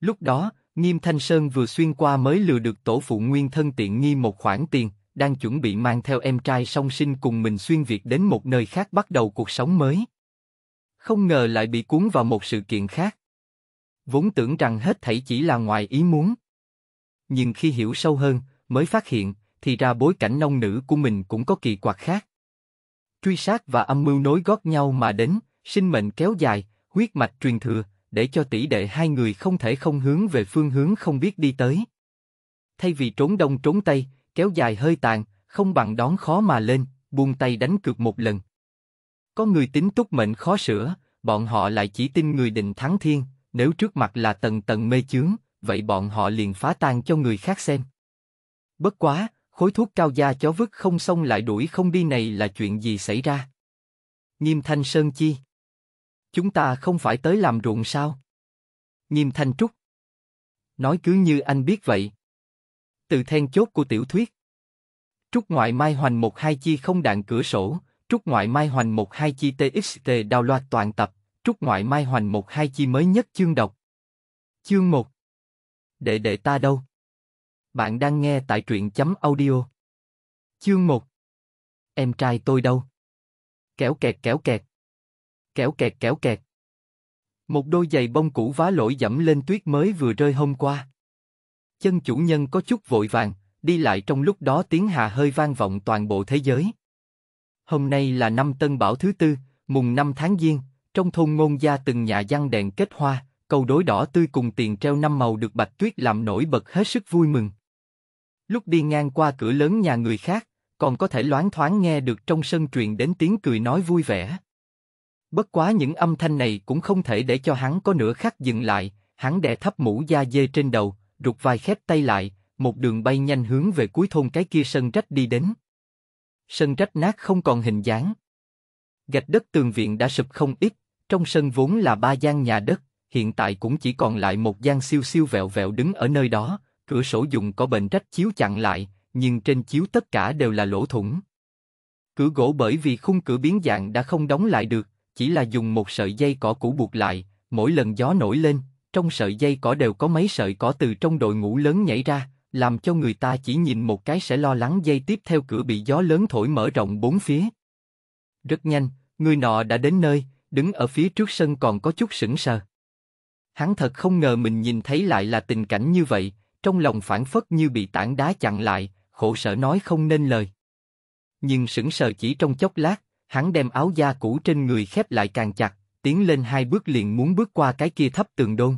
Lúc đó, Nghiêm Thanh Sơn vừa xuyên qua mới lừa được tổ phụ nguyên thân tiện nghi một khoản tiền, đang chuẩn bị mang theo em trai song sinh cùng mình xuyên việt đến một nơi khác bắt đầu cuộc sống mới. Không ngờ lại bị cuốn vào một sự kiện khác. Vốn tưởng rằng hết thảy chỉ là ngoài ý muốn. Nhưng khi hiểu sâu hơn, mới phát hiện, thì ra bối cảnh nông nữ của mình cũng có kỳ quặc khác. Truy sát và âm mưu nối gót nhau mà đến, sinh mệnh kéo dài, huyết mạch truyền thừa, để cho tỷ đệ hai người không thể không hướng về phương hướng không biết đi tới. Thay vì trốn đông trốn tây, kéo dài hơi tàn, không bằng đón khó mà lên, buông tay đánh cược một lần. Có người tính túc mệnh khó sửa, bọn họ lại chỉ tin người định thắng thiên, nếu trước mặt là tầng tầng mê chướng, vậy bọn họ liền phá tan cho người khác xem. Bất quá, khối thuốc cao da chó vứt không xong lại đuổi không đi này là chuyện gì xảy ra? Nghiêm Thanh Sơn Chi Chúng ta không phải tới làm ruộng sao? Nghiêm Thanh Trúc Nói cứ như anh biết vậy. Từ then chốt của tiểu thuyết Trúc ngoại mai hoành một hai chi không đạn cửa sổ, Trúc ngoại mai hoành một hai chi TXT đào loạt toàn tập, Trúc ngoại mai hoành một hai chi mới nhất chương đọc. Chương 1 Đệ đệ ta đâu? Bạn đang nghe tại truyện chấm audio. Chương 1 Em trai tôi đâu? Kéo kẹt kéo kẹt. Kéo kẹt kéo kẹt. Một đôi giày bông cũ vá lỗi dẫm lên tuyết mới vừa rơi hôm qua. Chân chủ nhân có chút vội vàng, đi lại trong lúc đó tiếng hà hơi vang vọng toàn bộ thế giới. Hôm nay là năm tân bảo thứ tư, mùng năm tháng Giêng, trong thôn ngôn gia từng nhà giăng đèn kết hoa, cầu đối đỏ tươi cùng tiền treo năm màu được bạch tuyết làm nổi bật hết sức vui mừng. Lúc đi ngang qua cửa lớn nhà người khác, còn có thể loáng thoáng nghe được trong sân truyền đến tiếng cười nói vui vẻ. Bất quá những âm thanh này cũng không thể để cho hắn có nửa khắc dừng lại, hắn đè thấp mũ da dê trên đầu, rụt vai khép tay lại, một đường bay nhanh hướng về cuối thôn cái kia sân rách đi đến. Sân rách nát không còn hình dáng. Gạch đất tường viện đã sụp không ít, trong sân vốn là ba gian nhà đất, hiện tại cũng chỉ còn lại một gian siêu siêu vẹo vẹo đứng ở nơi đó, cửa sổ dùng có bền rách chiếu chặn lại, nhưng trên chiếu tất cả đều là lỗ thủng. Cửa gỗ bởi vì khung cửa biến dạng đã không đóng lại được, chỉ là dùng một sợi dây cỏ cũ buộc lại, mỗi lần gió nổi lên, trong sợi dây cỏ đều có mấy sợi cỏ từ trong đội ngũ lớn nhảy ra, làm cho người ta chỉ nhìn một cái sẽ lo lắng dây tiếp theo cửa bị gió lớn thổi mở rộng bốn phía. Rất nhanh, người nọ đã đến nơi, đứng ở phía trước sân còn có chút sững sờ. Hắn thật không ngờ mình nhìn thấy lại là tình cảnh như vậy, trong lòng phản phất như bị tảng đá chặn lại, khổ sở nói không nên lời. Nhưng sững sờ chỉ trong chốc lát, hắn đem áo da cũ trên người khép lại càng chặt, tiến lên hai bước liền muốn bước qua cái kia thấp tường đôn.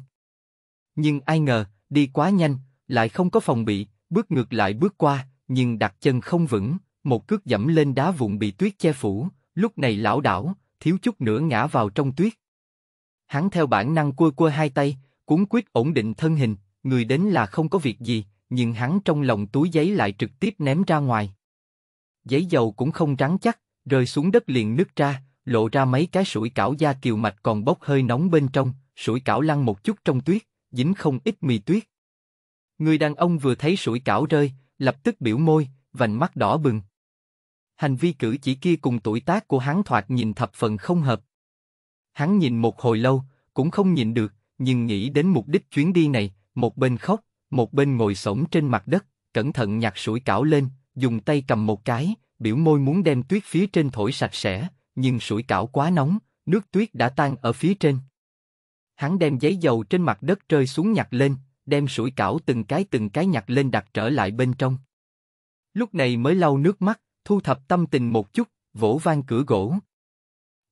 Nhưng ai ngờ, đi quá nhanh, lại không có phòng bị, bước ngược lại bước qua, nhưng đặt chân không vững, một cước dẫm lên đá vụn bị tuyết che phủ, lúc này lão đảo, thiếu chút nữa ngã vào trong tuyết. Hắn theo bản năng cua cua hai tay, cuốn quyết ổn định thân hình, người đến là không có việc gì, nhưng hắn trong lòng túi giấy lại trực tiếp ném ra ngoài. Giấy dầu cũng không trắng chắc, rơi xuống đất liền nứt ra, lộ ra mấy cái sủi cảo da kiều mạch còn bốc hơi nóng bên trong, sủi cảo lăn một chút trong tuyết, dính không ít mì tuyết. Người đàn ông vừa thấy sủi cảo rơi, lập tức biểu môi, vành mắt đỏ bừng. Hành vi cử chỉ kia cùng tuổi tác của hắn thoạt nhìn thập phần không hợp. Hắn nhìn một hồi lâu, cũng không nhìn được, nhưng nghĩ đến mục đích chuyến đi này, một bên khóc, một bên ngồi sổng trên mặt đất, cẩn thận nhặt sủi cảo lên, dùng tay cầm một cái, biểu môi muốn đem tuyết phía trên thổi sạch sẽ, nhưng sủi cảo quá nóng, nước tuyết đã tan ở phía trên. Hắn đem giấy dầu trên mặt đất rơi xuống nhặt lên, đem sủi cảo từng cái từng cái nhặt lên đặt trở lại bên trong. Lúc này mới lau nước mắt, thu thập tâm tình một chút, vỗ vang cửa gỗ.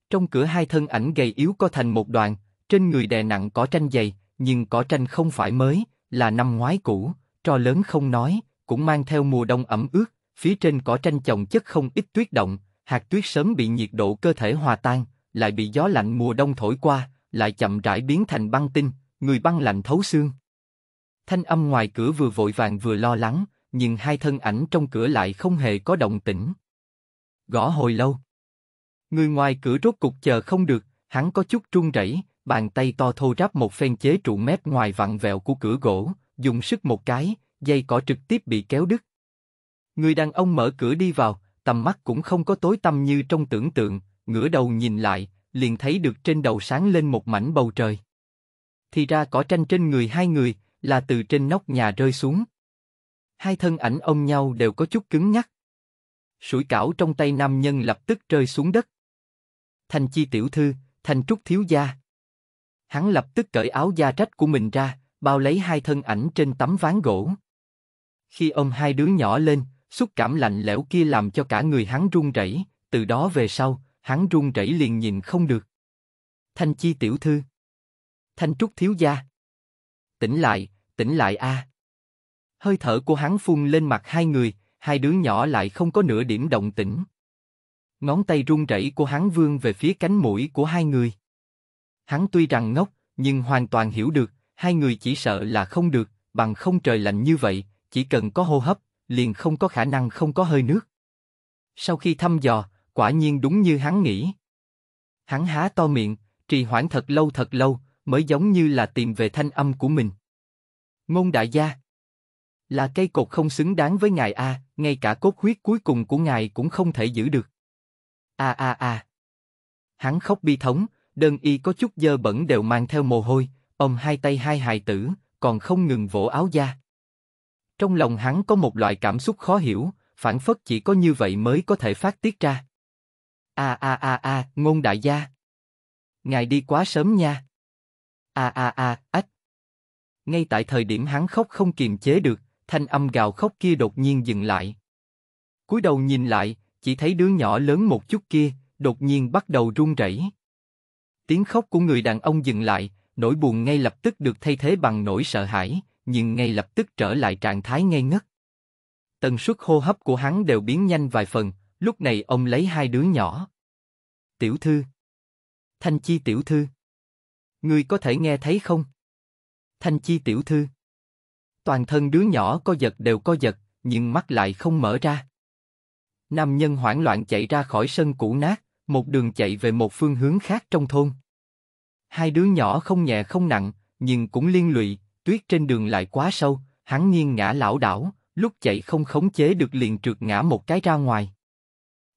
Trong cửa hai thân ảnh gầy yếu co thành một đoàn, trên người đè nặng cỏ tranh dày, nhưng cỏ tranh không phải mới, là năm ngoái cũ, trò lớn không nói, cũng mang theo mùa đông ẩm ướt, Phía trên cỏ tranh chồng chất không ít tuyết động, hạt tuyết sớm bị nhiệt độ cơ thể hòa tan, lại bị gió lạnh mùa đông thổi qua, lại chậm rãi biến thành băng tinh, người băng lạnh thấu xương. Thanh âm ngoài cửa vừa vội vàng vừa lo lắng, nhưng hai thân ảnh trong cửa lại không hề có động tĩnh. Gõ hồi lâu. Người ngoài cửa rốt cục chờ không được, hắn có chút run rẩy, bàn tay to thô ráp một phen chế trụ mép ngoài vặn vẹo của cửa gỗ, dùng sức một cái, dây cỏ trực tiếp bị kéo đứt. Người đàn ông mở cửa đi vào, tầm mắt cũng không có tối tăm như trong tưởng tượng, ngửa đầu nhìn lại, liền thấy được trên đầu sáng lên một mảnh bầu trời. Thì ra cỏ tranh trên người hai người, là từ trên nóc nhà rơi xuống. Hai thân ảnh ôm nhau đều có chút cứng nhắc. Sủi cảo trong tay nam nhân lập tức rơi xuống đất. Thành chi tiểu thư, thành trúc thiếu gia. Hắn lập tức cởi áo da trách của mình ra, bao lấy hai thân ảnh trên tấm ván gỗ. Khi ôm hai đứa nhỏ lên, Xúc cảm lạnh lẽo kia làm cho cả người hắn run rẩy, từ đó về sau, hắn run rẩy liền nhìn không được. Thanh chi tiểu thư. Thanh trúc thiếu gia. Tỉnh lại, tỉnh lại a. Hơi thở của hắn phun lên mặt hai người, hai đứa nhỏ lại không có nửa điểm động tĩnh. Ngón tay run rẩy của hắn vương về phía cánh mũi của hai người. Hắn tuy rằng ngốc, nhưng hoàn toàn hiểu được, hai người chỉ sợ là không được, bằng không trời lạnh như vậy, chỉ cần có hô hấp, liền không có khả năng không có hơi nước. Sau khi thăm dò, quả nhiên đúng như hắn nghĩ. Hắn há to miệng, trì hoãn thật lâu thật lâu, mới giống như là tìm về thanh âm của mình. Ngôn đại gia là cây cột không xứng đáng với ngài a, ngay cả cốt huyết cuối cùng của ngài cũng không thể giữ được. A a a. Hắn khóc bi thống, đơn y có chút dơ bẩn đều mang theo mồ hôi, ôm hai tay hai hài tử, còn không ngừng vỗ áo da. Trong lòng hắn có một loại cảm xúc khó hiểu, phản phất chỉ có như vậy mới có thể phát tiết ra. A a a a, ngôn đại gia. Ngài đi quá sớm nha. A a a, ách. Ngay tại thời điểm hắn khóc không kiềm chế được, thanh âm gào khóc kia đột nhiên dừng lại. cúi đầu nhìn lại, chỉ thấy đứa nhỏ lớn một chút kia, đột nhiên bắt đầu run rẩy. Tiếng khóc của người đàn ông dừng lại, nỗi buồn ngay lập tức được thay thế bằng nỗi sợ hãi, nhưng ngay lập tức trở lại trạng thái ngây ngất. Tần suất hô hấp của hắn đều biến nhanh vài phần, lúc này ông lấy hai đứa nhỏ. Tiểu thư. Thanh chi tiểu thư. Ngươi có thể nghe thấy không? Thanh chi tiểu thư. Toàn thân đứa nhỏ co giật đều co giật, nhưng mắt lại không mở ra. Nam nhân hoảng loạn chạy ra khỏi sân cũ nát, một đường chạy về một phương hướng khác trong thôn. Hai đứa nhỏ không nhẹ không nặng, nhưng cũng liên lụy, tuyết trên đường lại quá sâu, hắn nghiêng ngã lão đảo, lúc chạy không khống chế được liền trượt ngã một cái ra ngoài.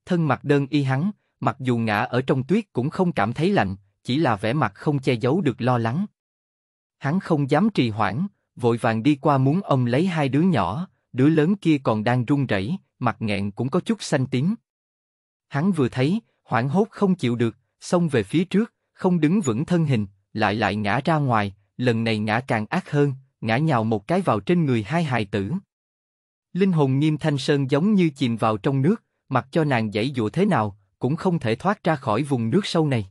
Thân mặt đơn y hắn, mặc dù ngã ở trong tuyết cũng không cảm thấy lạnh, chỉ là vẻ mặt không che giấu được lo lắng. Hắn không dám trì hoãn, vội vàng đi qua muốn ông lấy hai đứa nhỏ, đứa lớn kia còn đang run rẩy, mặt nghẹn cũng có chút xanh tím. Hắn vừa thấy, hoảng hốt không chịu được, xông về phía trước, không đứng vững thân hình, lại lại ngã ra ngoài, lần này ngã càng ác hơn, ngã nhào một cái vào trên người hai hài tử. Linh hồn nghiêm thanh sơn giống như chìm vào trong nước, mặc cho nàng dãy dụa thế nào, cũng không thể thoát ra khỏi vùng nước sâu này.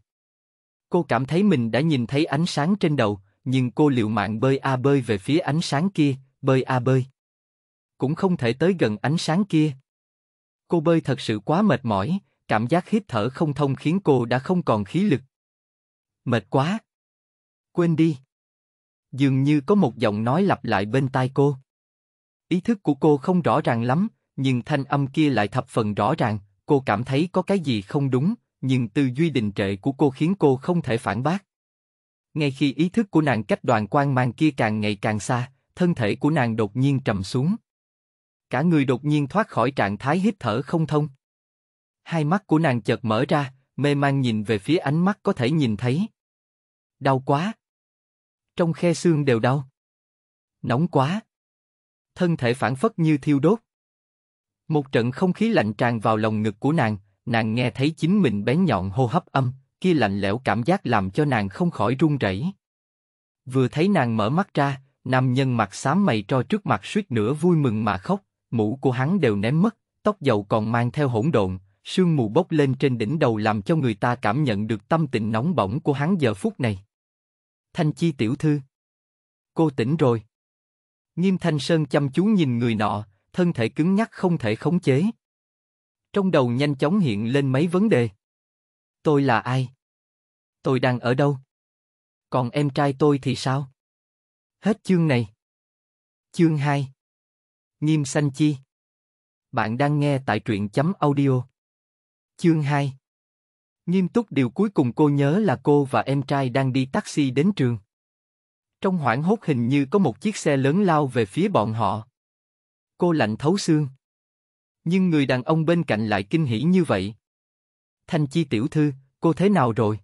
Cô cảm thấy mình đã nhìn thấy ánh sáng trên đầu, nhưng cô liệu mạng bơi a bơi về phía ánh sáng kia, bơi a bơi. Cũng không thể tới gần ánh sáng kia. Cô bơi thật sự quá mệt mỏi, cảm giác hít thở không thông khiến cô đã không còn khí lực. Mệt quá. Quên đi dường như có một giọng nói lặp lại bên tai cô. Ý thức của cô không rõ ràng lắm, nhưng thanh âm kia lại thập phần rõ ràng, cô cảm thấy có cái gì không đúng, nhưng tư duy đình trệ của cô khiến cô không thể phản bác. Ngay khi ý thức của nàng cách đoàn quan mang kia càng ngày càng xa, thân thể của nàng đột nhiên trầm xuống. Cả người đột nhiên thoát khỏi trạng thái hít thở không thông. Hai mắt của nàng chợt mở ra, mê mang nhìn về phía ánh mắt có thể nhìn thấy. Đau quá, trong khe xương đều đau. Nóng quá. Thân thể phản phất như thiêu đốt. Một trận không khí lạnh tràn vào lồng ngực của nàng, nàng nghe thấy chính mình bén nhọn hô hấp âm, kia lạnh lẽo cảm giác làm cho nàng không khỏi run rẩy. Vừa thấy nàng mở mắt ra, nam nhân mặt xám mày tro trước mặt suýt nữa vui mừng mà khóc, mũ của hắn đều ném mất, tóc dầu còn mang theo hỗn độn, sương mù bốc lên trên đỉnh đầu làm cho người ta cảm nhận được tâm tình nóng bỏng của hắn giờ phút này. Thanh Chi tiểu thư. Cô tỉnh rồi. Nghiêm Thanh Sơn chăm chú nhìn người nọ, thân thể cứng nhắc không thể khống chế. Trong đầu nhanh chóng hiện lên mấy vấn đề. Tôi là ai? Tôi đang ở đâu? Còn em trai tôi thì sao? Hết chương này. Chương 2 Nghiêm Sanh Chi Bạn đang nghe tại truyện chấm audio. Chương 2 Nghiêm túc điều cuối cùng cô nhớ là cô và em trai đang đi taxi đến trường. Trong hoảng hốt hình như có một chiếc xe lớn lao về phía bọn họ. Cô lạnh thấu xương. Nhưng người đàn ông bên cạnh lại kinh hỉ như vậy. Thanh Chi tiểu thư, cô thế nào rồi?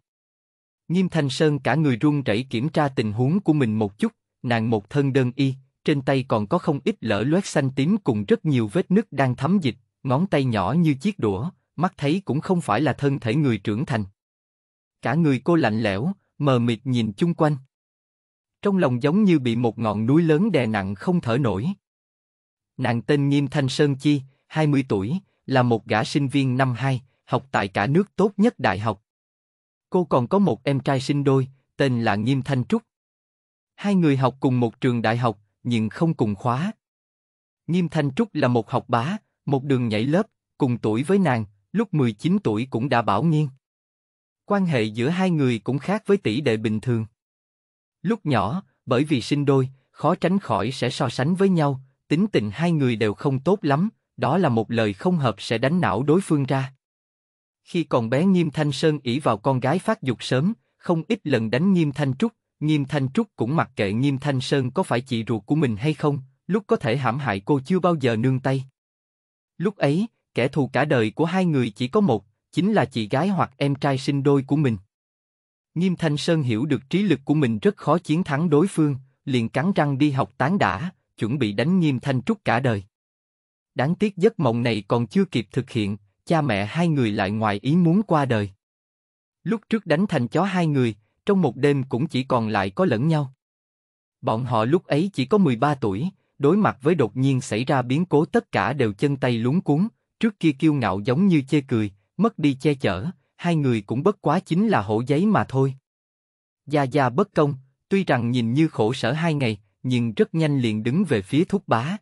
Nghiêm Thanh Sơn cả người run rẩy kiểm tra tình huống của mình một chút, nàng một thân đơn y, trên tay còn có không ít lỡ loét xanh tím cùng rất nhiều vết nứt đang thấm dịch, ngón tay nhỏ như chiếc đũa, mắt thấy cũng không phải là thân thể người trưởng thành. Cả người cô lạnh lẽo, mờ mịt nhìn chung quanh. Trong lòng giống như bị một ngọn núi lớn đè nặng không thở nổi. Nàng tên Nghiêm Thanh Sơn Chi, 20 tuổi, là một gã sinh viên năm 2, học tại cả nước tốt nhất đại học. Cô còn có một em trai sinh đôi, tên là Nghiêm Thanh Trúc. Hai người học cùng một trường đại học, nhưng không cùng khóa. Nghiêm Thanh Trúc là một học bá, một đường nhảy lớp, cùng tuổi với nàng, lúc 19 tuổi cũng đã bảo nghiên. Quan hệ giữa hai người cũng khác với tỷ đệ bình thường. Lúc nhỏ, bởi vì sinh đôi, khó tránh khỏi sẽ so sánh với nhau, tính tình hai người đều không tốt lắm, đó là một lời không hợp sẽ đánh não đối phương ra. Khi còn bé Nghiêm Thanh Sơn ỷ vào con gái phát dục sớm, không ít lần đánh Nghiêm Thanh Trúc, Nghiêm Thanh Trúc cũng mặc kệ Nghiêm Thanh Sơn có phải chị ruột của mình hay không, lúc có thể hãm hại cô chưa bao giờ nương tay. Lúc ấy, kẻ thù cả đời của hai người chỉ có một, chính là chị gái hoặc em trai sinh đôi của mình. Nghiêm Thanh Sơn hiểu được trí lực của mình rất khó chiến thắng đối phương, liền cắn răng đi học tán đã, chuẩn bị đánh Nghiêm Thanh Trúc cả đời. Đáng tiếc giấc mộng này còn chưa kịp thực hiện, cha mẹ hai người lại ngoài ý muốn qua đời. Lúc trước đánh thành chó hai người, trong một đêm cũng chỉ còn lại có lẫn nhau. Bọn họ lúc ấy chỉ có 13 tuổi, đối mặt với đột nhiên xảy ra biến cố tất cả đều chân tay lúng cuốn, Trước kia kiêu ngạo giống như chê cười, mất đi che chở, hai người cũng bất quá chính là hổ giấy mà thôi. Gia Gia bất công, tuy rằng nhìn như khổ sở hai ngày, nhưng rất nhanh liền đứng về phía thúc bá.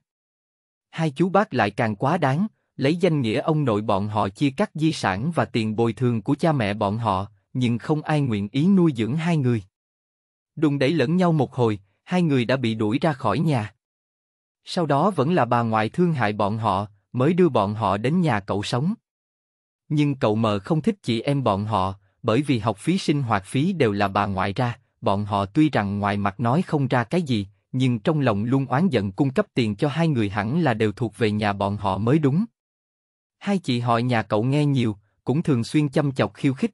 Hai chú bác lại càng quá đáng, lấy danh nghĩa ông nội bọn họ chia cắt di sản và tiền bồi thường của cha mẹ bọn họ, nhưng không ai nguyện ý nuôi dưỡng hai người. Đùng đẩy lẫn nhau một hồi, hai người đã bị đuổi ra khỏi nhà. Sau đó vẫn là bà ngoại thương hại bọn họ, mới đưa bọn họ đến nhà cậu sống. Nhưng cậu mờ không thích chị em bọn họ, bởi vì học phí sinh hoạt phí đều là bà ngoại ra, bọn họ tuy rằng ngoài mặt nói không ra cái gì, nhưng trong lòng luôn oán giận cung cấp tiền cho hai người hẳn là đều thuộc về nhà bọn họ mới đúng. Hai chị họ nhà cậu nghe nhiều, cũng thường xuyên chăm chọc khiêu khích.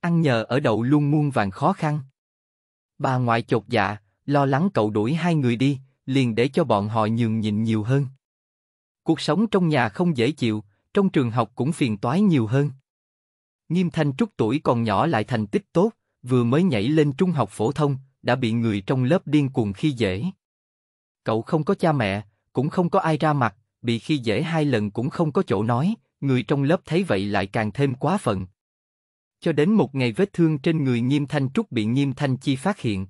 Ăn nhờ ở đậu luôn muôn vàng khó khăn. Bà ngoại chột dạ, lo lắng cậu đuổi hai người đi, liền để cho bọn họ nhường nhịn nhiều hơn. Cuộc sống trong nhà không dễ chịu, trong trường học cũng phiền toái nhiều hơn. Nghiêm Thanh Trúc tuổi còn nhỏ lại thành tích tốt, vừa mới nhảy lên trung học phổ thông, đã bị người trong lớp điên cuồng khi dễ. Cậu không có cha mẹ, cũng không có ai ra mặt, bị khi dễ hai lần cũng không có chỗ nói, người trong lớp thấy vậy lại càng thêm quá phận. Cho đến một ngày vết thương trên người Nghiêm Thanh Trúc bị Nghiêm Thanh Chi phát hiện.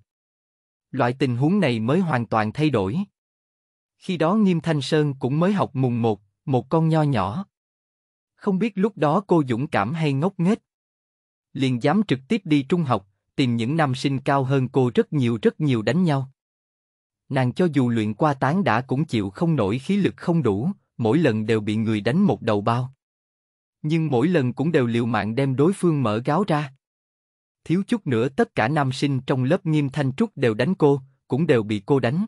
Loại tình huống này mới hoàn toàn thay đổi. Khi đó Nghiêm Thanh Sơn cũng mới học mùng một, một con nho nhỏ. Không biết lúc đó cô dũng cảm hay ngốc nghếch. Liền dám trực tiếp đi trung học, tìm những nam sinh cao hơn cô rất nhiều rất nhiều đánh nhau. Nàng cho dù luyện qua tán đã cũng chịu không nổi khí lực không đủ, mỗi lần đều bị người đánh một đầu bao. Nhưng mỗi lần cũng đều liều mạng đem đối phương mở gáo ra. Thiếu chút nữa tất cả nam sinh trong lớp nghiêm thanh trúc đều đánh cô, cũng đều bị cô đánh.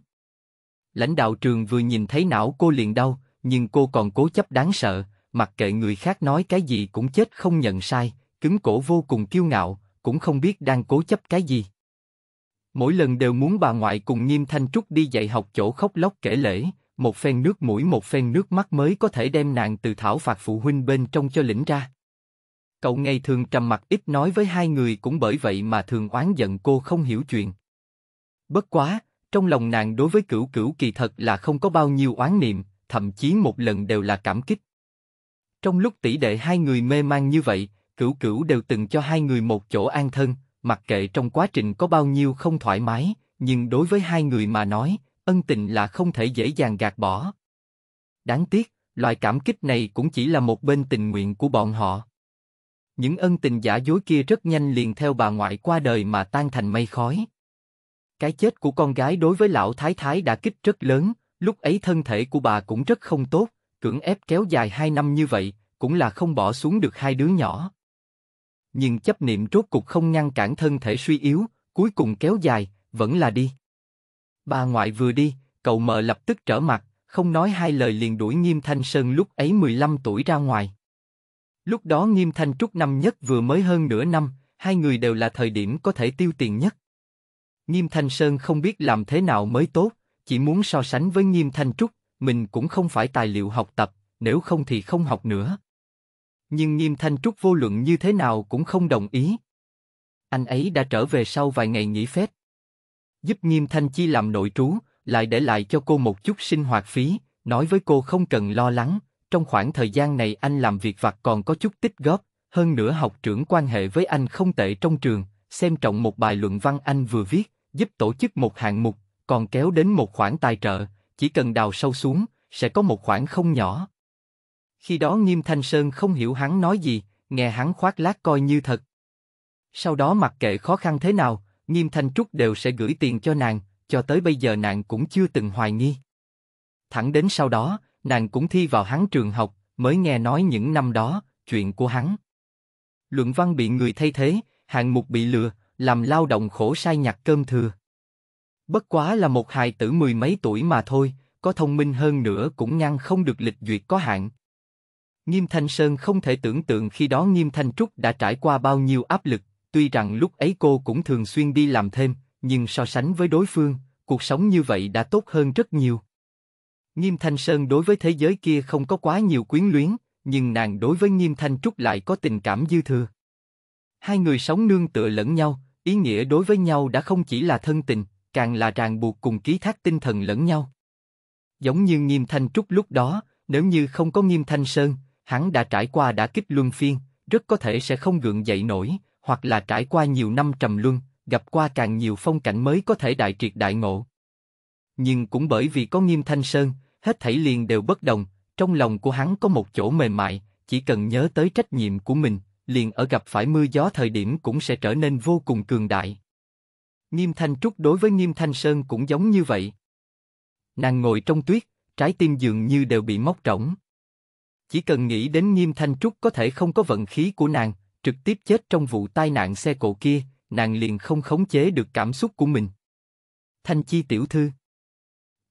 Lãnh đạo trường vừa nhìn thấy não cô liền đau, nhưng cô còn cố chấp đáng sợ, mặc kệ người khác nói cái gì cũng chết không nhận sai, cứng cổ vô cùng kiêu ngạo, cũng không biết đang cố chấp cái gì. Mỗi lần đều muốn bà ngoại cùng Nghiêm Thanh Trúc đi dạy học chỗ khóc lóc kể lễ, một phen nước mũi một phen nước mắt mới có thể đem nàng từ thảo phạt phụ huynh bên trong cho lĩnh ra. Cậu ngày thường trầm mặc ít nói với hai người cũng bởi vậy mà thường oán giận cô không hiểu chuyện. Bất quá, trong lòng nàng đối với cửu cửu kỳ thật là không có bao nhiêu oán niệm, thậm chí một lần đều là cảm kích. Trong lúc tỷ đệ hai người mê mang như vậy, cửu cửu đều từng cho hai người một chỗ an thân, mặc kệ trong quá trình có bao nhiêu không thoải mái, nhưng đối với hai người mà nói, ân tình là không thể dễ dàng gạt bỏ. Đáng tiếc, loại cảm kích này cũng chỉ là một bên tình nguyện của bọn họ. Những ân tình giả dối kia rất nhanh liền theo bà ngoại qua đời mà tan thành mây khói. Cái chết của con gái đối với lão thái thái đã kích rất lớn, lúc ấy thân thể của bà cũng rất không tốt, cưỡng ép kéo dài hai năm như vậy, cũng là không bỏ xuống được hai đứa nhỏ. Nhưng chấp niệm rốt cục không ngăn cản thân thể suy yếu, cuối cùng kéo dài, vẫn là đi. Bà ngoại vừa đi, cậu mợ lập tức trở mặt, không nói hai lời liền đuổi Nghiêm Thanh Sơn lúc ấy 15 tuổi ra ngoài. Lúc đó Nghiêm Thanh Trúc năm nhất vừa mới hơn nửa năm, hai người đều là thời điểm có thể tiêu tiền nhất. Nghiêm Thanh Sơn không biết làm thế nào mới tốt, chỉ muốn so sánh với Nghiêm Thanh Trúc, mình cũng không phải tài liệu học tập, nếu không thì không học nữa. Nhưng Nghiêm Thanh Trúc vô luận như thế nào cũng không đồng ý. Anh ấy đã trở về sau vài ngày nghỉ phép. Giúp Nghiêm Thanh Chi làm nội trú, lại để lại cho cô một chút sinh hoạt phí, nói với cô không cần lo lắng, trong khoảng thời gian này anh làm việc vặt còn có chút tích góp, hơn nữa học trưởng quan hệ với anh không tệ trong trường, xem trọng một bài luận văn anh vừa viết, giúp tổ chức một hạng mục, còn kéo đến một khoản tài trợ, chỉ cần đào sâu xuống, sẽ có một khoản không nhỏ. Khi đó Nghiêm Thanh Sơn không hiểu hắn nói gì, nghe hắn khoác lác coi như thật. Sau đó mặc kệ khó khăn thế nào, Nghiêm Thanh Trúc đều sẽ gửi tiền cho nàng, cho tới bây giờ nàng cũng chưa từng hoài nghi. Thẳng đến sau đó, nàng cũng thi vào hắn trường học, mới nghe nói những năm đó, chuyện của hắn. Luận văn bị người thay thế, hạng mục bị lừa, làm lao động khổ sai nhặt cơm thừa. Bất quá là một hài tử mười mấy tuổi mà thôi, có thông minh hơn nữa cũng ngăn không được lịch duyệt có hạn. Nghiêm Thanh Sơn không thể tưởng tượng khi đó Nghiêm Thanh Trúc đã trải qua bao nhiêu áp lực, tuy rằng lúc ấy cô cũng thường xuyên đi làm thêm, nhưng so sánh với đối phương, cuộc sống như vậy đã tốt hơn rất nhiều. Nghiêm Thanh Sơn đối với thế giới kia không có quá nhiều quyến luyến, nhưng nàng đối với Nghiêm Thanh Trúc lại có tình cảm dư thừa. Hai người sống nương tựa lẫn nhau, ý nghĩa đối với nhau đã không chỉ là thân tình, càng là ràng buộc cùng ký thác tinh thần lẫn nhau. Giống như Nghiêm Thanh Trúc lúc đó, nếu như không có Nghiêm Thanh Sơn, hắn đã trải qua đã kích luân phiên, rất có thể sẽ không gượng dậy nổi, hoặc là trải qua nhiều năm trầm luân, gặp qua càng nhiều phong cảnh mới có thể đại triệt đại ngộ. Nhưng cũng bởi vì có Nghiêm Thanh Sơn, hết thảy liền đều bất đồng, trong lòng của hắn có một chỗ mềm mại, chỉ cần nhớ tới trách nhiệm của mình, liền ở gặp phải mưa gió thời điểm cũng sẽ trở nên vô cùng cường đại. Nghiêm Thanh Trúc đối với Nghiêm Thanh Sơn cũng giống như vậy. Nàng ngồi trong tuyết, trái tim dường như đều bị móc trỏng. Chỉ cần nghĩ đến Nghiêm Thanh Trúc có thể không có vận khí của nàng, trực tiếp chết trong vụ tai nạn xe cộ kia, nàng liền không khống chế được cảm xúc của mình. Thanh Chi tiểu thư.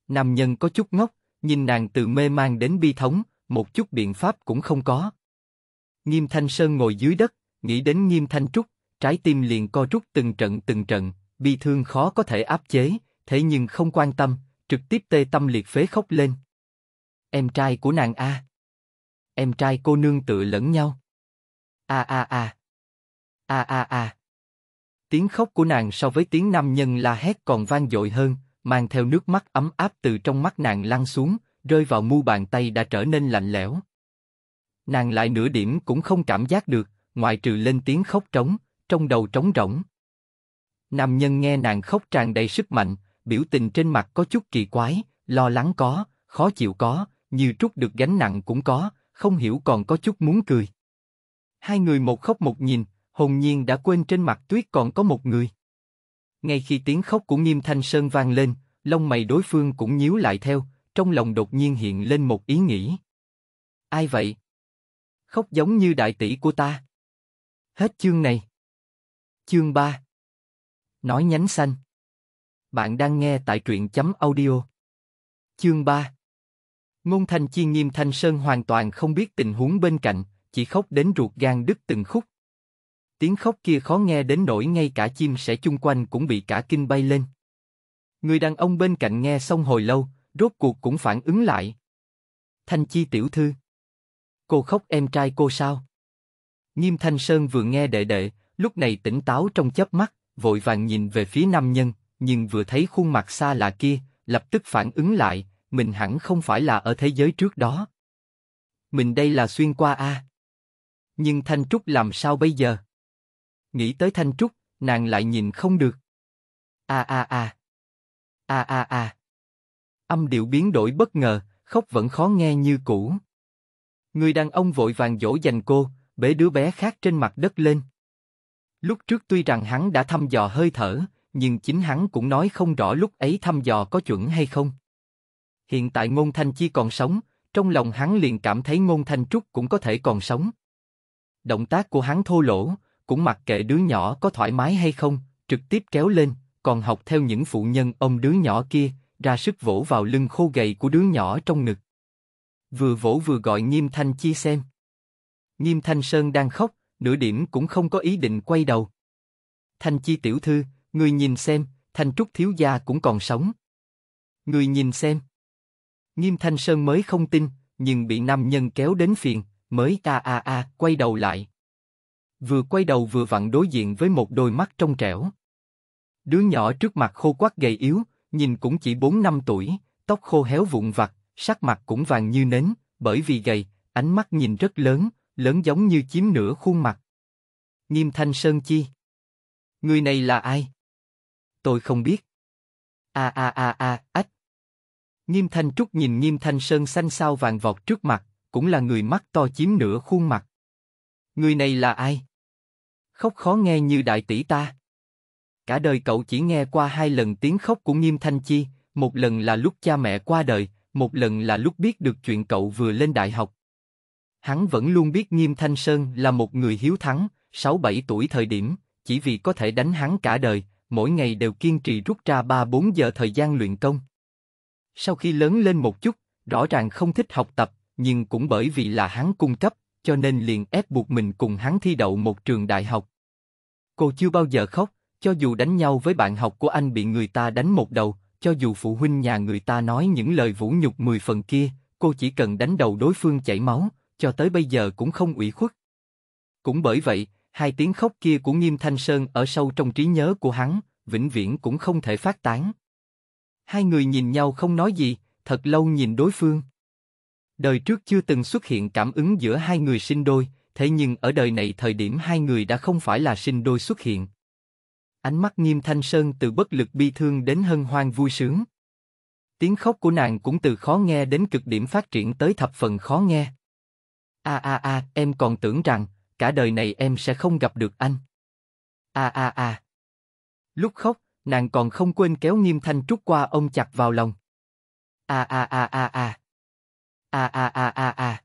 Nam nhân có chút ngốc, nhìn nàng từ mê mang đến bi thống, một chút biện pháp cũng không có. Nghiêm Thanh Sơn ngồi dưới đất, nghĩ đến Nghiêm Thanh Trúc, trái tim liền co rút từng trận từng trận, bi thương khó có thể áp chế, thế nhưng không quan tâm, trực tiếp tê tâm liệt phế khóc lên. Em trai của nàng a, em trai cô nương tự lẫn nhau. A a a, a a a. Tiếng khóc của nàng so với tiếng nam nhân la hét còn vang dội hơn, mang theo nước mắt ấm áp từ trong mắt nàng lăn xuống, rơi vào mu bàn tay đã trở nên lạnh lẽo nàng lại nửa điểm cũng không cảm giác được, ngoại trừ lên tiếng khóc trống, trong đầu trống rỗng. Nam nhân nghe nàng khóc tràn đầy sức mạnh, biểu tình trên mặt có chút kỳ quái, lo lắng có, khó chịu có, nhiều trút được gánh nặng cũng có, không hiểu còn có chút muốn cười. Hai người một khóc một nhìn, hồn nhiên đã quên trên mặt tuyết còn có một người. Ngay khi tiếng khóc của Nghiêm Thanh Sơn vang lên, lông mày đối phương cũng nhíu lại theo, trong lòng đột nhiên hiện lên một ý nghĩ. Ai vậy? khóc giống như đại tỷ của ta. Hết chương này. Chương 3 Nói nhánh xanh Bạn đang nghe tại truyện chấm audio. Chương 3 Ngôn thanh Chi nghiêm Thanh Sơn hoàn toàn không biết tình huống bên cạnh, chỉ khóc đến ruột gan đứt từng khúc. Tiếng khóc kia khó nghe đến nỗi ngay cả chim sẻ chung quanh cũng bị cả kinh bay lên. Người đàn ông bên cạnh nghe xong hồi lâu, rốt cuộc cũng phản ứng lại. Thanh Chi tiểu thư. Cô khóc em trai cô sao? Nghiêm Thanh Sơn vừa nghe đệ đệ, lúc này tỉnh táo trong chớp mắt, vội vàng nhìn về phía nam nhân, nhưng vừa thấy khuôn mặt xa lạ kia, lập tức phản ứng lại, mình hẳn không phải là ở thế giới trước đó. Mình đây là xuyên qua a. Nhưng Thanh Trúc làm sao bây giờ? Nghĩ tới Thanh Trúc, nàng lại nhìn không được. A a a. A a a. Âm điệu biến đổi bất ngờ, khóc vẫn khó nghe như cũ. Người đàn ông vội vàng dỗ dành cô, bế đứa bé khác trên mặt đất lên. Lúc trước tuy rằng hắn đã thăm dò hơi thở, nhưng chính hắn cũng nói không rõ lúc ấy thăm dò có chuẩn hay không. Hiện tại Ngôn Thanh Chi còn sống, trong lòng hắn liền cảm thấy Ngôn Thanh Trúc cũng có thể còn sống. Động tác của hắn thô lỗ, cũng mặc kệ đứa nhỏ có thoải mái hay không, trực tiếp kéo lên, còn học theo những phụ nhân ông đứa nhỏ kia, ra sức vỗ vào lưng khô gầy của đứa nhỏ trong ngực vừa vỗ vừa gọi Nghiêm Thanh Chi xem. Nghiêm Thanh Sơn đang khóc, nửa điểm cũng không có ý định quay đầu. Thanh Chi tiểu thư, người nhìn xem, Thanh Trúc thiếu gia cũng còn sống. Người nhìn xem. Nghiêm Thanh Sơn mới không tin, nhưng bị nam nhân kéo đến phiền, mới ta a a quay đầu lại. Vừa quay đầu vừa vặn đối diện với một đôi mắt trong trẻo. Đứa nhỏ trước mặt khô quắc gầy yếu, nhìn cũng chỉ 4 năm tuổi, tóc khô héo vụn vặt, sắc mặt cũng vàng như nến, bởi vì gầy, ánh mắt nhìn rất lớn, lớn giống như chiếm nửa khuôn mặt. Nghiêm Thanh Sơn Chi. Người này là ai? Tôi không biết. A a a a, ách. Nghiêm Thanh Trúc nhìn Nghiêm Thanh Sơn xanh xao vàng vọt trước mặt, cũng là người mắt to chiếm nửa khuôn mặt. Người này là ai? Khóc khó nghe như đại tỷ ta. Cả đời cậu chỉ nghe qua hai lần tiếng khóc của Nghiêm Thanh Chi, một lần là lúc cha mẹ qua đời, một lần là lúc biết được chuyện cậu vừa lên đại học. Hắn vẫn luôn biết Nghiêm Thanh Sơn là một người hiếu thắng, 6-7 tuổi thời điểm, chỉ vì có thể đánh hắn cả đời, mỗi ngày đều kiên trì rút ra 3-4 giờ thời gian luyện công. Sau khi lớn lên một chút, rõ ràng không thích học tập, nhưng cũng bởi vì là hắn cung cấp, cho nên liền ép buộc mình cùng hắn thi đậu một trường đại học. Cô chưa bao giờ khóc, cho dù đánh nhau với bạn học của anh bị người ta đánh một đầu, cho dù phụ huynh nhà người ta nói những lời vũ nhục mười phần kia, cô chỉ cần đánh đầu đối phương chảy máu, cho tới bây giờ cũng không ủy khuất. Cũng bởi vậy, hai tiếng khóc kia của Nghiêm Thanh Sơn ở sâu trong trí nhớ của hắn, vĩnh viễn cũng không thể phát tán. Hai người nhìn nhau không nói gì, thật lâu nhìn đối phương. Đời trước chưa từng xuất hiện cảm ứng giữa hai người sinh đôi, thế nhưng ở đời này thời điểm hai người đã không phải là sinh đôi xuất hiện. Ánh mắt nghiêm thanh sơn từ bất lực bi thương đến hân hoan vui sướng. Tiếng khóc của nàng cũng từ khó nghe đến cực điểm phát triển tới thập phần khó nghe. A a a, em còn tưởng rằng, cả đời này em sẽ không gặp được anh. A a a. Lúc khóc, nàng còn không quên kéo nghiêm thanh trúc qua ông chặt vào lòng. A a a a a. A a a a a.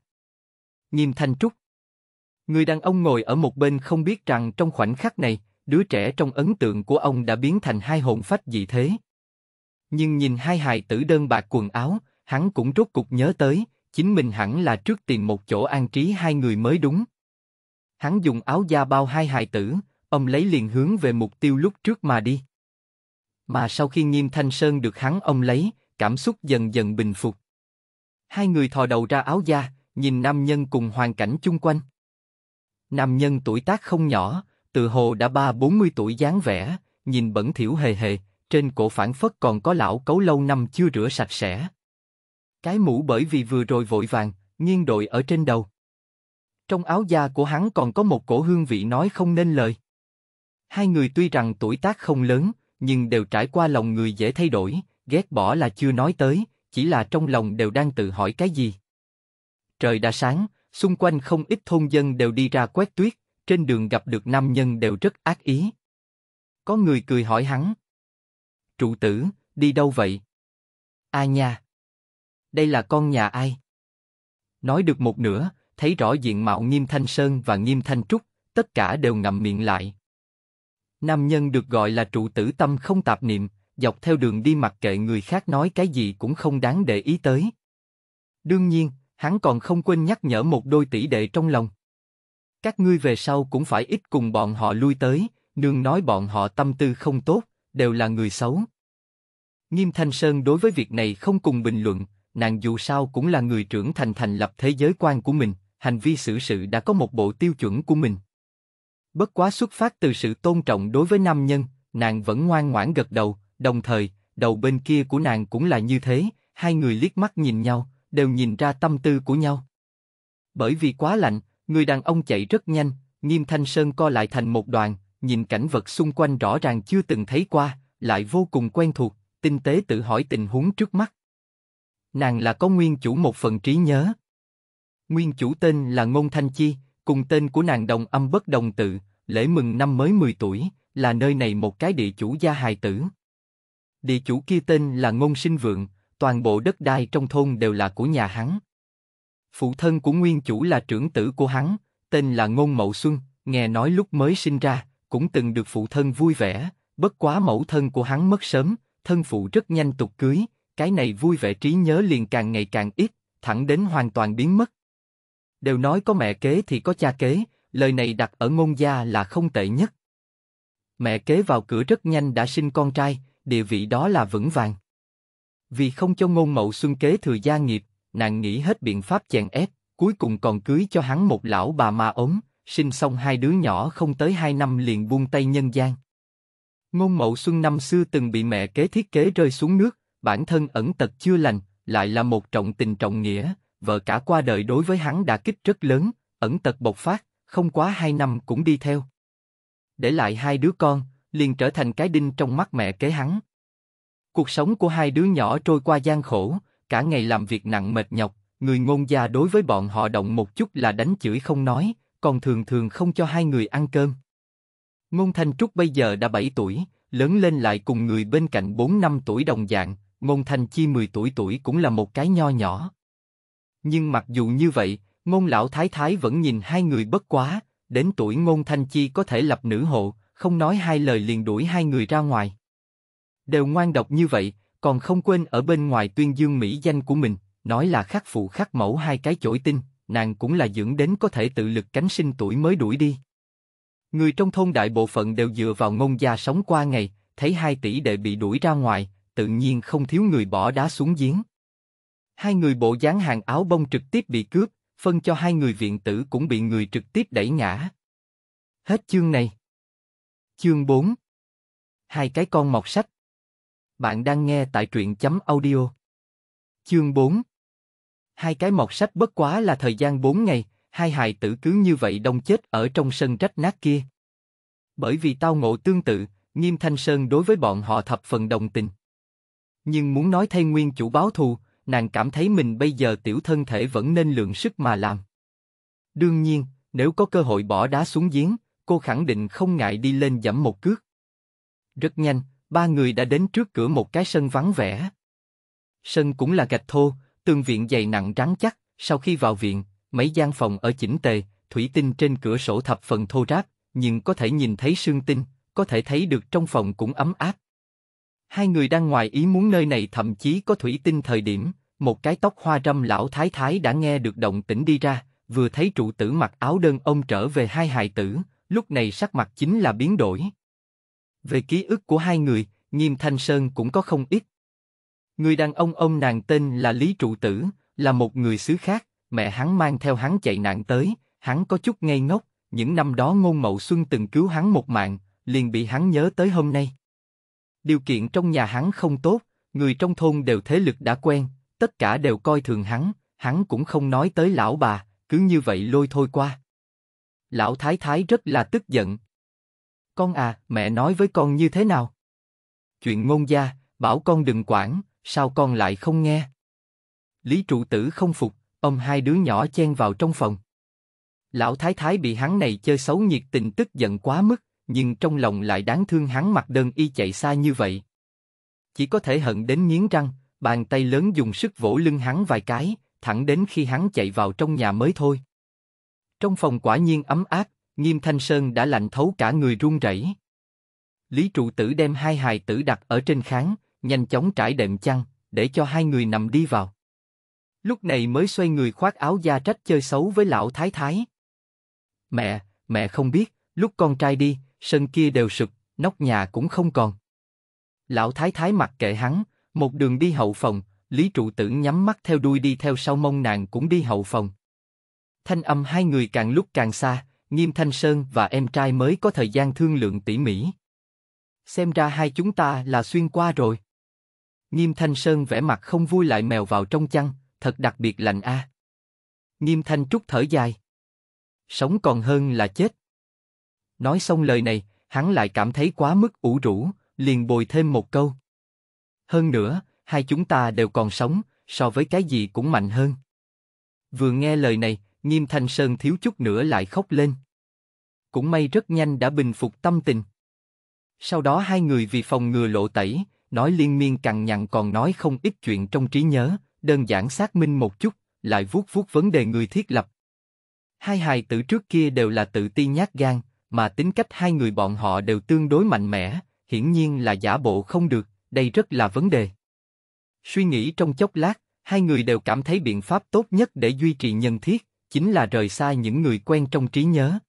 Nghiêm thanh trúc. Người đàn ông ngồi ở một bên không biết rằng trong khoảnh khắc này, đứa trẻ trong ấn tượng của ông đã biến thành hai hồn phách gì thế. Nhưng nhìn hai hài tử đơn bạc quần áo, hắn cũng rốt cục nhớ tới, chính mình hẳn là trước tìm một chỗ an trí hai người mới đúng. Hắn dùng áo da bao hai hài tử, ông lấy liền hướng về mục tiêu lúc trước mà đi. Mà sau khi nghiêm thanh sơn được hắn ông lấy, cảm xúc dần dần bình phục. Hai người thò đầu ra áo da, nhìn nam nhân cùng hoàn cảnh chung quanh. Nam nhân tuổi tác không nhỏ, từ hồ đã ba bốn mươi tuổi dáng vẻ, nhìn bẩn thỉu hề hề, trên cổ phản phất còn có lão cấu lâu năm chưa rửa sạch sẽ. Cái mũ bởi vì vừa rồi vội vàng, nghiêng đội ở trên đầu. Trong áo da của hắn còn có một cổ hương vị nói không nên lời. Hai người tuy rằng tuổi tác không lớn, nhưng đều trải qua lòng người dễ thay đổi, ghét bỏ là chưa nói tới, chỉ là trong lòng đều đang tự hỏi cái gì. Trời đã sáng, xung quanh không ít thôn dân đều đi ra quét tuyết, trên đường gặp được nam nhân đều rất ác ý. Có người cười hỏi hắn. Trụ tử, đi đâu vậy? Ai nha? Đây là con nhà ai? Nói được một nửa, thấy rõ diện mạo nghiêm thanh sơn và nghiêm thanh trúc, tất cả đều ngậm miệng lại. Nam nhân được gọi là trụ tử tâm không tạp niệm, dọc theo đường đi mặc kệ người khác nói cái gì cũng không đáng để ý tới. Đương nhiên, hắn còn không quên nhắc nhở một đôi tỷ đệ trong lòng. Các ngươi về sau cũng phải ít cùng bọn họ lui tới, nương nói bọn họ tâm tư không tốt, đều là người xấu. Nghiêm Thanh Sơn đối với việc này không cùng bình luận, nàng dù sao cũng là người trưởng thành thành lập thế giới quan của mình, hành vi xử sự đã có một bộ tiêu chuẩn của mình. Bất quá xuất phát từ sự tôn trọng đối với nam nhân, nàng vẫn ngoan ngoãn gật đầu, đồng thời, đầu bên kia của nàng cũng là như thế, hai người liếc mắt nhìn nhau, đều nhìn ra tâm tư của nhau. Bởi vì quá lạnh, Người đàn ông chạy rất nhanh, nghiêm thanh sơn co lại thành một đoàn, nhìn cảnh vật xung quanh rõ ràng chưa từng thấy qua, lại vô cùng quen thuộc, tinh tế tự hỏi tình huống trước mắt. Nàng là có nguyên chủ một phần trí nhớ. Nguyên chủ tên là Ngôn Thanh Chi, cùng tên của nàng đồng âm bất đồng tự, lễ mừng năm mới 10 tuổi, là nơi này một cái địa chủ gia hài tử. Địa chủ kia tên là Ngôn Sinh Vượng, toàn bộ đất đai trong thôn đều là của nhà hắn phụ thân của nguyên chủ là trưởng tử của hắn, tên là Ngôn Mậu Xuân, nghe nói lúc mới sinh ra, cũng từng được phụ thân vui vẻ, bất quá mẫu thân của hắn mất sớm, thân phụ rất nhanh tục cưới, cái này vui vẻ trí nhớ liền càng ngày càng ít, thẳng đến hoàn toàn biến mất. Đều nói có mẹ kế thì có cha kế, lời này đặt ở ngôn gia là không tệ nhất. Mẹ kế vào cửa rất nhanh đã sinh con trai, địa vị đó là vững vàng. Vì không cho ngôn mậu xuân kế thừa gia nghiệp, nàng nghĩ hết biện pháp chèn ép, cuối cùng còn cưới cho hắn một lão bà ma ốm, sinh xong hai đứa nhỏ không tới hai năm liền buông tay nhân gian. Ngôn Mậu Xuân năm xưa từng bị mẹ kế thiết kế rơi xuống nước, bản thân ẩn tật chưa lành, lại là một trọng tình trọng nghĩa, vợ cả qua đời đối với hắn đã kích rất lớn, ẩn tật bộc phát, không quá hai năm cũng đi theo. Để lại hai đứa con, liền trở thành cái đinh trong mắt mẹ kế hắn. Cuộc sống của hai đứa nhỏ trôi qua gian khổ, cả ngày làm việc nặng mệt nhọc, người ngôn gia đối với bọn họ động một chút là đánh chửi không nói, còn thường thường không cho hai người ăn cơm. Ngôn Thanh Trúc bây giờ đã 7 tuổi, lớn lên lại cùng người bên cạnh 4 năm tuổi đồng dạng, Ngôn Thanh Chi 10 tuổi tuổi cũng là một cái nho nhỏ. Nhưng mặc dù như vậy, Ngôn Lão Thái Thái vẫn nhìn hai người bất quá, đến tuổi Ngôn Thanh Chi có thể lập nữ hộ, không nói hai lời liền đuổi hai người ra ngoài. Đều ngoan độc như vậy, còn không quên ở bên ngoài tuyên dương mỹ danh của mình, nói là khắc phụ khắc mẫu hai cái chổi tinh, nàng cũng là dưỡng đến có thể tự lực cánh sinh tuổi mới đuổi đi. Người trong thôn đại bộ phận đều dựa vào ngôn gia sống qua ngày, thấy hai tỷ đệ bị đuổi ra ngoài, tự nhiên không thiếu người bỏ đá xuống giếng. Hai người bộ dáng hàng áo bông trực tiếp bị cướp, phân cho hai người viện tử cũng bị người trực tiếp đẩy ngã. Hết chương này. Chương 4 Hai cái con mọc sách bạn đang nghe tại truyện chấm audio. Chương 4 Hai cái mọt sách bất quá là thời gian 4 ngày, hai hài tử cứ như vậy đông chết ở trong sân rách nát kia. Bởi vì tao ngộ tương tự, Nghiêm Thanh Sơn đối với bọn họ thập phần đồng tình. Nhưng muốn nói thay nguyên chủ báo thù, nàng cảm thấy mình bây giờ tiểu thân thể vẫn nên lượng sức mà làm. Đương nhiên, nếu có cơ hội bỏ đá xuống giếng, cô khẳng định không ngại đi lên dẫm một cước. Rất nhanh, ba người đã đến trước cửa một cái sân vắng vẻ. Sân cũng là gạch thô, tường viện dày nặng rắn chắc, sau khi vào viện, mấy gian phòng ở chỉnh tề, thủy tinh trên cửa sổ thập phần thô ráp, nhưng có thể nhìn thấy sương tinh, có thể thấy được trong phòng cũng ấm áp. Hai người đang ngoài ý muốn nơi này thậm chí có thủy tinh thời điểm, một cái tóc hoa râm lão thái thái đã nghe được động tĩnh đi ra, vừa thấy trụ tử mặc áo đơn ông trở về hai hài tử, lúc này sắc mặt chính là biến đổi. Về ký ức của hai người, Nghiêm Thanh Sơn cũng có không ít. Người đàn ông ông nàng tên là Lý Trụ Tử, là một người xứ khác, mẹ hắn mang theo hắn chạy nạn tới, hắn có chút ngây ngốc, những năm đó ngôn mậu xuân từng cứu hắn một mạng, liền bị hắn nhớ tới hôm nay. Điều kiện trong nhà hắn không tốt, người trong thôn đều thế lực đã quen, tất cả đều coi thường hắn, hắn cũng không nói tới lão bà, cứ như vậy lôi thôi qua. Lão thái thái rất là tức giận, con à, mẹ nói với con như thế nào? Chuyện ngôn gia, bảo con đừng quản, sao con lại không nghe? Lý trụ tử không phục, ông hai đứa nhỏ chen vào trong phòng. Lão thái thái bị hắn này chơi xấu nhiệt tình tức giận quá mức, nhưng trong lòng lại đáng thương hắn mặc đơn y chạy xa như vậy. Chỉ có thể hận đến nghiến răng, bàn tay lớn dùng sức vỗ lưng hắn vài cái, thẳng đến khi hắn chạy vào trong nhà mới thôi. Trong phòng quả nhiên ấm áp, Nghiêm Thanh Sơn đã lạnh thấu cả người run rẩy. Lý trụ tử đem hai hài tử đặt ở trên kháng, nhanh chóng trải đệm chăn, để cho hai người nằm đi vào. Lúc này mới xoay người khoác áo da trách chơi xấu với lão thái thái. Mẹ, mẹ không biết, lúc con trai đi, sân kia đều sụp, nóc nhà cũng không còn. Lão thái thái mặc kệ hắn, một đường đi hậu phòng, Lý trụ tử nhắm mắt theo đuôi đi theo sau mông nàng cũng đi hậu phòng. Thanh âm hai người càng lúc càng xa, Nghiêm Thanh Sơn và em trai mới có thời gian thương lượng tỉ mỉ. Xem ra hai chúng ta là xuyên qua rồi. Nghiêm Thanh Sơn vẻ mặt không vui lại mèo vào trong chăn, thật đặc biệt lạnh a. Nghiêm Thanh Trúc thở dài. Sống còn hơn là chết. Nói xong lời này, hắn lại cảm thấy quá mức ủ rũ, liền bồi thêm một câu. Hơn nữa, hai chúng ta đều còn sống, so với cái gì cũng mạnh hơn. Vừa nghe lời này, Nghiêm Thanh Sơn thiếu chút nữa lại khóc lên. Cũng may rất nhanh đã bình phục tâm tình. Sau đó hai người vì phòng ngừa lộ tẩy, nói liên miên cằn nhằn còn nói không ít chuyện trong trí nhớ, đơn giản xác minh một chút, lại vuốt vuốt vấn đề người thiết lập. Hai hài tử trước kia đều là tự ti nhát gan, mà tính cách hai người bọn họ đều tương đối mạnh mẽ, hiển nhiên là giả bộ không được, đây rất là vấn đề. Suy nghĩ trong chốc lát, hai người đều cảm thấy biện pháp tốt nhất để duy trì nhân thiết chính là rời xa những người quen trong trí nhớ.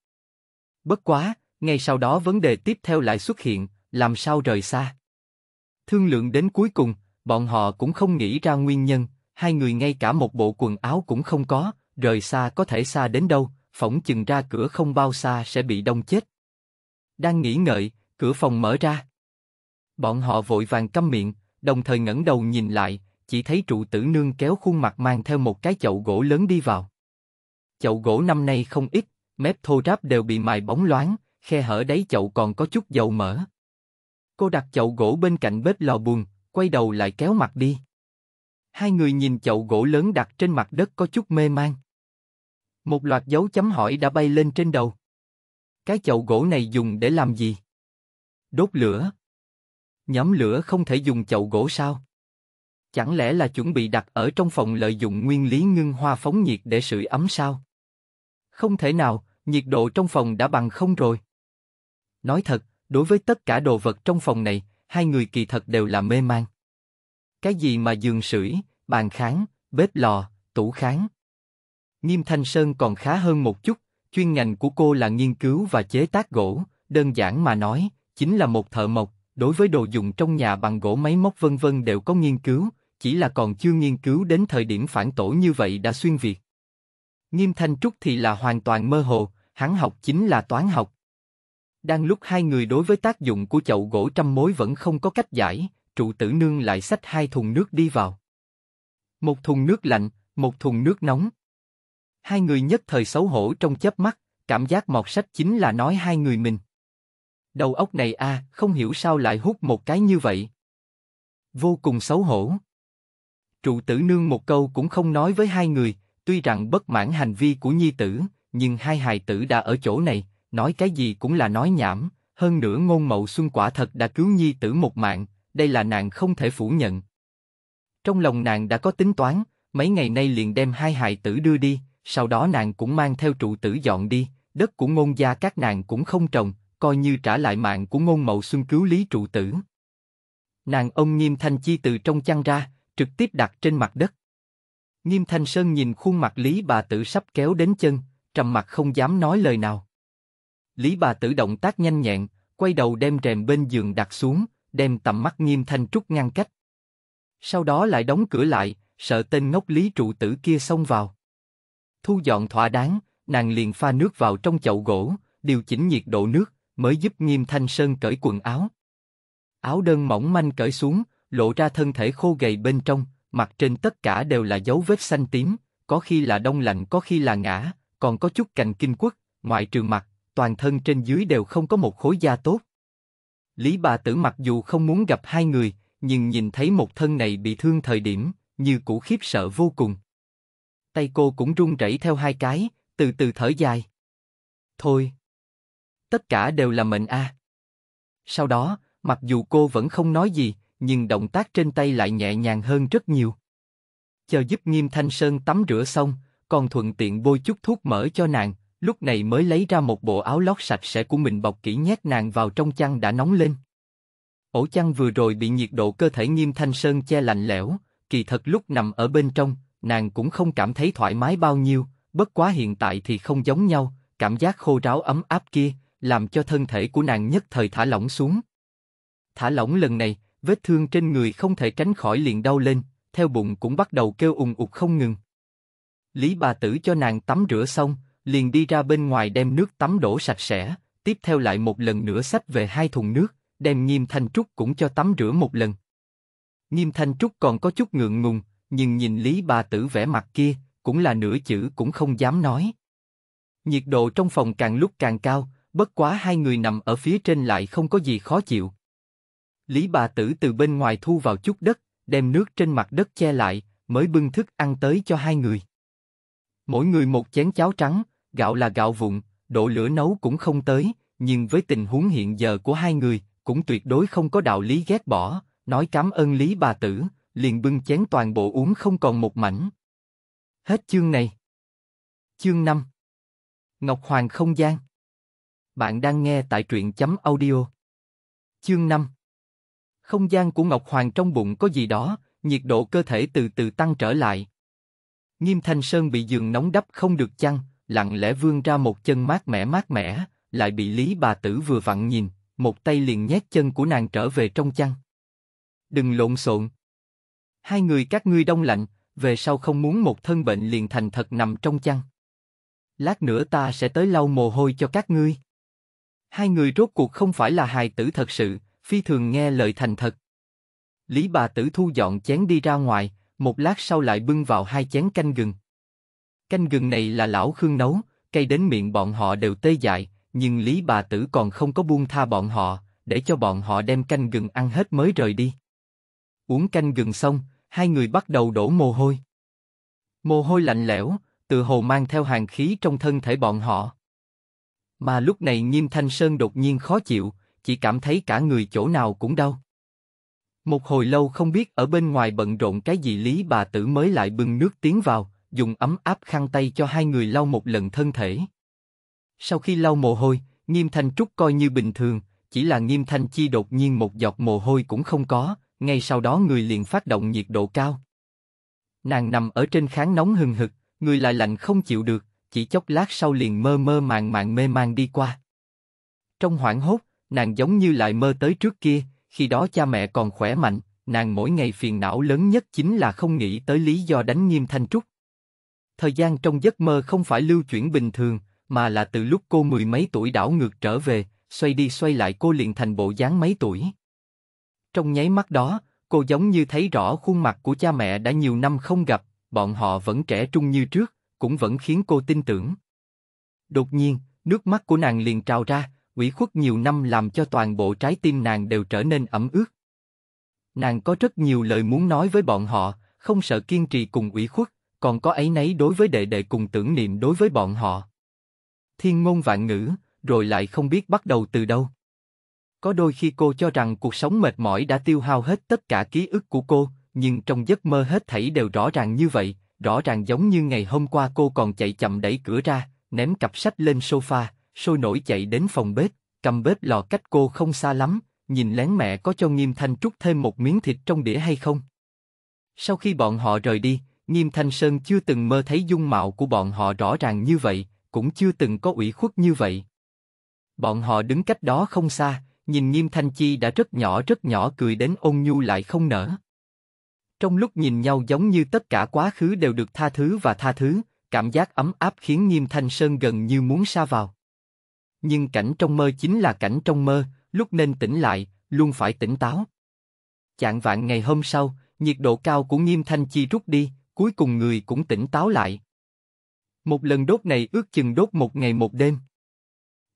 Bất quá, ngay sau đó vấn đề tiếp theo lại xuất hiện, làm sao rời xa? Thương lượng đến cuối cùng, bọn họ cũng không nghĩ ra nguyên nhân, hai người ngay cả một bộ quần áo cũng không có, rời xa có thể xa đến đâu, phỏng chừng ra cửa không bao xa sẽ bị đông chết. Đang nghĩ ngợi, cửa phòng mở ra. Bọn họ vội vàng câm miệng, đồng thời ngẩng đầu nhìn lại, chỉ thấy trụ tử nương kéo khuôn mặt mang theo một cái chậu gỗ lớn đi vào. Chậu gỗ năm nay không ít, mép thô ráp đều bị mài bóng loáng, khe hở đáy chậu còn có chút dầu mỡ. Cô đặt chậu gỗ bên cạnh bếp lò buồn, quay đầu lại kéo mặt đi. Hai người nhìn chậu gỗ lớn đặt trên mặt đất có chút mê mang. Một loạt dấu chấm hỏi đã bay lên trên đầu. Cái chậu gỗ này dùng để làm gì? Đốt lửa. Nhóm lửa không thể dùng chậu gỗ sao? Chẳng lẽ là chuẩn bị đặt ở trong phòng lợi dụng nguyên lý ngưng hoa phóng nhiệt để sưởi ấm sao? Không thể nào, nhiệt độ trong phòng đã bằng không rồi. Nói thật, đối với tất cả đồ vật trong phòng này, hai người kỳ thật đều là mê man. Cái gì mà giường sưởi, bàn kháng, bếp lò, tủ kháng. Nghiêm Thanh Sơn còn khá hơn một chút, chuyên ngành của cô là nghiên cứu và chế tác gỗ, đơn giản mà nói, chính là một thợ mộc, đối với đồ dùng trong nhà bằng gỗ máy móc vân vân đều có nghiên cứu, chỉ là còn chưa nghiên cứu đến thời điểm phản tổ như vậy đã xuyên việt. Nghiêm Thanh Trúc thì là hoàn toàn mơ hồ, hắn học chính là toán học. Đang lúc hai người đối với tác dụng của chậu gỗ trăm mối vẫn không có cách giải, trụ tử nương lại xách hai thùng nước đi vào. Một thùng nước lạnh, một thùng nước nóng. Hai người nhất thời xấu hổ trong chớp mắt, cảm giác mọt sách chính là nói hai người mình. Đầu óc này a, không hiểu sao lại hút một cái như vậy. Vô cùng xấu hổ. Trụ tử nương một câu cũng không nói với hai người, tuy rằng bất mãn hành vi của nhi tử, nhưng hai hài tử đã ở chỗ này, nói cái gì cũng là nói nhảm, hơn nữa ngôn mậu xuân quả thật đã cứu nhi tử một mạng, đây là nàng không thể phủ nhận. Trong lòng nàng đã có tính toán, mấy ngày nay liền đem hai hài tử đưa đi, sau đó nàng cũng mang theo trụ tử dọn đi, đất của ngôn gia các nàng cũng không trồng, coi như trả lại mạng của ngôn mậu xuân cứu lý trụ tử. Nàng ông nghiêm thanh chi từ trong chăn ra, trực tiếp đặt trên mặt đất. Nghiêm Thanh Sơn nhìn khuôn mặt Lý bà tử sắp kéo đến chân, trầm mặt không dám nói lời nào. Lý bà tử động tác nhanh nhẹn, quay đầu đem rèm bên giường đặt xuống, đem tầm mắt Nghiêm Thanh Trúc ngăn cách. Sau đó lại đóng cửa lại, sợ tên ngốc Lý trụ tử kia xông vào. Thu dọn thỏa đáng, nàng liền pha nước vào trong chậu gỗ, điều chỉnh nhiệt độ nước, mới giúp Nghiêm Thanh Sơn cởi quần áo. Áo đơn mỏng manh cởi xuống, lộ ra thân thể khô gầy bên trong, mặt trên tất cả đều là dấu vết xanh tím, có khi là đông lạnh có khi là ngã, còn có chút cành kinh quất, ngoại trừ mặt, toàn thân trên dưới đều không có một khối da tốt. Lý bà tử mặc dù không muốn gặp hai người, nhưng nhìn thấy một thân này bị thương thời điểm, như cũ khiếp sợ vô cùng. Tay cô cũng run rẩy theo hai cái, từ từ thở dài. Thôi, tất cả đều là mệnh a. À. Sau đó, mặc dù cô vẫn không nói gì, nhưng động tác trên tay lại nhẹ nhàng hơn rất nhiều. Chờ giúp Nghiêm Thanh Sơn tắm rửa xong, còn thuận tiện bôi chút thuốc mỡ cho nàng, lúc này mới lấy ra một bộ áo lót sạch sẽ của mình bọc kỹ nhét nàng vào trong chăn đã nóng lên. Ổ chăn vừa rồi bị nhiệt độ cơ thể Nghiêm Thanh Sơn che lạnh lẽo, kỳ thật lúc nằm ở bên trong, nàng cũng không cảm thấy thoải mái bao nhiêu, bất quá hiện tại thì không giống nhau, cảm giác khô ráo ấm áp kia, làm cho thân thể của nàng nhất thời thả lỏng xuống. Thả lỏng lần này, vết thương trên người không thể tránh khỏi liền đau lên, theo bụng cũng bắt đầu kêu ùng ục không ngừng. Lý bà tử cho nàng tắm rửa xong, liền đi ra bên ngoài đem nước tắm đổ sạch sẽ, tiếp theo lại một lần nữa xách về hai thùng nước, đem Nghiêm Thanh Trúc cũng cho tắm rửa một lần. Nghiêm Thanh Trúc còn có chút ngượng ngùng, nhưng nhìn Lý bà tử vẻ mặt kia, cũng là nửa chữ cũng không dám nói. Nhiệt độ trong phòng càng lúc càng cao, bất quá hai người nằm ở phía trên lại không có gì khó chịu, Lý bà tử từ bên ngoài thu vào chút đất, đem nước trên mặt đất che lại, mới bưng thức ăn tới cho hai người. Mỗi người một chén cháo trắng, gạo là gạo vụn, độ lửa nấu cũng không tới, nhưng với tình huống hiện giờ của hai người, cũng tuyệt đối không có đạo lý ghét bỏ, nói cảm ơn Lý bà tử, liền bưng chén toàn bộ uống không còn một mảnh. Hết chương này. Chương 5 Ngọc Hoàng không gian Bạn đang nghe tại truyện chấm audio. Chương 5 không gian của Ngọc Hoàng trong bụng có gì đó, nhiệt độ cơ thể từ từ tăng trở lại. Nghiêm Thanh Sơn bị giường nóng đắp không được chăn, lặng lẽ vươn ra một chân mát mẻ mát mẻ, lại bị Lý bà tử vừa vặn nhìn, một tay liền nhét chân của nàng trở về trong chăn. Đừng lộn xộn. Hai người các ngươi đông lạnh, về sau không muốn một thân bệnh liền thành thật nằm trong chăn. Lát nữa ta sẽ tới lau mồ hôi cho các ngươi. Hai người rốt cuộc không phải là hài tử thật sự, phi thường nghe lời thành thật. Lý bà tử thu dọn chén đi ra ngoài, một lát sau lại bưng vào hai chén canh gừng. Canh gừng này là lão Khương nấu, cay đến miệng bọn họ đều tê dại, nhưng Lý bà tử còn không có buông tha bọn họ, để cho bọn họ đem canh gừng ăn hết mới rời đi. Uống canh gừng xong, hai người bắt đầu đổ mồ hôi. Mồ hôi lạnh lẽo, tự hồ mang theo hàng khí trong thân thể bọn họ. Mà lúc này Nghiêm Thanh Sơn đột nhiên khó chịu, chỉ cảm thấy cả người chỗ nào cũng đau. Một hồi lâu không biết ở bên ngoài bận rộn cái gì Lý bà tử mới lại bưng nước tiến vào, dùng ấm áp khăn tay cho hai người lau một lần thân thể. Sau khi lau mồ hôi, Nghiêm Thanh Trúc coi như bình thường, chỉ là Nghiêm Thanh Chi đột nhiên một giọt mồ hôi cũng không có, ngay sau đó người liền phát động nhiệt độ cao. Nàng nằm ở trên kháng nóng hừng hực, người lại lạnh không chịu được, chỉ chốc lát sau liền mơ mơ màng màng mê mang đi qua. Trong hoảng hốt, nàng giống như lại mơ tới trước kia, khi đó cha mẹ còn khỏe mạnh, nàng mỗi ngày phiền não lớn nhất chính là không nghĩ tới lý do đánh nghiêm thanh trúc. Thời gian trong giấc mơ không phải lưu chuyển bình thường, mà là từ lúc cô mười mấy tuổi đảo ngược trở về, xoay đi xoay lại cô liền thành bộ dáng mấy tuổi. Trong nháy mắt đó, cô giống như thấy rõ khuôn mặt của cha mẹ đã nhiều năm không gặp, bọn họ vẫn trẻ trung như trước, cũng vẫn khiến cô tin tưởng. Đột nhiên, nước mắt của nàng liền trào ra, ủy khuất nhiều năm làm cho toàn bộ trái tim nàng đều trở nên ẩm ướt. Nàng có rất nhiều lời muốn nói với bọn họ, không sợ kiên trì cùng ủy khuất, còn có ấy nấy đối với đệ đệ cùng tưởng niệm đối với bọn họ. Thiên ngôn vạn ngữ, rồi lại không biết bắt đầu từ đâu. Có đôi khi cô cho rằng cuộc sống mệt mỏi đã tiêu hao hết tất cả ký ức của cô, nhưng trong giấc mơ hết thảy đều rõ ràng như vậy, rõ ràng giống như ngày hôm qua cô còn chạy chậm đẩy cửa ra, ném cặp sách lên sofa, sôi nổi chạy đến phòng bếp, cầm bếp lò cách cô không xa lắm, nhìn lén mẹ có cho Nghiêm Thanh Trúc thêm một miếng thịt trong đĩa hay không. Sau khi bọn họ rời đi, Nghiêm Thanh Sơn chưa từng mơ thấy dung mạo của bọn họ rõ ràng như vậy, cũng chưa từng có ủy khuất như vậy. Bọn họ đứng cách đó không xa, nhìn Nghiêm Thanh Chi đã rất nhỏ rất nhỏ cười đến ôn nhu lại không nở. Trong lúc nhìn nhau giống như tất cả quá khứ đều được tha thứ và tha thứ, cảm giác ấm áp khiến Nghiêm Thanh Sơn gần như muốn xa vào nhưng cảnh trong mơ chính là cảnh trong mơ, lúc nên tỉnh lại, luôn phải tỉnh táo. Chạng vạn ngày hôm sau, nhiệt độ cao của Nghiêm Thanh Chi rút đi, cuối cùng người cũng tỉnh táo lại. Một lần đốt này ước chừng đốt một ngày một đêm.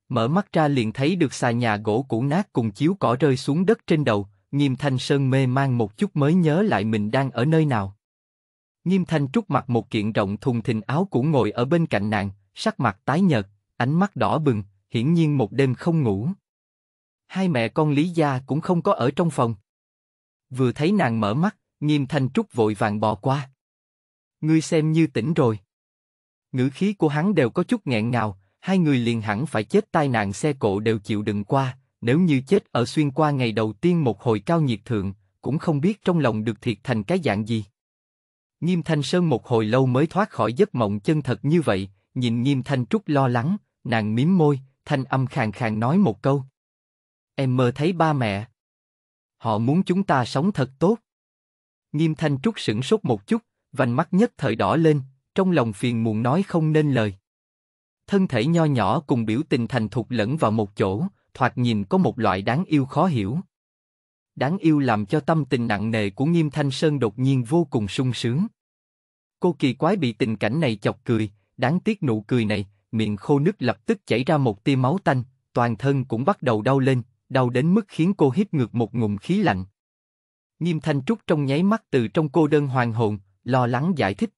Mở mắt ra liền thấy được xà nhà gỗ cũ nát cùng chiếu cỏ rơi xuống đất trên đầu, Nghiêm Thanh Sơn mê mang một chút mới nhớ lại mình đang ở nơi nào. Nghiêm Thanh trúc mặc một kiện rộng thùng thình áo cũ ngồi ở bên cạnh nàng, sắc mặt tái nhợt, ánh mắt đỏ bừng, hiển nhiên một đêm không ngủ. Hai mẹ con Lý Gia cũng không có ở trong phòng. Vừa thấy nàng mở mắt, nghiêm thanh trúc vội vàng bò qua. Ngươi xem như tỉnh rồi. Ngữ khí của hắn đều có chút nghẹn ngào, hai người liền hẳn phải chết tai nạn xe cộ đều chịu đựng qua, nếu như chết ở xuyên qua ngày đầu tiên một hồi cao nhiệt thượng, cũng không biết trong lòng được thiệt thành cái dạng gì. Nghiêm Thanh Sơn một hồi lâu mới thoát khỏi giấc mộng chân thật như vậy, nhìn Nghiêm Thanh Trúc lo lắng, nàng mím môi, thanh âm khàn khàn nói một câu. Em mơ thấy ba mẹ. Họ muốn chúng ta sống thật tốt. Nghiêm thanh trúc sửng sốt một chút, vành mắt nhất thời đỏ lên, trong lòng phiền muộn nói không nên lời. Thân thể nho nhỏ cùng biểu tình thành thục lẫn vào một chỗ, thoạt nhìn có một loại đáng yêu khó hiểu. Đáng yêu làm cho tâm tình nặng nề của Nghiêm Thanh Sơn đột nhiên vô cùng sung sướng. Cô kỳ quái bị tình cảnh này chọc cười, đáng tiếc nụ cười này, miệng khô nứt lập tức chảy ra một tia máu tanh, toàn thân cũng bắt đầu đau lên, đau đến mức khiến cô hít ngược một ngụm khí lạnh. Nghiêm Thanh Trúc trong nháy mắt từ trong cô đơn hoàng hồn, lo lắng giải thích.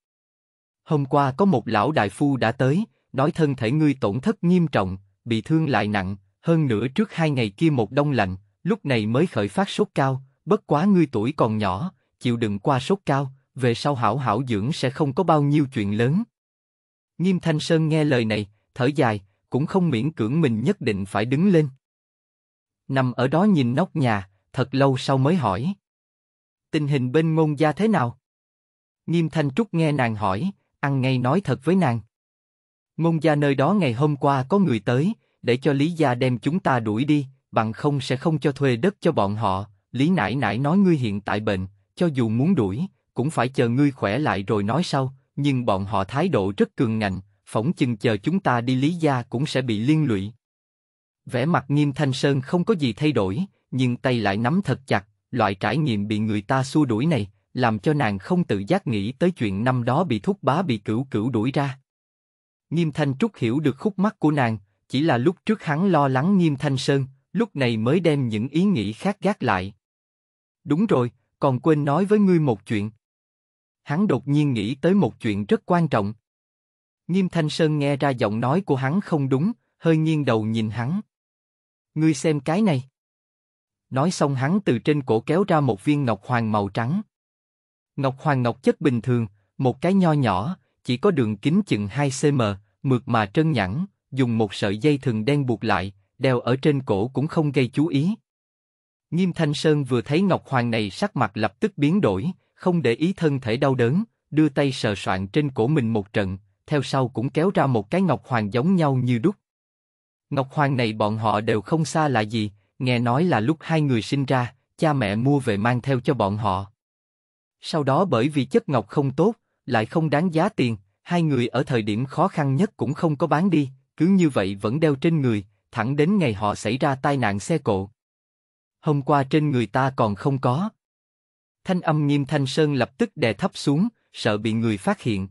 Hôm qua có một lão đại phu đã tới, nói thân thể ngươi tổn thất nghiêm trọng, bị thương lại nặng, hơn nữa trước hai ngày kia một đông lạnh, lúc này mới khởi phát sốt cao, bất quá ngươi tuổi còn nhỏ, chịu đựng qua sốt cao, về sau hảo hảo dưỡng sẽ không có bao nhiêu chuyện lớn. Nghiêm Thanh Sơn nghe lời này, thở dài, cũng không miễn cưỡng mình nhất định phải đứng lên. Nằm ở đó nhìn nóc nhà, thật lâu sau mới hỏi. Tình hình bên ngôn gia thế nào? Nghiêm Thanh Trúc nghe nàng hỏi, ăn ngay nói thật với nàng. Ngôn gia nơi đó ngày hôm qua có người tới, để cho Lý gia đem chúng ta đuổi đi, bằng không sẽ không cho thuê đất cho bọn họ. Lý nải nải nói ngươi hiện tại bệnh, cho dù muốn đuổi, cũng phải chờ ngươi khỏe lại rồi nói sau, nhưng bọn họ thái độ rất cường ngạnh, phỏng chừng chờ chúng ta đi lý gia cũng sẽ bị liên lụy. Vẻ mặt nghiêm thanh sơn không có gì thay đổi, nhưng tay lại nắm thật chặt, loại trải nghiệm bị người ta xua đuổi này, làm cho nàng không tự giác nghĩ tới chuyện năm đó bị thúc bá bị cửu cửu đuổi ra. Nghiêm thanh trúc hiểu được khúc mắc của nàng, chỉ là lúc trước hắn lo lắng nghiêm thanh sơn, lúc này mới đem những ý nghĩ khác gác lại. Đúng rồi, còn quên nói với ngươi một chuyện hắn đột nhiên nghĩ tới một chuyện rất quan trọng. Nghiêm Thanh Sơn nghe ra giọng nói của hắn không đúng, hơi nghiêng đầu nhìn hắn. Ngươi xem cái này. Nói xong hắn từ trên cổ kéo ra một viên ngọc hoàng màu trắng. Ngọc hoàng ngọc chất bình thường, một cái nho nhỏ, chỉ có đường kính chừng 2cm, mượt mà trơn nhẵn, dùng một sợi dây thừng đen buộc lại, đeo ở trên cổ cũng không gây chú ý. Nghiêm Thanh Sơn vừa thấy ngọc hoàng này sắc mặt lập tức biến đổi, không để ý thân thể đau đớn, đưa tay sờ soạn trên cổ mình một trận, theo sau cũng kéo ra một cái ngọc hoàng giống nhau như đúc. Ngọc hoàng này bọn họ đều không xa là gì, nghe nói là lúc hai người sinh ra, cha mẹ mua về mang theo cho bọn họ. Sau đó bởi vì chất ngọc không tốt, lại không đáng giá tiền, hai người ở thời điểm khó khăn nhất cũng không có bán đi, cứ như vậy vẫn đeo trên người, thẳng đến ngày họ xảy ra tai nạn xe cộ. Hôm qua trên người ta còn không có, Thanh âm nghiêm thanh sơn lập tức đè thấp xuống, sợ bị người phát hiện.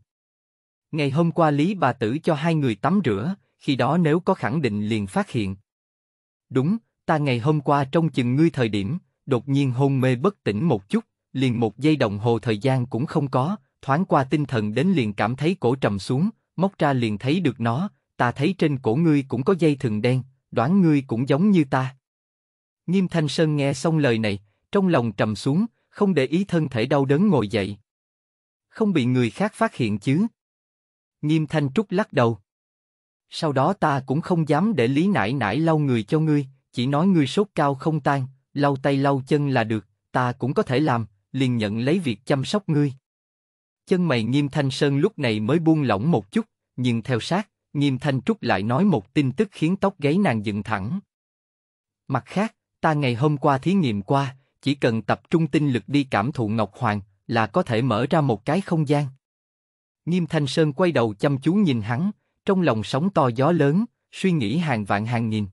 Ngày hôm qua Lý bà tử cho hai người tắm rửa, khi đó nếu có khẳng định liền phát hiện. Đúng, ta ngày hôm qua trong chừng ngươi thời điểm, đột nhiên hôn mê bất tỉnh một chút, liền một giây đồng hồ thời gian cũng không có, thoáng qua tinh thần đến liền cảm thấy cổ trầm xuống, móc ra liền thấy được nó, ta thấy trên cổ ngươi cũng có dây thừng đen, đoán ngươi cũng giống như ta. Nghiêm Thanh Sơn nghe xong lời này, trong lòng trầm xuống, không để ý thân thể đau đớn ngồi dậy. Không bị người khác phát hiện chứ. Nghiêm Thanh Trúc lắc đầu. Sau đó ta cũng không dám để Lý Nải Nải lau người cho ngươi, chỉ nói ngươi sốt cao không tan, lau tay lau chân là được, ta cũng có thể làm, liền nhận lấy việc chăm sóc ngươi. Chân mày Nghiêm Thanh Sơn lúc này mới buông lỏng một chút, nhưng theo sát, Nghiêm Thanh Trúc lại nói một tin tức khiến tóc gáy nàng dựng thẳng. Mặt khác, ta ngày hôm qua thí nghiệm qua, chỉ cần tập trung tinh lực đi cảm thụ Ngọc Hoàng là có thể mở ra một cái không gian. Nghiêm Thanh Sơn quay đầu chăm chú nhìn hắn, trong lòng sóng to gió lớn, suy nghĩ hàng vạn hàng nghìn.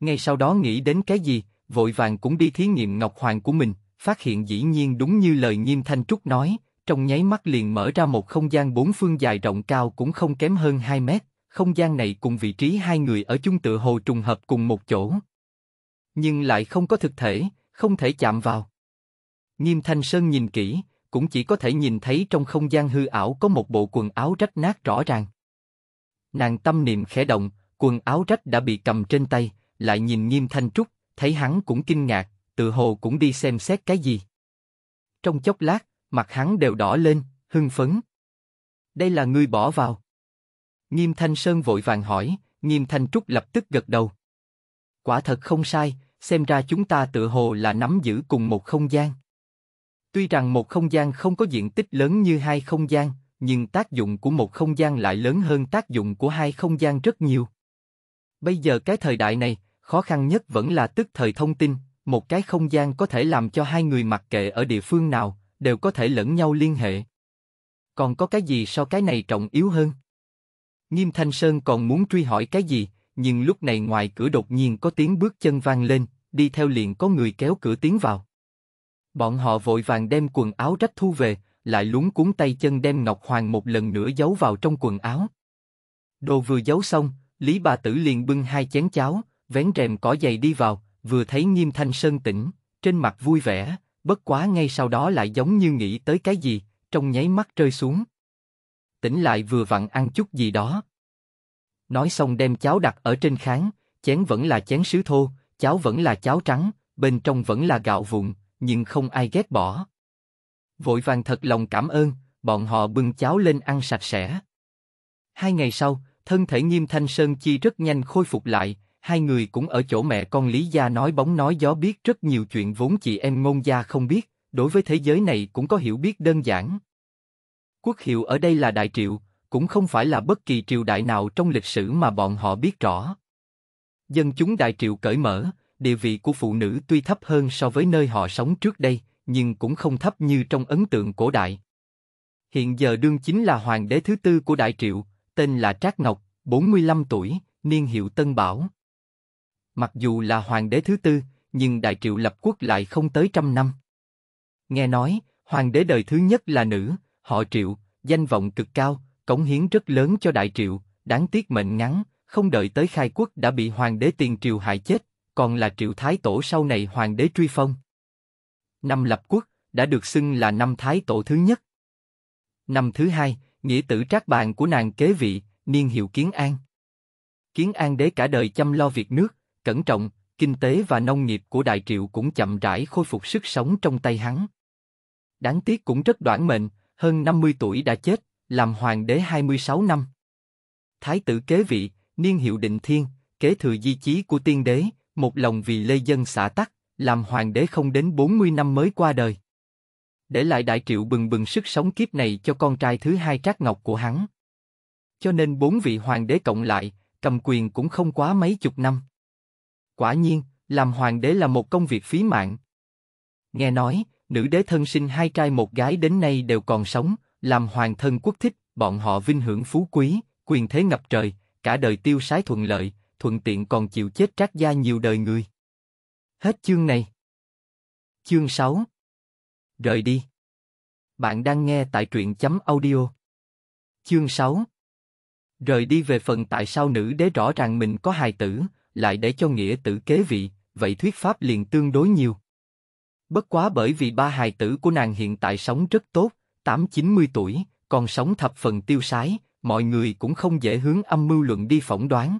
Ngay sau đó nghĩ đến cái gì, vội vàng cũng đi thí nghiệm Ngọc Hoàng của mình, phát hiện dĩ nhiên đúng như lời Nghiêm Thanh Trúc nói, trong nháy mắt liền mở ra một không gian bốn phương dài rộng cao cũng không kém hơn 2 mét, không gian này cùng vị trí hai người ở chung tự hồ trùng hợp cùng một chỗ. Nhưng lại không có thực thể, không thể chạm vào. Nghiêm Thanh Sơn nhìn kỹ, cũng chỉ có thể nhìn thấy trong không gian hư ảo có một bộ quần áo rách nát rõ ràng. Nàng tâm niệm khẽ động, quần áo rách đã bị cầm trên tay, lại nhìn Nghiêm Thanh Trúc, thấy hắn cũng kinh ngạc, tự hồ cũng đi xem xét cái gì. Trong chốc lát, mặt hắn đều đỏ lên, hưng phấn. Đây là ngươi bỏ vào. Nghiêm Thanh Sơn vội vàng hỏi, Nghiêm Thanh Trúc lập tức gật đầu. Quả thật không sai, xem ra chúng ta tựa hồ là nắm giữ cùng một không gian. Tuy rằng một không gian không có diện tích lớn như hai không gian, nhưng tác dụng của một không gian lại lớn hơn tác dụng của hai không gian rất nhiều. Bây giờ cái thời đại này, khó khăn nhất vẫn là tức thời thông tin, một cái không gian có thể làm cho hai người mặc kệ ở địa phương nào, đều có thể lẫn nhau liên hệ. Còn có cái gì so cái này trọng yếu hơn? Nghiêm Thanh Sơn còn muốn truy hỏi cái gì, nhưng lúc này ngoài cửa đột nhiên có tiếng bước chân vang lên, đi theo liền có người kéo cửa tiến vào. Bọn họ vội vàng đem quần áo rách thu về, lại lúng cuốn tay chân đem Ngọc Hoàng một lần nữa giấu vào trong quần áo. Đồ vừa giấu xong, Lý bà tử liền bưng hai chén cháo, vén rèm cỏ dày đi vào, vừa thấy Nghiêm Thanh Sơn tỉnh, trên mặt vui vẻ, bất quá ngay sau đó lại giống như nghĩ tới cái gì, trong nháy mắt rơi xuống. Tỉnh lại vừa vặn ăn chút gì đó. Nói xong đem cháo đặt ở trên kháng, chén vẫn là chén sứ thô, Cháo vẫn là cháo trắng, bên trong vẫn là gạo vụn, nhưng không ai ghét bỏ. Vội vàng thật lòng cảm ơn, bọn họ bưng cháo lên ăn sạch sẽ. Hai ngày sau, thân thể nghiêm thanh sơn chi rất nhanh khôi phục lại, hai người cũng ở chỗ mẹ con Lý Gia nói bóng nói gió biết rất nhiều chuyện vốn chị em ngôn gia không biết, đối với thế giới này cũng có hiểu biết đơn giản. Quốc hiệu ở đây là đại triệu, cũng không phải là bất kỳ triều đại nào trong lịch sử mà bọn họ biết rõ. Dân chúng Đại Triệu cởi mở, địa vị của phụ nữ tuy thấp hơn so với nơi họ sống trước đây, nhưng cũng không thấp như trong ấn tượng cổ đại. Hiện giờ đương chính là hoàng đế thứ tư của Đại Triệu, tên là Trác Ngọc, 45 tuổi, niên hiệu Tân Bảo. Mặc dù là hoàng đế thứ tư, nhưng Đại Triệu lập quốc lại không tới trăm năm. Nghe nói, hoàng đế đời thứ nhất là nữ, họ Triệu, danh vọng cực cao, cống hiến rất lớn cho Đại Triệu, đáng tiếc mệnh ngắn, không đợi tới khai quốc đã bị hoàng đế tiền triều hại chết, còn là triệu thái tổ sau này hoàng đế truy phong. Năm lập quốc, đã được xưng là năm thái tổ thứ nhất. Năm thứ hai, nghĩa tử trác bàn của nàng kế vị, niên hiệu Kiến An. Kiến An đế cả đời chăm lo việc nước, cẩn trọng, kinh tế và nông nghiệp của đại triệu cũng chậm rãi khôi phục sức sống trong tay hắn. Đáng tiếc cũng rất đoản mệnh, hơn 50 tuổi đã chết, làm hoàng đế 26 năm. Thái tử kế vị, niên hiệu định thiên, kế thừa di chí của tiên đế, một lòng vì lê dân xã tắc, làm hoàng đế không đến 40 năm mới qua đời. Để lại đại triệu bừng bừng sức sống kiếp này cho con trai thứ hai Trác Ngọc của hắn. Cho nên bốn vị hoàng đế cộng lại, cầm quyền cũng không quá mấy chục năm. Quả nhiên, làm hoàng đế là một công việc phí mạng. Nghe nói, nữ đế thân sinh hai trai một gái đến nay đều còn sống, làm hoàng thân quốc thích, bọn họ vinh hưởng phú quý, quyền thế ngập trời, cả đời tiêu sái thuận lợi, thuận tiện còn chịu chết trác gia nhiều đời người. Hết chương này. Chương 6 Rời đi. Bạn đang nghe tại truyện chấm audio. Chương 6 Rời đi về phần tại sao nữ đế rõ ràng mình có hài tử, lại để cho nghĩa tử kế vị, vậy thuyết pháp liền tương đối nhiều. Bất quá bởi vì ba hài tử của nàng hiện tại sống rất tốt, 8-90 tuổi, còn sống thập phần tiêu sái, mọi người cũng không dễ hướng âm mưu luận đi phỏng đoán.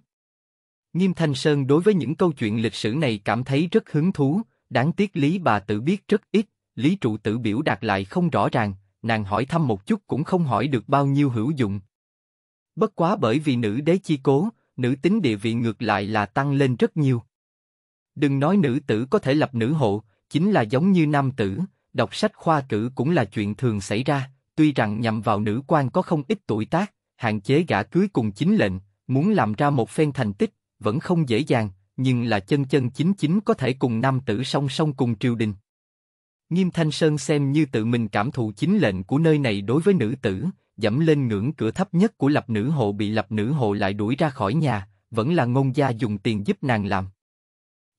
Nghiêm Thanh Sơn đối với những câu chuyện lịch sử này cảm thấy rất hứng thú, đáng tiếc Lý bà tự biết rất ít, Lý trụ tự biểu đạt lại không rõ ràng, nàng hỏi thăm một chút cũng không hỏi được bao nhiêu hữu dụng. Bất quá bởi vì nữ đế chi cố, nữ tính địa vị ngược lại là tăng lên rất nhiều. Đừng nói nữ tử có thể lập nữ hộ, chính là giống như nam tử, đọc sách khoa cử cũng là chuyện thường xảy ra, tuy rằng nhằm vào nữ quan có không ít tuổi tác, hạn chế gã cưới cùng chính lệnh, muốn làm ra một phen thành tích, vẫn không dễ dàng, nhưng là chân chân chính chính có thể cùng nam tử song song cùng triều đình. Nghiêm Thanh Sơn xem như tự mình cảm thụ chính lệnh của nơi này đối với nữ tử, dẫm lên ngưỡng cửa thấp nhất của lập nữ hộ bị lập nữ hộ lại đuổi ra khỏi nhà, vẫn là ngôn gia dùng tiền giúp nàng làm.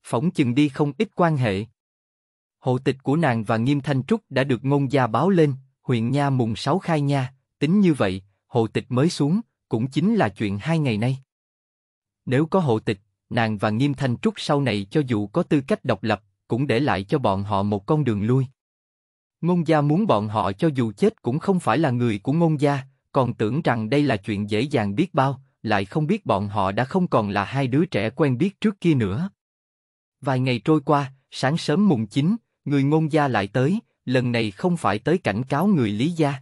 Phỏng chừng đi không ít quan hệ. Hộ tịch của nàng và Nghiêm Thanh Trúc đã được ngôn gia báo lên, huyện nha mùng 6 khai nha, tính như vậy, hộ tịch mới xuống, cũng chính là chuyện hai ngày nay. Nếu có hộ tịch, nàng và Nghiêm Thanh Trúc sau này cho dù có tư cách độc lập, cũng để lại cho bọn họ một con đường lui. Ngôn gia muốn bọn họ cho dù chết cũng không phải là người của ngôn gia, còn tưởng rằng đây là chuyện dễ dàng biết bao, lại không biết bọn họ đã không còn là hai đứa trẻ quen biết trước kia nữa. Vài ngày trôi qua, sáng sớm mùng 9, người ngôn gia lại tới, lần này không phải tới cảnh cáo người lý gia.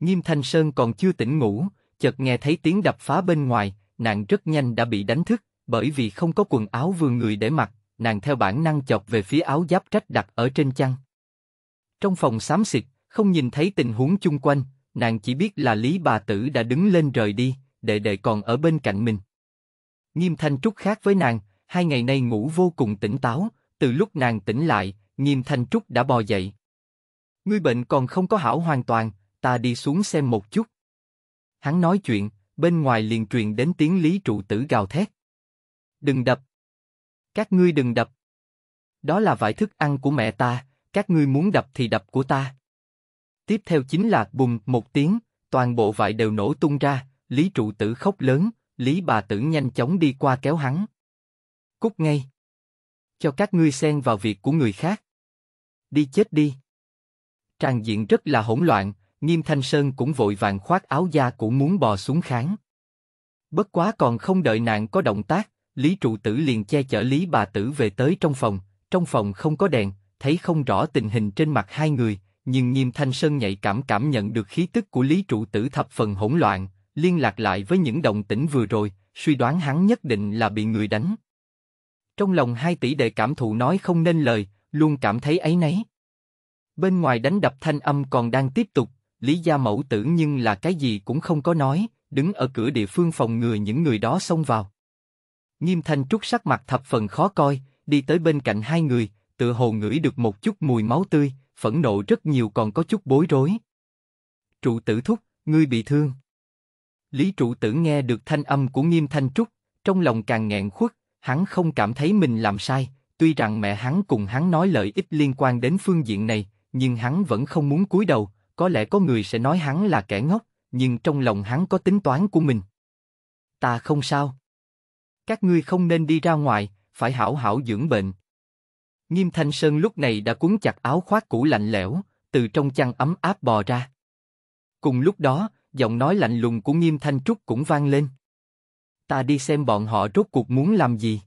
Nghiêm Thanh Sơn còn chưa tỉnh ngủ, chợt nghe thấy tiếng đập phá bên ngoài, nàng rất nhanh đã bị đánh thức, bởi vì không có quần áo vừa người để mặc, nàng theo bản năng chọc về phía áo giáp trách đặt ở trên chăn. Trong phòng xám xịt, không nhìn thấy tình huống chung quanh, nàng chỉ biết là Lý bà tử đã đứng lên rời đi, đệ đệ còn ở bên cạnh mình. Nghiêm Thanh Trúc khác với nàng, hai ngày nay ngủ vô cùng tỉnh táo, từ lúc nàng tỉnh lại, Nghiêm Thanh Trúc đã bò dậy. Ngươi bệnh còn không có hảo hoàn toàn, ta đi xuống xem một chút. Hắn nói chuyện, bên ngoài liền truyền đến tiếng lý trụ tử gào thét. Đừng đập. Các ngươi đừng đập. Đó là vải thức ăn của mẹ ta, các ngươi muốn đập thì đập của ta. Tiếp theo chính là bùng một tiếng, toàn bộ vải đều nổ tung ra, lý trụ tử khóc lớn, lý bà tử nhanh chóng đi qua kéo hắn. Cút ngay. Cho các ngươi xen vào việc của người khác. Đi chết đi. Tràng diện rất là hỗn loạn, Nghiêm Thanh Sơn cũng vội vàng khoác áo da cũ muốn bò xuống kháng. Bất quá còn không đợi nàng có động tác, Lý Trụ Tử liền che chở Lý Bà Tử về tới trong phòng, trong phòng không có đèn, thấy không rõ tình hình trên mặt hai người, nhưng Nghiêm Thanh Sơn nhạy cảm cảm nhận được khí tức của Lý Trụ Tử thập phần hỗn loạn, liên lạc lại với những động tĩnh vừa rồi, suy đoán hắn nhất định là bị người đánh. Trong lòng hai tỷ đệ cảm thụ nói không nên lời, luôn cảm thấy ấy nấy. Bên ngoài đánh đập thanh âm còn đang tiếp tục, Lý gia mẫu tử nhưng là cái gì cũng không có nói, đứng ở cửa địa phương phòng ngừa những người đó xông vào. Nghiêm Thanh Trúc sắc mặt thập phần khó coi, đi tới bên cạnh hai người, tự hồ ngửi được một chút mùi máu tươi, phẫn nộ rất nhiều còn có chút bối rối. Trụ tử thúc, ngươi bị thương. Lý trụ tử nghe được thanh âm của Nghiêm Thanh Trúc, trong lòng càng nghẹn khuất, hắn không cảm thấy mình làm sai, tuy rằng mẹ hắn cùng hắn nói lợi ích liên quan đến phương diện này, nhưng hắn vẫn không muốn cúi đầu, có lẽ có người sẽ nói hắn là kẻ ngốc, nhưng trong lòng hắn có tính toán của mình. Ta không sao. Các ngươi không nên đi ra ngoài, phải hảo hảo dưỡng bệnh. Nghiêm Thanh Sơn lúc này đã cuốn chặt áo khoác cũ lạnh lẽo, từ trong chăn ấm áp bò ra. Cùng lúc đó, giọng nói lạnh lùng của Nghiêm Thanh Trúc cũng vang lên. Ta đi xem bọn họ rốt cuộc muốn làm gì.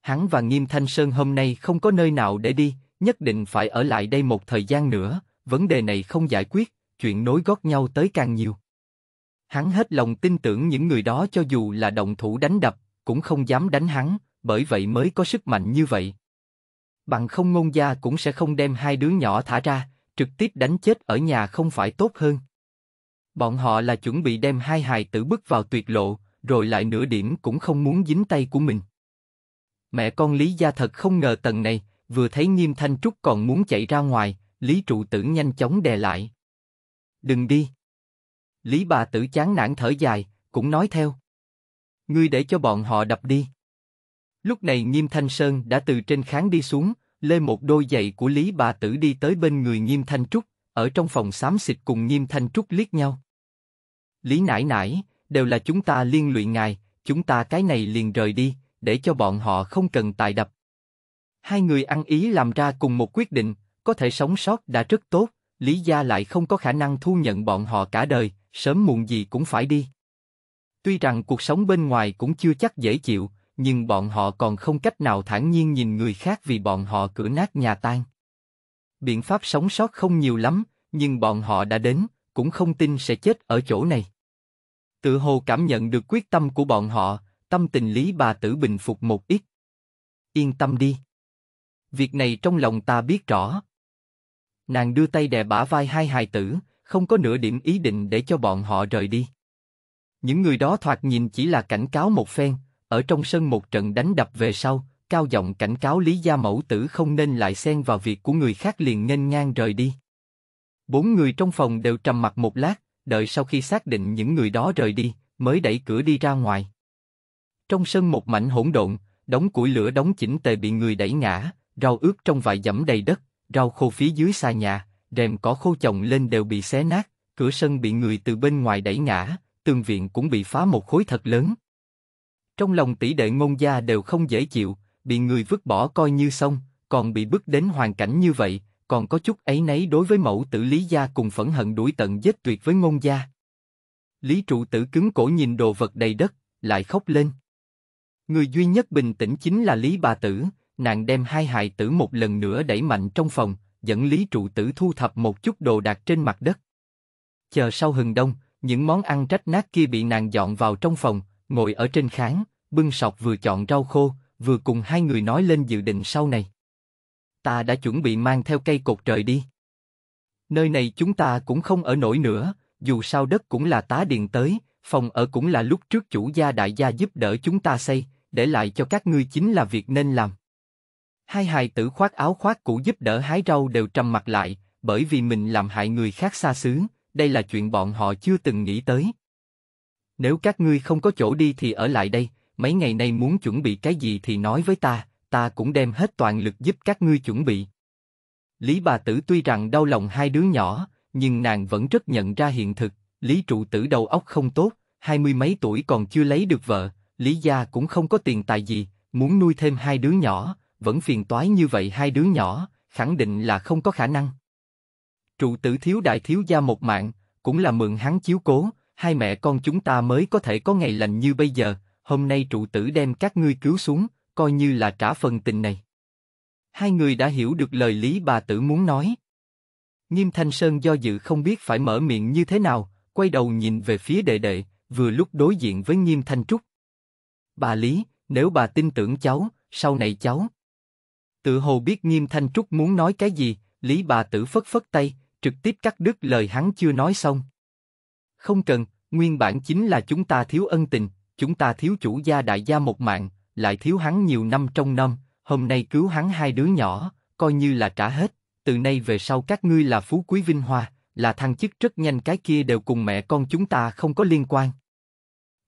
Hắn và Nghiêm Thanh Sơn hôm nay không có nơi nào để đi, nhất định phải ở lại đây một thời gian nữa, vấn đề này không giải quyết, chuyện nối gót nhau tới càng nhiều. Hắn hết lòng tin tưởng những người đó cho dù là động thủ đánh đập, cũng không dám đánh hắn, bởi vậy mới có sức mạnh như vậy. Bằng không ngôn gia cũng sẽ không đem hai đứa nhỏ thả ra, trực tiếp đánh chết ở nhà không phải tốt hơn. Bọn họ là chuẩn bị đem hai hài tử bước vào tuyệt lộ, rồi lại nửa điểm cũng không muốn dính tay của mình. Mẹ con Lý Gia thật không ngờ tầng này, vừa thấy Nghiêm Thanh Trúc còn muốn chạy ra ngoài, Lý trụ tử nhanh chóng đè lại. Đừng đi. Lý bà tử chán nản thở dài, cũng nói theo. Ngươi để cho bọn họ đập đi. Lúc này Nghiêm Thanh Sơn đã từ trên kháng đi xuống, lê một đôi giày của Lý bà tử đi tới bên người Nghiêm Thanh Trúc, ở trong phòng xám xịt cùng Nghiêm Thanh Trúc liếc nhau. Lý nải nải, đều là chúng ta liên lụy ngài, chúng ta cái này liền rời đi, để cho bọn họ không cần tài đập. Hai người ăn ý làm ra cùng một quyết định, có thể sống sót đã rất tốt, Lý Gia lại không có khả năng thu nhận bọn họ cả đời, sớm muộn gì cũng phải đi. Tuy rằng cuộc sống bên ngoài cũng chưa chắc dễ chịu, nhưng bọn họ còn không cách nào thản nhiên nhìn người khác vì bọn họ cửa nát nhà tan. Biện pháp sống sót không nhiều lắm, nhưng bọn họ đã đến, cũng không tin sẽ chết ở chỗ này. Tự hồ cảm nhận được quyết tâm của bọn họ, tâm tình Lý bà tử bình phục một ít. Yên tâm đi. Việc này trong lòng ta biết rõ. Nàng đưa tay đè bả vai hai hài tử, không có nửa điểm ý định để cho bọn họ rời đi. Những người đó thoạt nhìn chỉ là cảnh cáo một phen, ở trong sân một trận đánh đập về sau, cao giọng cảnh cáo Lý Gia Mẫu Tử không nên lại xen vào việc của người khác liền nghênh ngang rời đi. Bốn người trong phòng đều trầm mặt một lát, đợi sau khi xác định những người đó rời đi, mới đẩy cửa đi ra ngoài. Trong sân một mảnh hỗn độn, đống củi lửa đóng chỉnh tề bị người đẩy ngã, rau ướt trong vài dẫm đầy đất, rau khô phía dưới xà nhà, rèm cỏ khô chồng lên đều bị xé nát, cửa sân bị người từ bên ngoài đẩy ngã, tường viện cũng bị phá một khối thật lớn. Trong lòng tỷ đệ ngôn gia đều không dễ chịu, bị người vứt bỏ coi như xong, còn bị bức đến hoàn cảnh như vậy, còn có chút ấy nấy đối với mẫu tử Lý Gia cùng phẫn hận đuổi tận giết tuyệt với ngôn gia. Lý trụ tử cứng cổ nhìn đồ vật đầy đất, lại khóc lên. Người duy nhất bình tĩnh chính là Lý bà tử, nàng đem hai hài tử một lần nữa đẩy mạnh trong phòng, dẫn Lý Trụ Tử thu thập một chút đồ đạc trên mặt đất. Chờ sau hừng đông, những món ăn rách nát kia bị nàng dọn vào trong phòng, ngồi ở trên kháng, bưng sọc vừa chọn rau khô, vừa cùng hai người nói lên dự định sau này. Ta đã chuẩn bị mang theo cây cột trời đi. Nơi này chúng ta cũng không ở nổi nữa, dù sao đất cũng là tá điền tới, phòng ở cũng là lúc trước chủ gia đại gia giúp đỡ chúng ta xây, để lại cho các ngươi chính là việc nên làm. Hai hài tử khoác áo khoác cũ giúp đỡ hái rau đều trầm mặt lại, bởi vì mình làm hại người khác xa xứ, đây là chuyện bọn họ chưa từng nghĩ tới. Nếu các ngươi không có chỗ đi thì ở lại đây, mấy ngày nay muốn chuẩn bị cái gì thì nói với ta, ta cũng đem hết toàn lực giúp các ngươi chuẩn bị. Lý bà tử tuy rằng đau lòng hai đứa nhỏ, nhưng nàng vẫn rất nhận ra hiện thực, Lý trụ tử đầu óc không tốt, hai mươi mấy tuổi còn chưa lấy được vợ, Lý gia cũng không có tiền tài gì, muốn nuôi thêm hai đứa nhỏ, vẫn phiền toái như vậy hai đứa nhỏ, khẳng định là không có khả năng. Trụ tử thiếu đại thiếu gia một mạng, cũng là mượn hắn chiếu cố, hai mẹ con chúng ta mới có thể có ngày lành như bây giờ, hôm nay trụ tử đem các ngươi cứu xuống, coi như là trả phần tình này. Hai người đã hiểu được lời lý bà tử muốn nói. Nghiêm Thanh Sơn do dự không biết phải mở miệng như thế nào, quay đầu nhìn về phía đệ đệ, vừa lúc đối diện với Nghiêm Thanh Trúc. Bà Lý, nếu bà tin tưởng cháu, sau này cháu, Tự hồ biết Nghiêm Thanh Trúc muốn nói cái gì, Lý bà tử phất phất tay, trực tiếp cắt đứt lời hắn chưa nói xong. Không cần, nguyên bản chính là chúng ta thiếu ân tình, chúng ta thiếu chủ gia đại gia một mạng, lại thiếu hắn nhiều năm trong năm, hôm nay cứu hắn hai đứa nhỏ, coi như là trả hết, từ nay về sau các ngươi là phú quý vinh hoa, là thăng chức rất nhanh cái kia đều cùng mẹ con chúng ta không có liên quan.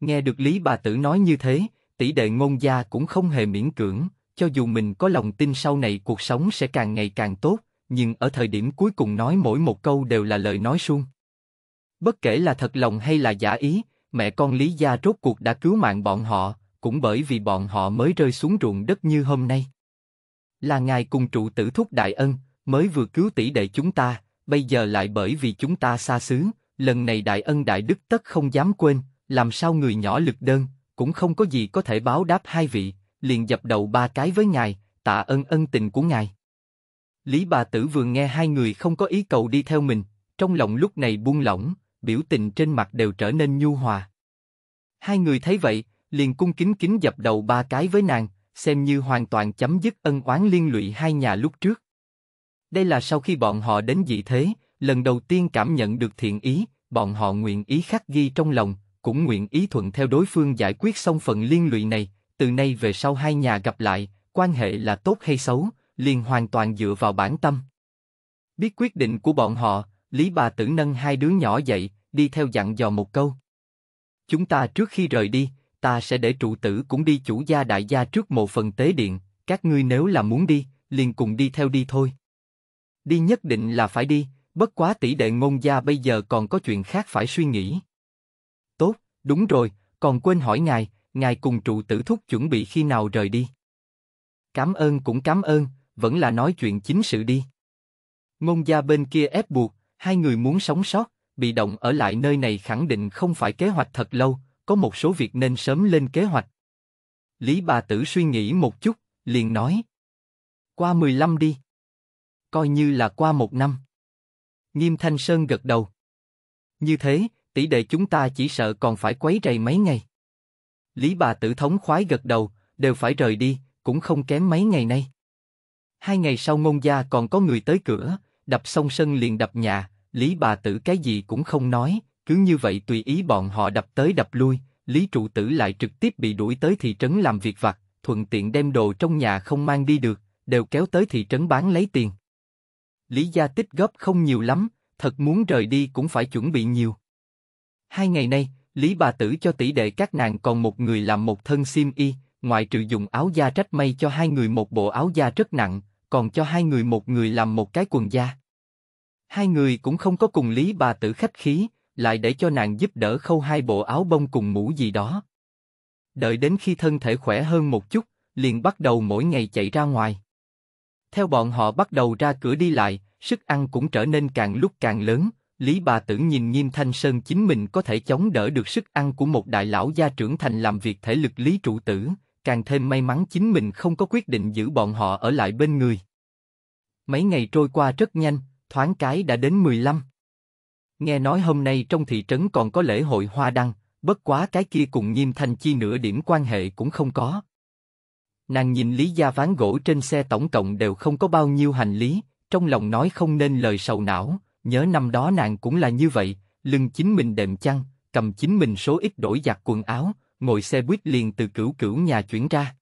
Nghe được Lý bà tử nói như thế, tỷ đệ ngôn gia cũng không hề miễn cưỡng, cho dù mình có lòng tin sau này cuộc sống sẽ càng ngày càng tốt, nhưng ở thời điểm cuối cùng nói mỗi một câu đều là lời nói suông. Bất kể là thật lòng hay là giả ý, mẹ con Lý Gia rốt cuộc đã cứu mạng bọn họ, cũng bởi vì bọn họ mới rơi xuống ruộng đất như hôm nay. Là ngài cùng trụ tử thúc đại ân, mới vừa cứu tỷ đệ chúng ta, bây giờ lại bởi vì chúng ta xa xứ, lần này đại ân đại đức tất không dám quên, làm sao người nhỏ lực đơn, cũng không có gì có thể báo đáp hai vị, liền dập đầu ba cái với ngài, tạ ơn ân tình của ngài. Lý bà tử vừa nghe hai người không có ý cầu đi theo mình, trong lòng lúc này buông lỏng, biểu tình trên mặt đều trở nên nhu hòa. Hai người thấy vậy, liền cung kính kính dập đầu ba cái với nàng, xem như hoàn toàn chấm dứt ân oán liên lụy hai nhà lúc trước. Đây là sau khi bọn họ đến dị thế, lần đầu tiên cảm nhận được thiện ý, bọn họ nguyện ý khắc ghi trong lòng, cũng nguyện ý thuận theo đối phương giải quyết xong phần liên lụy này, từ nay về sau hai nhà gặp lại, quan hệ là tốt hay xấu, liền hoàn toàn dựa vào bản tâm. Biết quyết định của bọn họ, Lý bà tử nâng hai đứa nhỏ dậy, đi theo dặn dò một câu. Chúng ta trước khi rời đi, ta sẽ để trụ tử cũng đi chủ gia đại gia trước một phần tế điện, các ngươi nếu là muốn đi, liền cùng đi theo đi thôi. Đi nhất định là phải đi, bất quá tỷ đệ ngôn gia bây giờ còn có chuyện khác phải suy nghĩ. Tốt, đúng rồi, còn quên hỏi ngài, ngài cùng trụ tử thúc chuẩn bị khi nào rời đi? Cám ơn cũng cám ơn, vẫn là nói chuyện chính sự đi. Ngôn gia bên kia ép buộc, hai người muốn sống sót, bị động ở lại nơi này khẳng định không phải kế hoạch thật lâu, có một số việc nên sớm lên kế hoạch. Lý bà tử suy nghĩ một chút, liền nói. Qua 15 đi. Coi như là qua một năm. Nghiêm Thanh Sơn gật đầu. Như thế, tỷ đệ chúng ta chỉ sợ còn phải quấy rầy mấy ngày. Lý bà tử thống khoái gật đầu, đều phải rời đi, cũng không kém mấy ngày nay. Hai ngày sau ngôn gia còn có người tới cửa, đập xong sân liền đập nhà, Lý bà tử cái gì cũng không nói, cứ như vậy tùy ý bọn họ đập tới đập lui, Lý trụ tử lại trực tiếp bị đuổi tới thị trấn làm việc vặt, thuận tiện đem đồ trong nhà không mang đi được, đều kéo tới thị trấn bán lấy tiền. Lý gia tích góp không nhiều lắm, thật muốn rời đi cũng phải chuẩn bị nhiều. Hai ngày nay, Lý bà tử cho tỷ đệ các nàng còn một người làm một thân xiêm y, ngoại trừ dùng áo da trách mây cho hai người một bộ áo da rất nặng, còn cho hai người một người làm một cái quần da. Hai người cũng không có cùng Lý bà tử khách khí, lại để cho nàng giúp đỡ khâu hai bộ áo bông cùng mũ gì đó. Đợi đến khi thân thể khỏe hơn một chút, liền bắt đầu mỗi ngày chạy ra ngoài. Theo bọn họ bắt đầu ra cửa đi lại, sức ăn cũng trở nên càng lúc càng lớn, Lý bà tử nhìn Nghiêm Thanh Sơn chính mình có thể chống đỡ được sức ăn của một đại lão gia trưởng thành làm việc thể lực Lý trụ tử, càng thêm may mắn chính mình không có quyết định giữ bọn họ ở lại bên người. Mấy ngày trôi qua rất nhanh, thoáng cái đã đến 15. Nghe nói hôm nay trong thị trấn còn có lễ hội hoa đăng, bất quá cái kia cùng Nghiêm Thanh chi nửa điểm quan hệ cũng không có. Nàng nhìn Lý Gia ván gỗ trên xe tổng cộng đều không có bao nhiêu hành lý, trong lòng nói không nên lời sầu não, Nhớ năm đó nàng cũng là như vậy, lưng chính mình đệm chăn, cầm chính mình số ít đổi giặt quần áo, ngồi xe buýt liền từ cửu cửu nhà chuyển ra.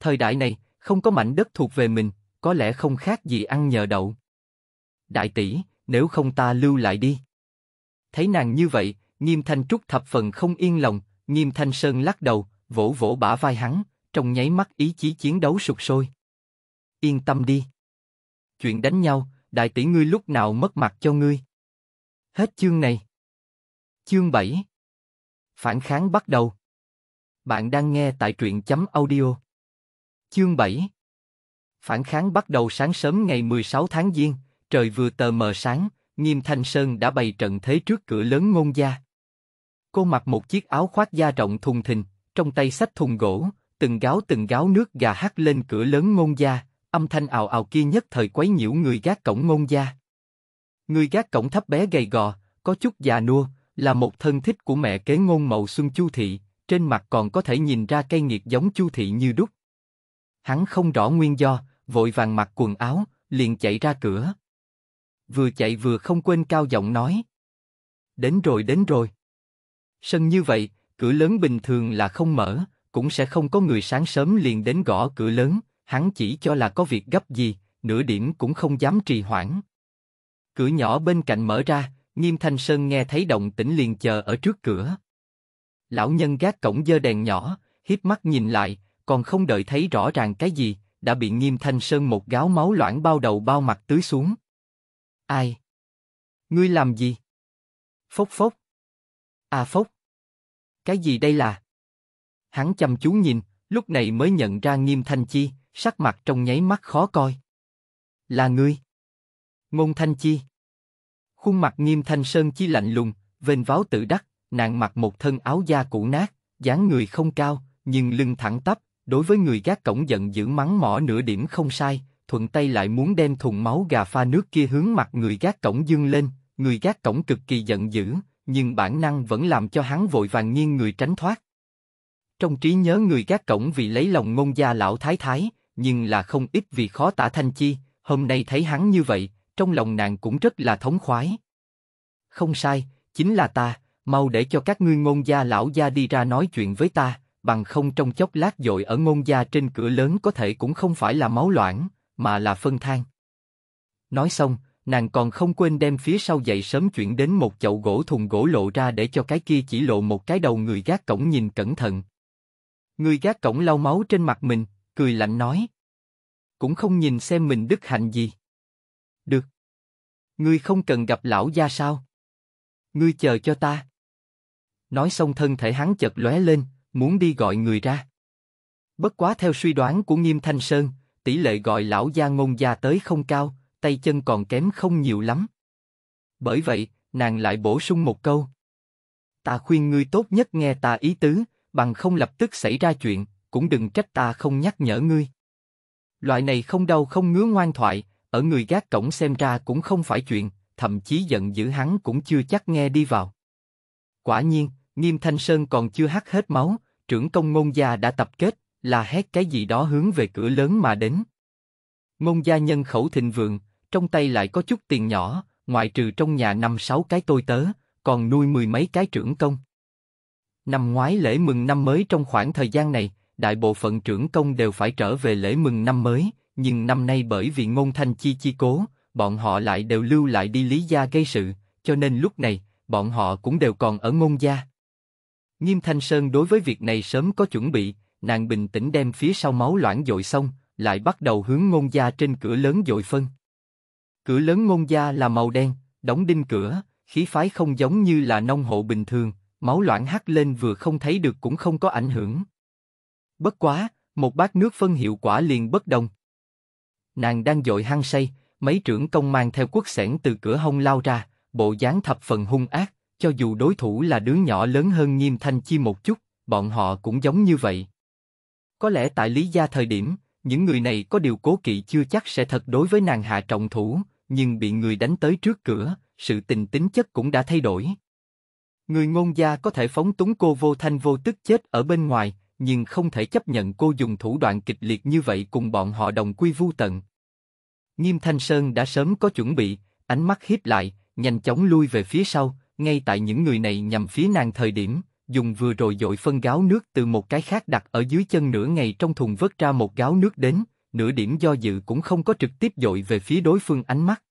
Thời đại này, không có mảnh đất thuộc về mình, có lẽ không khác gì ăn nhờ đậu. Đại tỷ, nếu không ta lưu lại đi. Thấy nàng như vậy, nghiêm thanh trúc thập phần không yên lòng, nghiêm thanh sơn lắc đầu, vỗ vỗ bả vai hắn, trong nháy mắt ý chí chiến đấu sụt sôi. Yên tâm đi. Chuyện đánh nhau, đại tỷ ngươi lúc nào mất mặt cho ngươi. Hết chương này. Chương 7 Phản kháng bắt đầu. Bạn đang nghe tại truyện chấm audio. Chương 7 Phản kháng bắt đầu sáng sớm ngày 16 tháng Giêng, trời vừa tờ mờ sáng, Nghiêm Thanh Sơn đã bày trận thế trước cửa lớn ngôn gia. Cô mặc một chiếc áo khoác da rộng thùng thình, trong tay sách thùng gỗ, từng gáo từng gáo nước gà hắt lên cửa lớn ngôn gia, Âm thanh ào ào kia nhất thời quấy nhiễu người gác cổng ngôn gia. Người gác cổng thấp bé gầy gò, có chút già nua, là một thân thích của mẹ kế ngôn mậu xuân chu thị, trên mặt còn có thể nhìn ra cây nghiệt giống chu thị như đúc. Hắn không rõ nguyên do, vội vàng mặc quần áo, liền chạy ra cửa. Vừa chạy vừa không quên cao giọng nói. Đến rồi đến rồi. Sân như vậy, cửa lớn bình thường là không mở, cũng sẽ không có người sáng sớm liền đến gõ cửa lớn, hắn chỉ cho là có việc gấp gì, nửa điểm cũng không dám trì hoãn. Cửa nhỏ bên cạnh mở ra, Nghiêm Thanh Sơn nghe thấy động tĩnh liền chờ ở trước cửa. Lão nhân gác cổng dơ đèn nhỏ, híp mắt nhìn lại, còn không đợi thấy rõ ràng cái gì, đã bị Nghiêm Thanh Sơn một gáo máu loãng bao đầu bao mặt tưới xuống. Ai? Ngươi làm gì? Phốc phốc. À phốc. Cái gì đây là? Hắn chăm chú nhìn, lúc này mới nhận ra Nghiêm Thanh Chi, sắc mặt trong nháy mắt khó coi. Là ngươi. Ngôn Thanh Chi. Khuôn mặt nghiêm thanh sơn chi lạnh lùng, vênh váo tự đắc, nàng mặc một thân áo da cũ nát, dáng người không cao, nhưng lưng thẳng tắp, đối với người gác cổng giận dữ mắng mỏ nửa điểm không sai, thuận tay lại muốn đem thùng máu gà pha nước kia hướng mặt người gác cổng dương lên, người gác cổng cực kỳ giận dữ, nhưng bản năng vẫn làm cho hắn vội vàng nghiêng người tránh thoát. Trong trí nhớ người gác cổng vì lấy lòng ngôn gia lão thái thái, nhưng là không ít vì khó tả thanh chi, hôm nay thấy hắn như vậy, trong lòng nàng cũng rất là thống khoái. Không sai, chính là ta, mau để cho các ngươi ngôn gia lão gia đi ra nói chuyện với ta, bằng không trong chốc lát dội ở ngôn gia trên cửa lớn có thể cũng không phải là máu loãng, mà là phân thang. Nói xong, nàng còn không quên đem phía sau dậy sớm chuyển đến một chậu gỗ thùng gỗ lộ ra để cho cái kia chỉ lộ một cái đầu người gác cổng nhìn cẩn thận. Người gác cổng lau máu trên mặt mình, cười lạnh nói. Cũng không nhìn xem mình đức hạnh gì. Được. Ngươi không cần gặp lão gia sao? Ngươi chờ cho ta. Nói xong thân thể hắn chợt lóe lên, muốn đi gọi người ra. Bất quá theo suy đoán của Nghiêm Thanh Sơn, tỷ lệ gọi lão gia ngôn gia tới không cao, tay chân còn kém không nhiều lắm. Bởi vậy, nàng lại bổ sung một câu. Ta khuyên ngươi tốt nhất nghe ta ý tứ, bằng không lập tức xảy ra chuyện, cũng đừng trách ta không nhắc nhở ngươi. Loại này không đau không ngứa ngoan thoại, ở người gác cổng xem ra cũng không phải chuyện, thậm chí giận dữ hắn cũng chưa chắc nghe đi vào. Quả nhiên, Nghiêm Thanh Sơn còn chưa hắt hết máu, trưởng công ngôn gia đã tập kết, là hét cái gì đó hướng về cửa lớn mà đến. Ngôn gia nhân khẩu thịnh vượng, trong tay lại có chút tiền nhỏ, ngoại trừ trong nhà năm sáu cái tôi tớ, còn nuôi mười mấy cái trưởng công. Năm ngoái lễ mừng năm mới trong khoảng thời gian này, đại bộ phận trưởng công đều phải trở về lễ mừng năm mới, nhưng năm nay bởi vì ngôn thanh chi chi cố, bọn họ lại đều lưu lại đi lý gia gây sự, cho nên lúc này, bọn họ cũng đều còn ở ngôn gia. Nghiêm Thanh Sơn đối với việc này sớm có chuẩn bị, nàng bình tĩnh đem phía sau máu loãng dội xong, lại bắt đầu hướng ngôn gia trên cửa lớn dội phân. Cửa lớn ngôn gia là màu đen, đóng đinh cửa, khí phái không giống như là nông hộ bình thường, máu loãng hắt lên vừa không thấy được cũng không có ảnh hưởng. Bất quá, một bát nước phân hiệu quả liền bất đồng. Nàng đang dội hăng say, mấy trưởng công mang theo quốc xẻng từ cửa hông lao ra, bộ dáng thập phần hung ác, cho dù đối thủ là đứa nhỏ lớn hơn Nghiêm Thanh Chi một chút, bọn họ cũng giống như vậy. Có lẽ tại Lý Gia thời điểm, những người này có điều cố kỵ chưa chắc sẽ thật đối với nàng hạ trọng thủ, nhưng bị người đánh tới trước cửa, sự tình tính chất cũng đã thay đổi. Người ngôn gia có thể phóng túng cô vô thanh vô tức chết ở bên ngoài, nhưng không thể chấp nhận cô dùng thủ đoạn kịch liệt như vậy cùng bọn họ đồng quy vu tận. Nghiêm Thanh Sơn đã sớm có chuẩn bị, ánh mắt hiếp lại, nhanh chóng lui về phía sau, ngay tại những người này nhằm phía nàng thời điểm, dùng vừa rồi dội phân gáo nước từ một cái khác đặt ở dưới chân nửa ngày trong thùng vớt ra một gáo nước đến, nửa điểm do dự cũng không có trực tiếp dội về phía đối phương ánh mắt.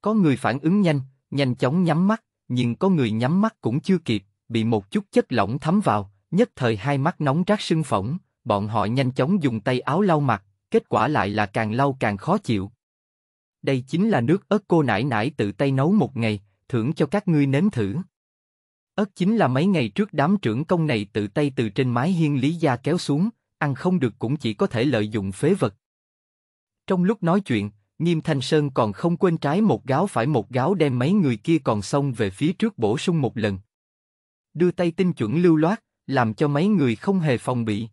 Có người phản ứng nhanh, nhanh chóng nhắm mắt, nhưng có người nhắm mắt cũng chưa kịp, bị một chút chất lỏng thấm vào, Nhất thời hai mắt nóng rát sưng phỏng, bọn họ nhanh chóng dùng tay áo lau mặt, kết quả lại là càng lau càng khó chịu. Đây chính là nước ớt cô nải nải tự tay nấu một ngày, thưởng cho các ngươi nếm thử. Ớt chính là mấy ngày trước đám trưởng công này tự tay từ trên mái hiên Lý Gia kéo xuống, ăn không được cũng chỉ có thể lợi dụng phế vật. Trong lúc nói chuyện, Nghiêm Thanh Sơn còn không quên trái một gáo phải một gáo đem mấy người kia còn xông về phía trước bổ sung một lần. Đưa tay tinh chuẩn lưu loát, làm cho mấy người không hề phòng bị.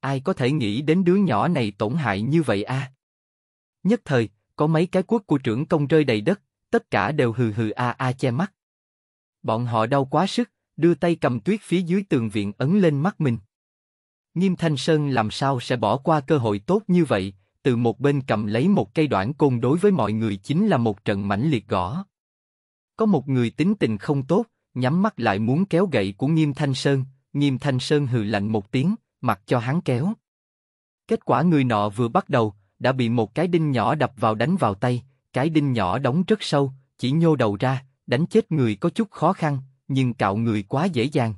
Ai có thể nghĩ đến đứa nhỏ này tổn hại như vậy a? À? Nhất thời, có mấy cái quốc của trưởng công rơi đầy đất, tất cả đều hừ hừ a a che mắt. Bọn họ đau quá sức, đưa tay cầm tuyết phía dưới tường viện ấn lên mắt mình. Nghiêm Thanh Sơn làm sao sẽ bỏ qua cơ hội tốt như vậy, từ một bên cầm lấy một cây đoạn côn đối với mọi người chính là một trận mãnh liệt gõ. Có một người tính tình không tốt, nhắm mắt lại muốn kéo gậy của Nghiêm Thanh Sơn, Nghiêm Thanh Sơn hừ lạnh một tiếng, mặc cho hắn kéo. Kết quả người nọ vừa bắt đầu, đã bị một cái đinh nhỏ đập vào đánh vào tay, cái đinh nhỏ đóng rất sâu, chỉ nhô đầu ra, đánh chết người có chút khó khăn, nhưng cạo người quá dễ dàng.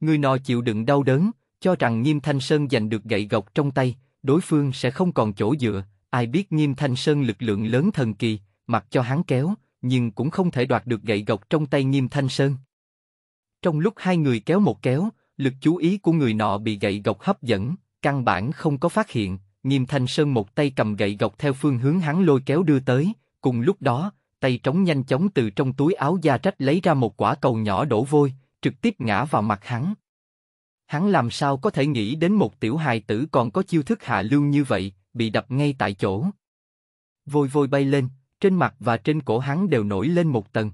Người nọ chịu đựng đau đớn, cho rằng Nghiêm Thanh Sơn giành được gậy gộc trong tay, đối phương sẽ không còn chỗ dựa, ai biết Nghiêm Thanh Sơn lực lượng lớn thần kỳ, mặc cho hắn kéo, nhưng cũng không thể đoạt được gậy gộc trong tay Nghiêm Thanh Sơn. Trong lúc hai người kéo một kéo, lực chú ý của người nọ bị gậy gộc hấp dẫn, căn bản không có phát hiện. Nghiêm Thanh Sơn một tay cầm gậy gộc theo phương hướng hắn lôi kéo đưa tới, cùng lúc đó, tay trống nhanh chóng từ trong túi áo da trách lấy ra một quả cầu nhỏ đổ vôi, trực tiếp ngã vào mặt hắn. Hắn làm sao có thể nghĩ đến một tiểu hài tử còn có chiêu thức hạ lưu như vậy, bị đập ngay tại chỗ. Vôi vôi bay lên, trên mặt và trên cổ hắn đều nổi lên một tầng.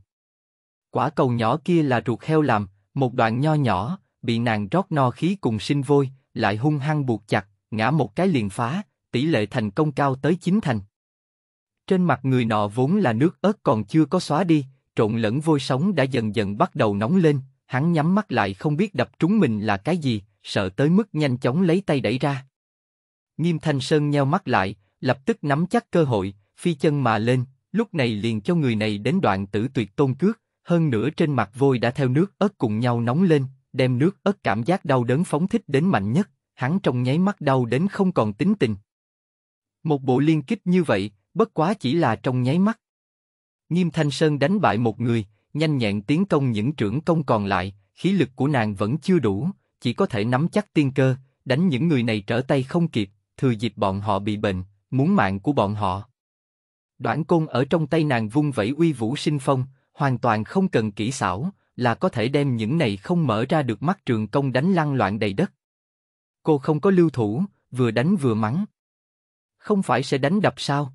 Quả cầu nhỏ kia là ruột heo làm, một đoạn nho nhỏ, bị nàng rót no khí cùng sinh vôi, lại hung hăng buộc chặt, ngã một cái liền phá, tỷ lệ thành công cao tới chín thành. Trên mặt người nọ vốn là nước ớt còn chưa có xóa đi, trộn lẫn vôi sống đã dần dần bắt đầu nóng lên, hắn nhắm mắt lại không biết đập trúng mình là cái gì, sợ tới mức nhanh chóng lấy tay đẩy ra. Nghiêm Thanh Sơn nheo mắt lại, lập tức nắm chắc cơ hội, phi chân mà lên, lúc này liền cho người này đến đoạn tử tuyệt tôn cước, hơn nữa trên mặt vôi đã theo nước ớt cùng nhau nóng lên, đem nước ớt cảm giác đau đớn phóng thích đến mạnh nhất, hắn trong nháy mắt đau đến không còn tính tình. Một bộ liên kích như vậy, bất quá chỉ là trong nháy mắt. Nghiêm Thanh Sơn đánh bại một người, nhanh nhẹn tiến công những trưởng công còn lại, khí lực của nàng vẫn chưa đủ, chỉ có thể nắm chắc tiên cơ, đánh những người này trở tay không kịp, thừa dịp bọn họ bị bệnh, muốn mạng của bọn họ. Đoạn côn ở trong tay nàng vung vẩy uy vũ sinh phong, hoàn toàn không cần kỹ xảo, là có thể đem những này không mở ra được mắt trường công đánh lăn loạn đầy đất. Cô không có lưu thủ, vừa đánh vừa mắng. Không phải sẽ đánh đập sao?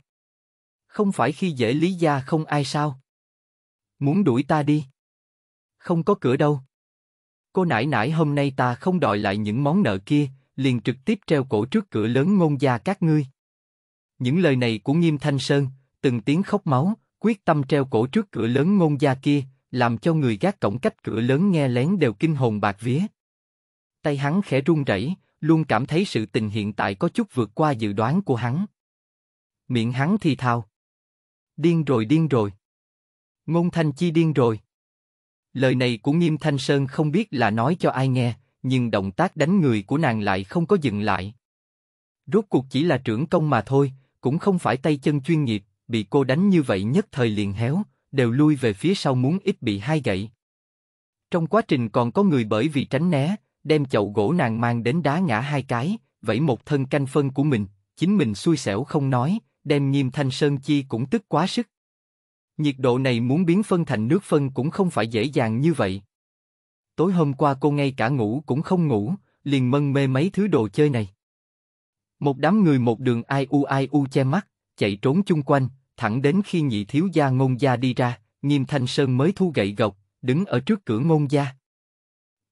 Không phải khi dễ lý gia không ai sao? Muốn đuổi ta đi? Không có cửa đâu. Cô nãi nãi hôm nay ta không đòi lại những món nợ kia, liền trực tiếp treo cổ trước cửa lớn ngôn gia các ngươi. Những lời này của Nghiêm Thanh Sơn, từng tiếng khóc máu, quyết tâm treo cổ trước cửa lớn ngôn gia kia, làm cho người gác cổng cách cửa lớn nghe lén đều kinh hồn bạc vía. Tay hắn khẽ run rẩy, luôn cảm thấy sự tình hiện tại có chút vượt qua dự đoán của hắn. Miệng hắn thì thào. Điên rồi điên rồi. Ngôn Thanh Chi điên rồi. Lời này của Nghiêm Thanh Sơn không biết là nói cho ai nghe, nhưng động tác đánh người của nàng lại không có dừng lại. Rốt cuộc chỉ là trưởng công mà thôi, cũng không phải tay chân chuyên nghiệp, bị cô đánh như vậy nhất thời liền héo, đều lui về phía sau muốn ít bị hai gậy. Trong quá trình còn có người bởi vì tránh né, đem chậu gỗ nàng mang đến đá ngã hai cái, vẫy một thân canh phân của mình, chính mình xui xẻo không nói, đem nghiêm thanh sơn chi cũng tức quá sức. Nhiệt độ này muốn biến phân thành nước phân cũng không phải dễ dàng như vậy. Tối hôm qua cô ngay cả ngủ cũng không ngủ, liền mân mê mấy thứ đồ chơi này. Một đám người một đường ai u ai u che mắt, chạy trốn chung quanh, thẳng đến khi nhị thiếu gia ngôn gia đi ra, nghiêm thanh sơn mới thu gậy gộc, đứng ở trước cửa ngôn gia.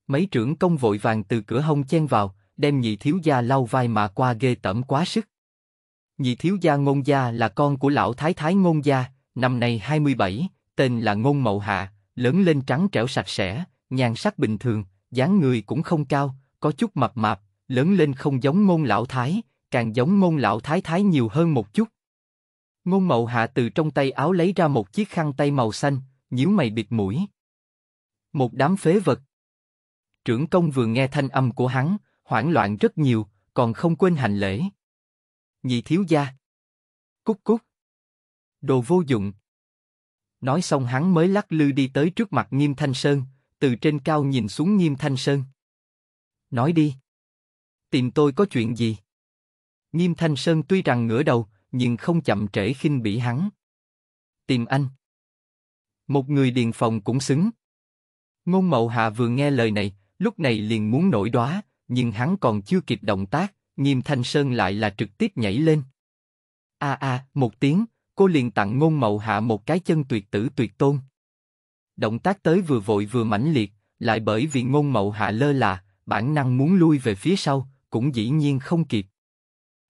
Mấy trưởng công vội vàng từ cửa hông chen vào, đem nhị thiếu gia lau vai mà qua ghê tẩm quá sức. Nhị thiếu gia ngôn gia là con của lão thái thái ngôn gia, năm nay 27, tên là ngôn mậu hạ, lớn lên trắng trẻo sạch sẽ, nhan sắc bình thường, dáng người cũng không cao, có chút mập mạp, lớn lên không giống ngôn lão thái, càng giống ngôn lão thái thái nhiều hơn một chút. Ngôn Mậu Hạ từ trong tay áo lấy ra một chiếc khăn tay màu xanh, nhíu mày bịt mũi. Một đám phế vật. Trưởng công vừa nghe thanh âm của hắn, hoảng loạn rất nhiều, còn không quên hành lễ. Nhị thiếu gia. Cúc cúc. Đồ vô dụng. Nói xong hắn mới lắc lư đi tới trước mặt Nghiêm Thanh Sơn, từ trên cao nhìn xuống Nghiêm Thanh Sơn. Nói đi. Tìm tôi có chuyện gì? Nghiêm Thanh Sơn tuy rằng ngửa đầu, nhưng không chậm trễ khinh bỉ hắn. Tìm anh. Một người điền phòng cũng xứng. Ngôn Mậu Hạ vừa nghe lời này, lúc này liền muốn nổi đóa, nhưng hắn còn chưa kịp động tác, Nghiêm Thanh Sơn lại là trực tiếp nhảy lên. A a, một tiếng, cô liền tặng Ngôn Mậu Hạ một cái chân tuyệt tử tuyệt tôn. Động tác tới vừa vội vừa mãnh liệt, lại bởi vì Ngôn Mậu Hạ lơ là, bản năng muốn lui về phía sau, cũng dĩ nhiên không kịp.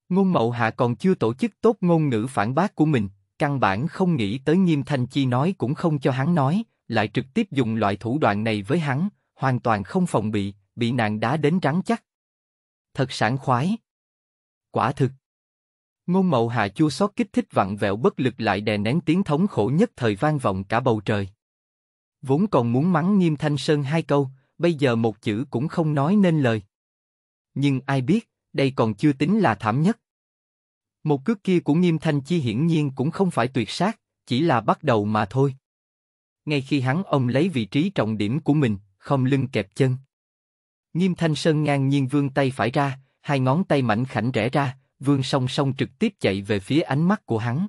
Ngôn Mậu Hạ còn chưa tổ chức tốt ngôn ngữ phản bác của mình, căn bản không nghĩ tới Nghiêm Thanh Chi nói cũng không cho hắn nói, lại trực tiếp dùng loại thủ đoạn này với hắn, hoàn toàn không phòng bị, bị nạn đá đến rắn chắc. Thật sảng khoái. Quả thực. Ngôn Mậu Hạ chua xót kích thích vặn vẹo bất lực lại đè nén tiếng thống khổ nhất thời vang vọng cả bầu trời. Vốn còn muốn mắng Nghiêm Thanh Sơn hai câu, bây giờ một chữ cũng không nói nên lời. Nhưng ai biết, đây còn chưa tính là thảm nhất. Một cước kia của Nghiêm Thanh Chi hiển nhiên cũng không phải tuyệt sát, chỉ là bắt đầu mà thôi. Ngay khi hắn ông lấy vị trí trọng điểm của mình, không lưng kẹp chân. Nghiêm Thanh Sơn ngang nhiên vươn tay phải ra, hai ngón tay mảnh khảnh rẽ ra, vươn song song trực tiếp chạy về phía ánh mắt của hắn.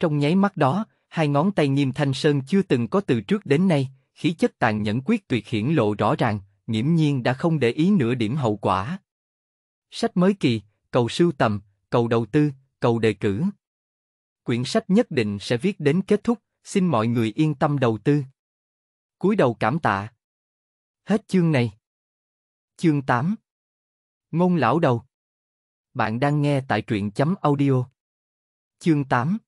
Trong nháy mắt đó, hai ngón tay Nghiêm Thanh Sơn chưa từng có từ trước đến nay, khí chất tàn nhẫn quyết tuyệt hiển lộ rõ ràng, nghiễm nhiên đã không để ý nửa điểm hậu quả. Sách mới kỳ, cầu sưu tầm, cầu đầu tư, cầu đề cử. Quyển sách nhất định sẽ viết đến kết thúc, xin mọi người yên tâm đầu tư. Cúi đầu cảm tạ. Hết chương này. Chương 8 Ngôn lão đầu Bạn đang nghe tại truyện chấm audio. Chương 8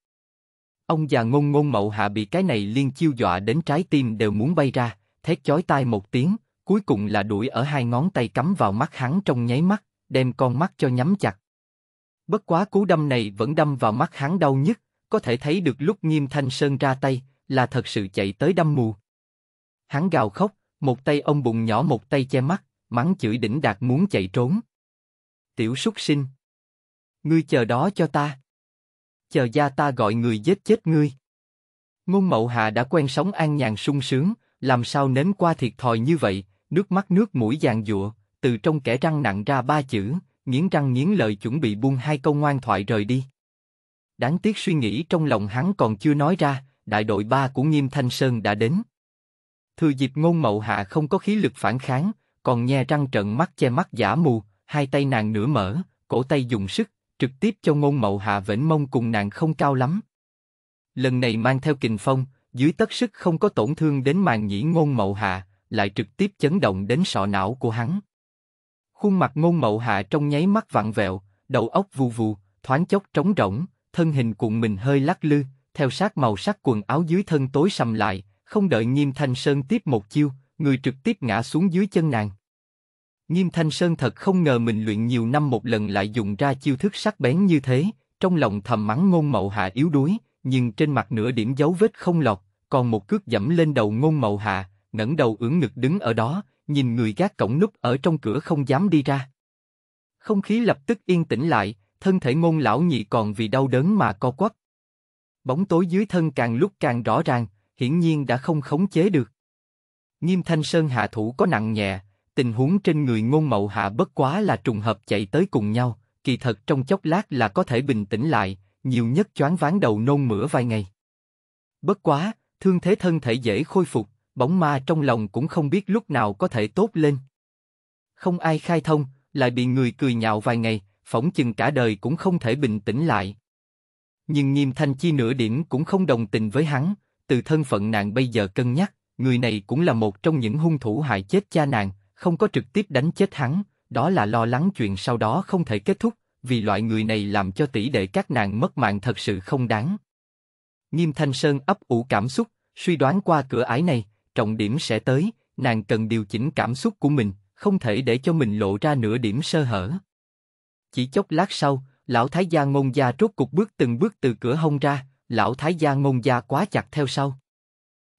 Ông già ngôn ngôn mậu hạ bị cái này liên chiêu dọa đến trái tim đều muốn bay ra, thét chói tai một tiếng, cuối cùng là đuổi ở hai ngón tay cắm vào mắt hắn trong nháy mắt đem con mắt cho nhắm chặt. Bất quá cú đâm này vẫn đâm vào mắt hắn đau nhất, có thể thấy được lúc nghiêm thanh sơn ra tay, là thật sự chạy tới đâm mù. Hắn gào khóc, một tay ông bụng nhỏ một tay che mắt, mắng chửi đỉnh đạt muốn chạy trốn. Tiểu súc sinh. Ngươi chờ đó cho ta. Chờ gia ta gọi người giết chết ngươi. Ngôn Mậu Hạ đã quen sống an nhàn sung sướng, làm sao nếm qua thiệt thòi như vậy, nước mắt nước mũi giàn giụa, từ trong kẻ răng nặng ra ba chữ, nghiến răng nghiến lợi chuẩn bị buông hai câu ngoan thoại rời đi. Đáng tiếc suy nghĩ trong lòng hắn còn chưa nói ra, đại đội ba của Nghiêm Thanh Sơn đã đến. Thừa dịp ngôn mậu hạ không có khí lực phản kháng, còn nhe răng trận mắt che mắt giả mù, hai tay nàng nửa mở, cổ tay dùng sức, trực tiếp cho ngôn mậu hạ vĩnh mông cùng nàng không cao lắm. Lần này mang theo kình phong, dưới tất sức không có tổn thương đến màn nhĩ ngôn mậu hạ, lại trực tiếp chấn động đến sọ não của hắn. Khuôn mặt ngôn mậu hạ trong nháy mắt vặn vẹo, đầu óc vù vù, thoáng chốc trống rỗng, thân hình cuộn mình hơi lắc lư, theo sát màu sắc quần áo dưới thân tối sầm lại, không đợi Nghiêm Thanh Sơn tiếp một chiêu, người trực tiếp ngã xuống dưới chân nàng. Nghiêm Thanh Sơn thật không ngờ mình luyện nhiều năm một lần lại dùng ra chiêu thức sắc bén như thế, trong lòng thầm mắng ngôn mậu hạ yếu đuối, nhưng trên mặt nửa điểm dấu vết không lọt, còn một cước dẫm lên đầu ngôn mậu hạ, ngẩng đầu ưỡn ngực đứng ở đó, nhìn người gác cổng núp ở trong cửa không dám đi ra. Không khí lập tức yên tĩnh lại, thân thể ngôn lão nhị còn vì đau đớn mà co quắp. Bóng tối dưới thân càng lúc càng rõ ràng, hiển nhiên đã không khống chế được. Nghiêm Thanh Sơn hạ thủ có nặng nhẹ, tình huống trên người ngôn mậu hạ bất quá là trùng hợp chạy tới cùng nhau, kỳ thật trong chốc lát là có thể bình tĩnh lại, nhiều nhất choáng ván đầu nôn mửa vài ngày. Bất quá, thương thế thân thể dễ khôi phục, bóng ma trong lòng cũng không biết lúc nào có thể tốt lên. Không ai khai thông, lại bị người cười nhạo vài ngày, phỏng chừng cả đời cũng không thể bình tĩnh lại. Nhưng Nghiêm Thanh Chi nửa điểm cũng không đồng tình với hắn, từ thân phận nàng bây giờ cân nhắc, người này cũng là một trong những hung thủ hại chết cha nàng, không có trực tiếp đánh chết hắn, đó là lo lắng chuyện sau đó không thể kết thúc, vì loại người này làm cho tỷ đệ các nàng mất mạng thật sự không đáng. Nghiêm Thanh Sơn ấp ủ cảm xúc, suy đoán qua cửa ải này, trọng điểm sẽ tới, nàng cần điều chỉnh cảm xúc của mình, không thể để cho mình lộ ra nửa điểm sơ hở. Chỉ chốc lát sau, lão thái gia ngôn gia rốt cục bước từng bước từ cửa hông ra, lão thái gia ngôn gia quá chặt theo sau.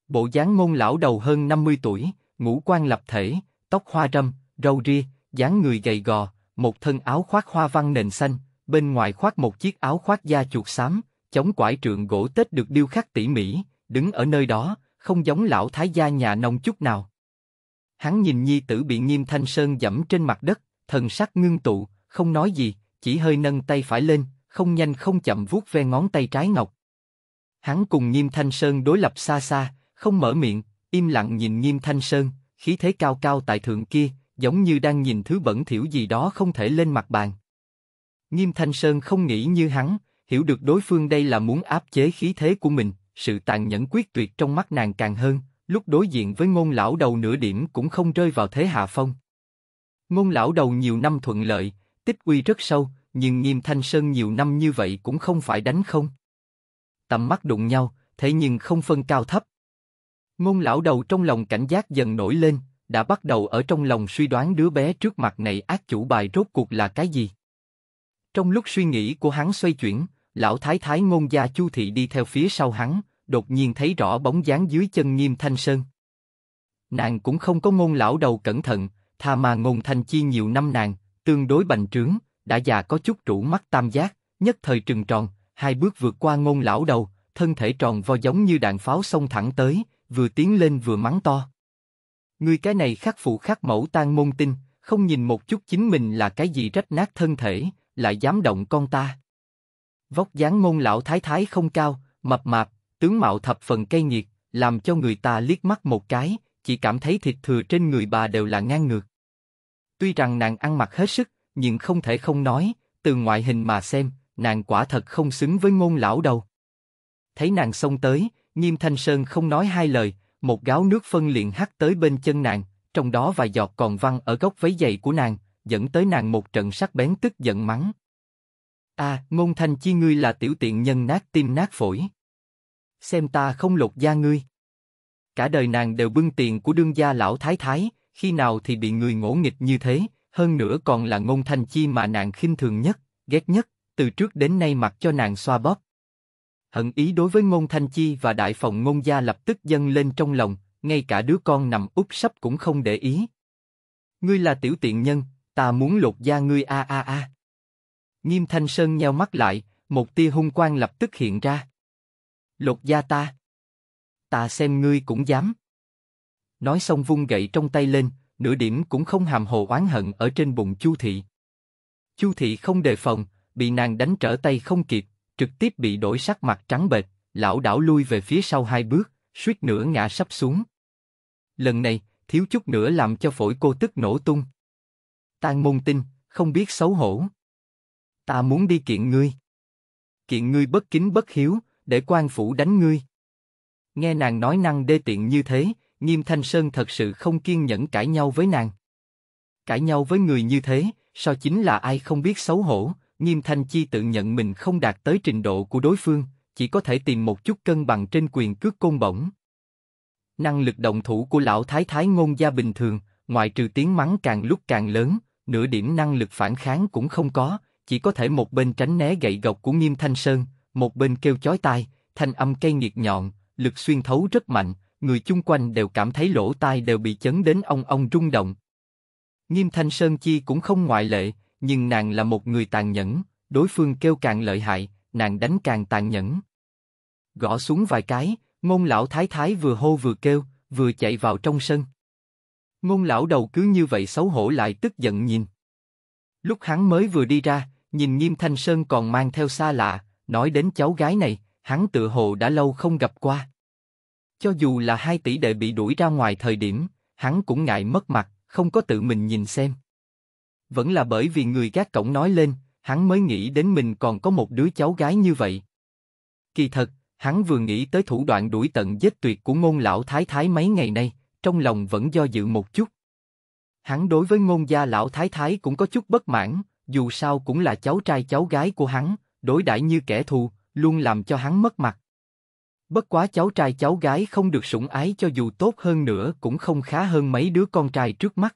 Bộ dáng ngôn lão đầu hơn 50 tuổi, ngũ quan lập thể, tóc hoa râm, râu ria, dáng người gầy gò, một thân áo khoác hoa văn nền xanh, bên ngoài khoác một chiếc áo khoác da chuột xám, chống quải trượng gỗ tết được điêu khắc tỉ mỉ, đứng ở nơi đó, không giống lão thái gia nhà nông chút nào. Hắn nhìn nhi tử bị nghiêm thanh sơn dẫm trên mặt đất, thần sắc ngưng tụ, không nói gì, chỉ hơi nâng tay phải lên, không nhanh không chậm vuốt ve ngón tay trái ngọc. Hắn cùng nghiêm thanh sơn đối lập xa xa, không mở miệng, im lặng nhìn nghiêm thanh sơn, khí thế cao cao tại thượng kia, giống như đang nhìn thứ bẩn thỉu gì đó không thể lên mặt bàn. Nghiêm thanh sơn không nghĩ như hắn, hiểu được đối phương đây là muốn áp chế khí thế của mình, sự tàn nhẫn quyết tuyệt trong mắt nàng càng hơn, lúc đối diện với ngôn lão đầu nửa điểm cũng không rơi vào thế hạ phong. Ngôn lão đầu nhiều năm thuận lợi, tích uy rất sâu, nhưng nghiêm thanh sơn nhiều năm như vậy cũng không phải đánh không. Tầm mắt đụng nhau, thế nhưng không phân cao thấp. Ngôn lão đầu trong lòng cảnh giác dần nổi lên, đã bắt đầu ở trong lòng suy đoán đứa bé trước mặt này ác chủ bài rốt cuộc là cái gì. Trong lúc suy nghĩ của hắn xoay chuyển, lão thái thái ngôn gia chu thị đi theo phía sau hắn, đột nhiên thấy rõ bóng dáng dưới chân nghiêm thanh sơn. Nàng cũng không có ngôn lão đầu cẩn thận, thà mà ngôn thanh chi nhiều năm nàng, tương đối bành trướng, đã già có chút rũ mắt tam giác, nhất thời trừng tròn, hai bước vượt qua ngôn lão đầu, thân thể tròn vo giống như đạn pháo xông thẳng tới, vừa tiến lên vừa mắng to. Ngươi cái này khắc phụ khắc mẫu tan môn tinh, không nhìn một chút chính mình là cái gì rách nát thân thể, lại dám động con ta. Vóc dáng ngôn lão thái thái không cao, mập mạp, tướng mạo thập phần cay nghiệt, làm cho người ta liếc mắt một cái, chỉ cảm thấy thịt thừa trên người bà đều là ngang ngược. Tuy rằng nàng ăn mặc hết sức, nhưng không thể không nói, từ ngoại hình mà xem, nàng quả thật không xứng với ngôn lão đâu. Thấy nàng xông tới, Nghiêm Thanh Sơn không nói hai lời, một gáo nước phân liền hắt tới bên chân nàng, trong đó vài giọt còn văng ở góc váy dày của nàng, dẫn tới nàng một trận sắc bén tức giận mắng. A, à, ngôn thanh chi ngươi là tiểu tiện nhân nát tim nát phổi xem ta không lột da ngươi. Cả đời nàng đều bưng tiền của đương gia lão thái thái, khi nào thì bị người ngỗ nghịch như thế, hơn nữa còn là ngôn thanh chi mà nàng khinh thường nhất, ghét nhất, từ trước đến nay mặc cho nàng xoa bóp. Hận ý đối với ngôn thanh chi và đại phòng ngôn gia lập tức dâng lên trong lòng, ngay cả đứa con nằm úp sấp cũng không để ý. Ngươi là tiểu tiện nhân, ta muốn lột da ngươi a a a. Nghiêm Thanh Sơn nheo mắt lại, một tia hung quang lập tức hiện ra. Lột da ta. Ta xem ngươi cũng dám. Nói xong vung gậy trong tay lên, nửa điểm cũng không hàm hồ oán hận ở trên bụng Chu Thị. Chu Thị không đề phòng, bị nàng đánh trở tay không kịp, trực tiếp bị đổi sắc mặt trắng bệch, lão đảo lui về phía sau hai bước, suýt nữa ngã sắp xuống. Lần này, thiếu chút nữa làm cho phổi cô tức nổ tung. Tang môn tinh, không biết xấu hổ. Ta muốn đi kiện ngươi. Kiện ngươi bất kính bất hiếu, để quan phủ đánh ngươi. Nghe nàng nói năng đê tiện như thế, Nghiêm Thanh Sơn thật sự không kiên nhẫn cãi nhau với nàng. Cãi nhau với người như thế, sao chính là ai không biết xấu hổ, Nghiêm Thanh Chi tự nhận mình không đạt tới trình độ của đối phương, chỉ có thể tìm một chút cân bằng trên quyền cước côn bổng. Năng lực động thủ của lão thái thái ngôn gia bình thường, ngoại trừ tiếng mắng càng lúc càng lớn, nửa điểm năng lực phản kháng cũng không có, chỉ có thể một bên tránh né gậy gộc của Nghiêm Thanh Sơn, một bên kêu chói tai, thanh âm cây nghiệt nhọn, lực xuyên thấu rất mạnh, người chung quanh đều cảm thấy lỗ tai đều bị chấn đến ong ong rung động. Nghiêm Thanh Sơn Chi cũng không ngoại lệ, nhưng nàng là một người tàn nhẫn, đối phương kêu càng lợi hại, nàng đánh càng tàn nhẫn. Gõ xuống vài cái, ngôn lão thái thái vừa hô vừa kêu, vừa chạy vào trong sân. Ngôn lão đầu cứ như vậy xấu hổ lại tức giận nhìn. Lúc hắn mới vừa đi ra, nhìn Nghiêm Thanh Sơn còn mang theo xa lạ, Nói đến cháu gái này, hắn tự hồ đã lâu không gặp qua. Cho dù là hai tỷ đệ bị đuổi ra ngoài thời điểm, hắn cũng ngại mất mặt, không có tự mình nhìn xem. Vẫn là bởi vì người gác cổng nói lên, hắn mới nghĩ đến mình còn có một đứa cháu gái như vậy. Kỳ thật, hắn vừa nghĩ tới thủ đoạn đuổi tận giết tuyệt của ngôn lão thái thái mấy ngày nay, trong lòng vẫn do dự một chút. Hắn đối với ngôn gia lão thái thái cũng có chút bất mãn, dù sao cũng là cháu trai cháu gái của hắn, đối đãi như kẻ thù, luôn làm cho hắn mất mặt. Bất quá cháu trai cháu gái không được sủng ái cho dù tốt hơn nữa cũng không khá hơn mấy đứa con trai trước mắt.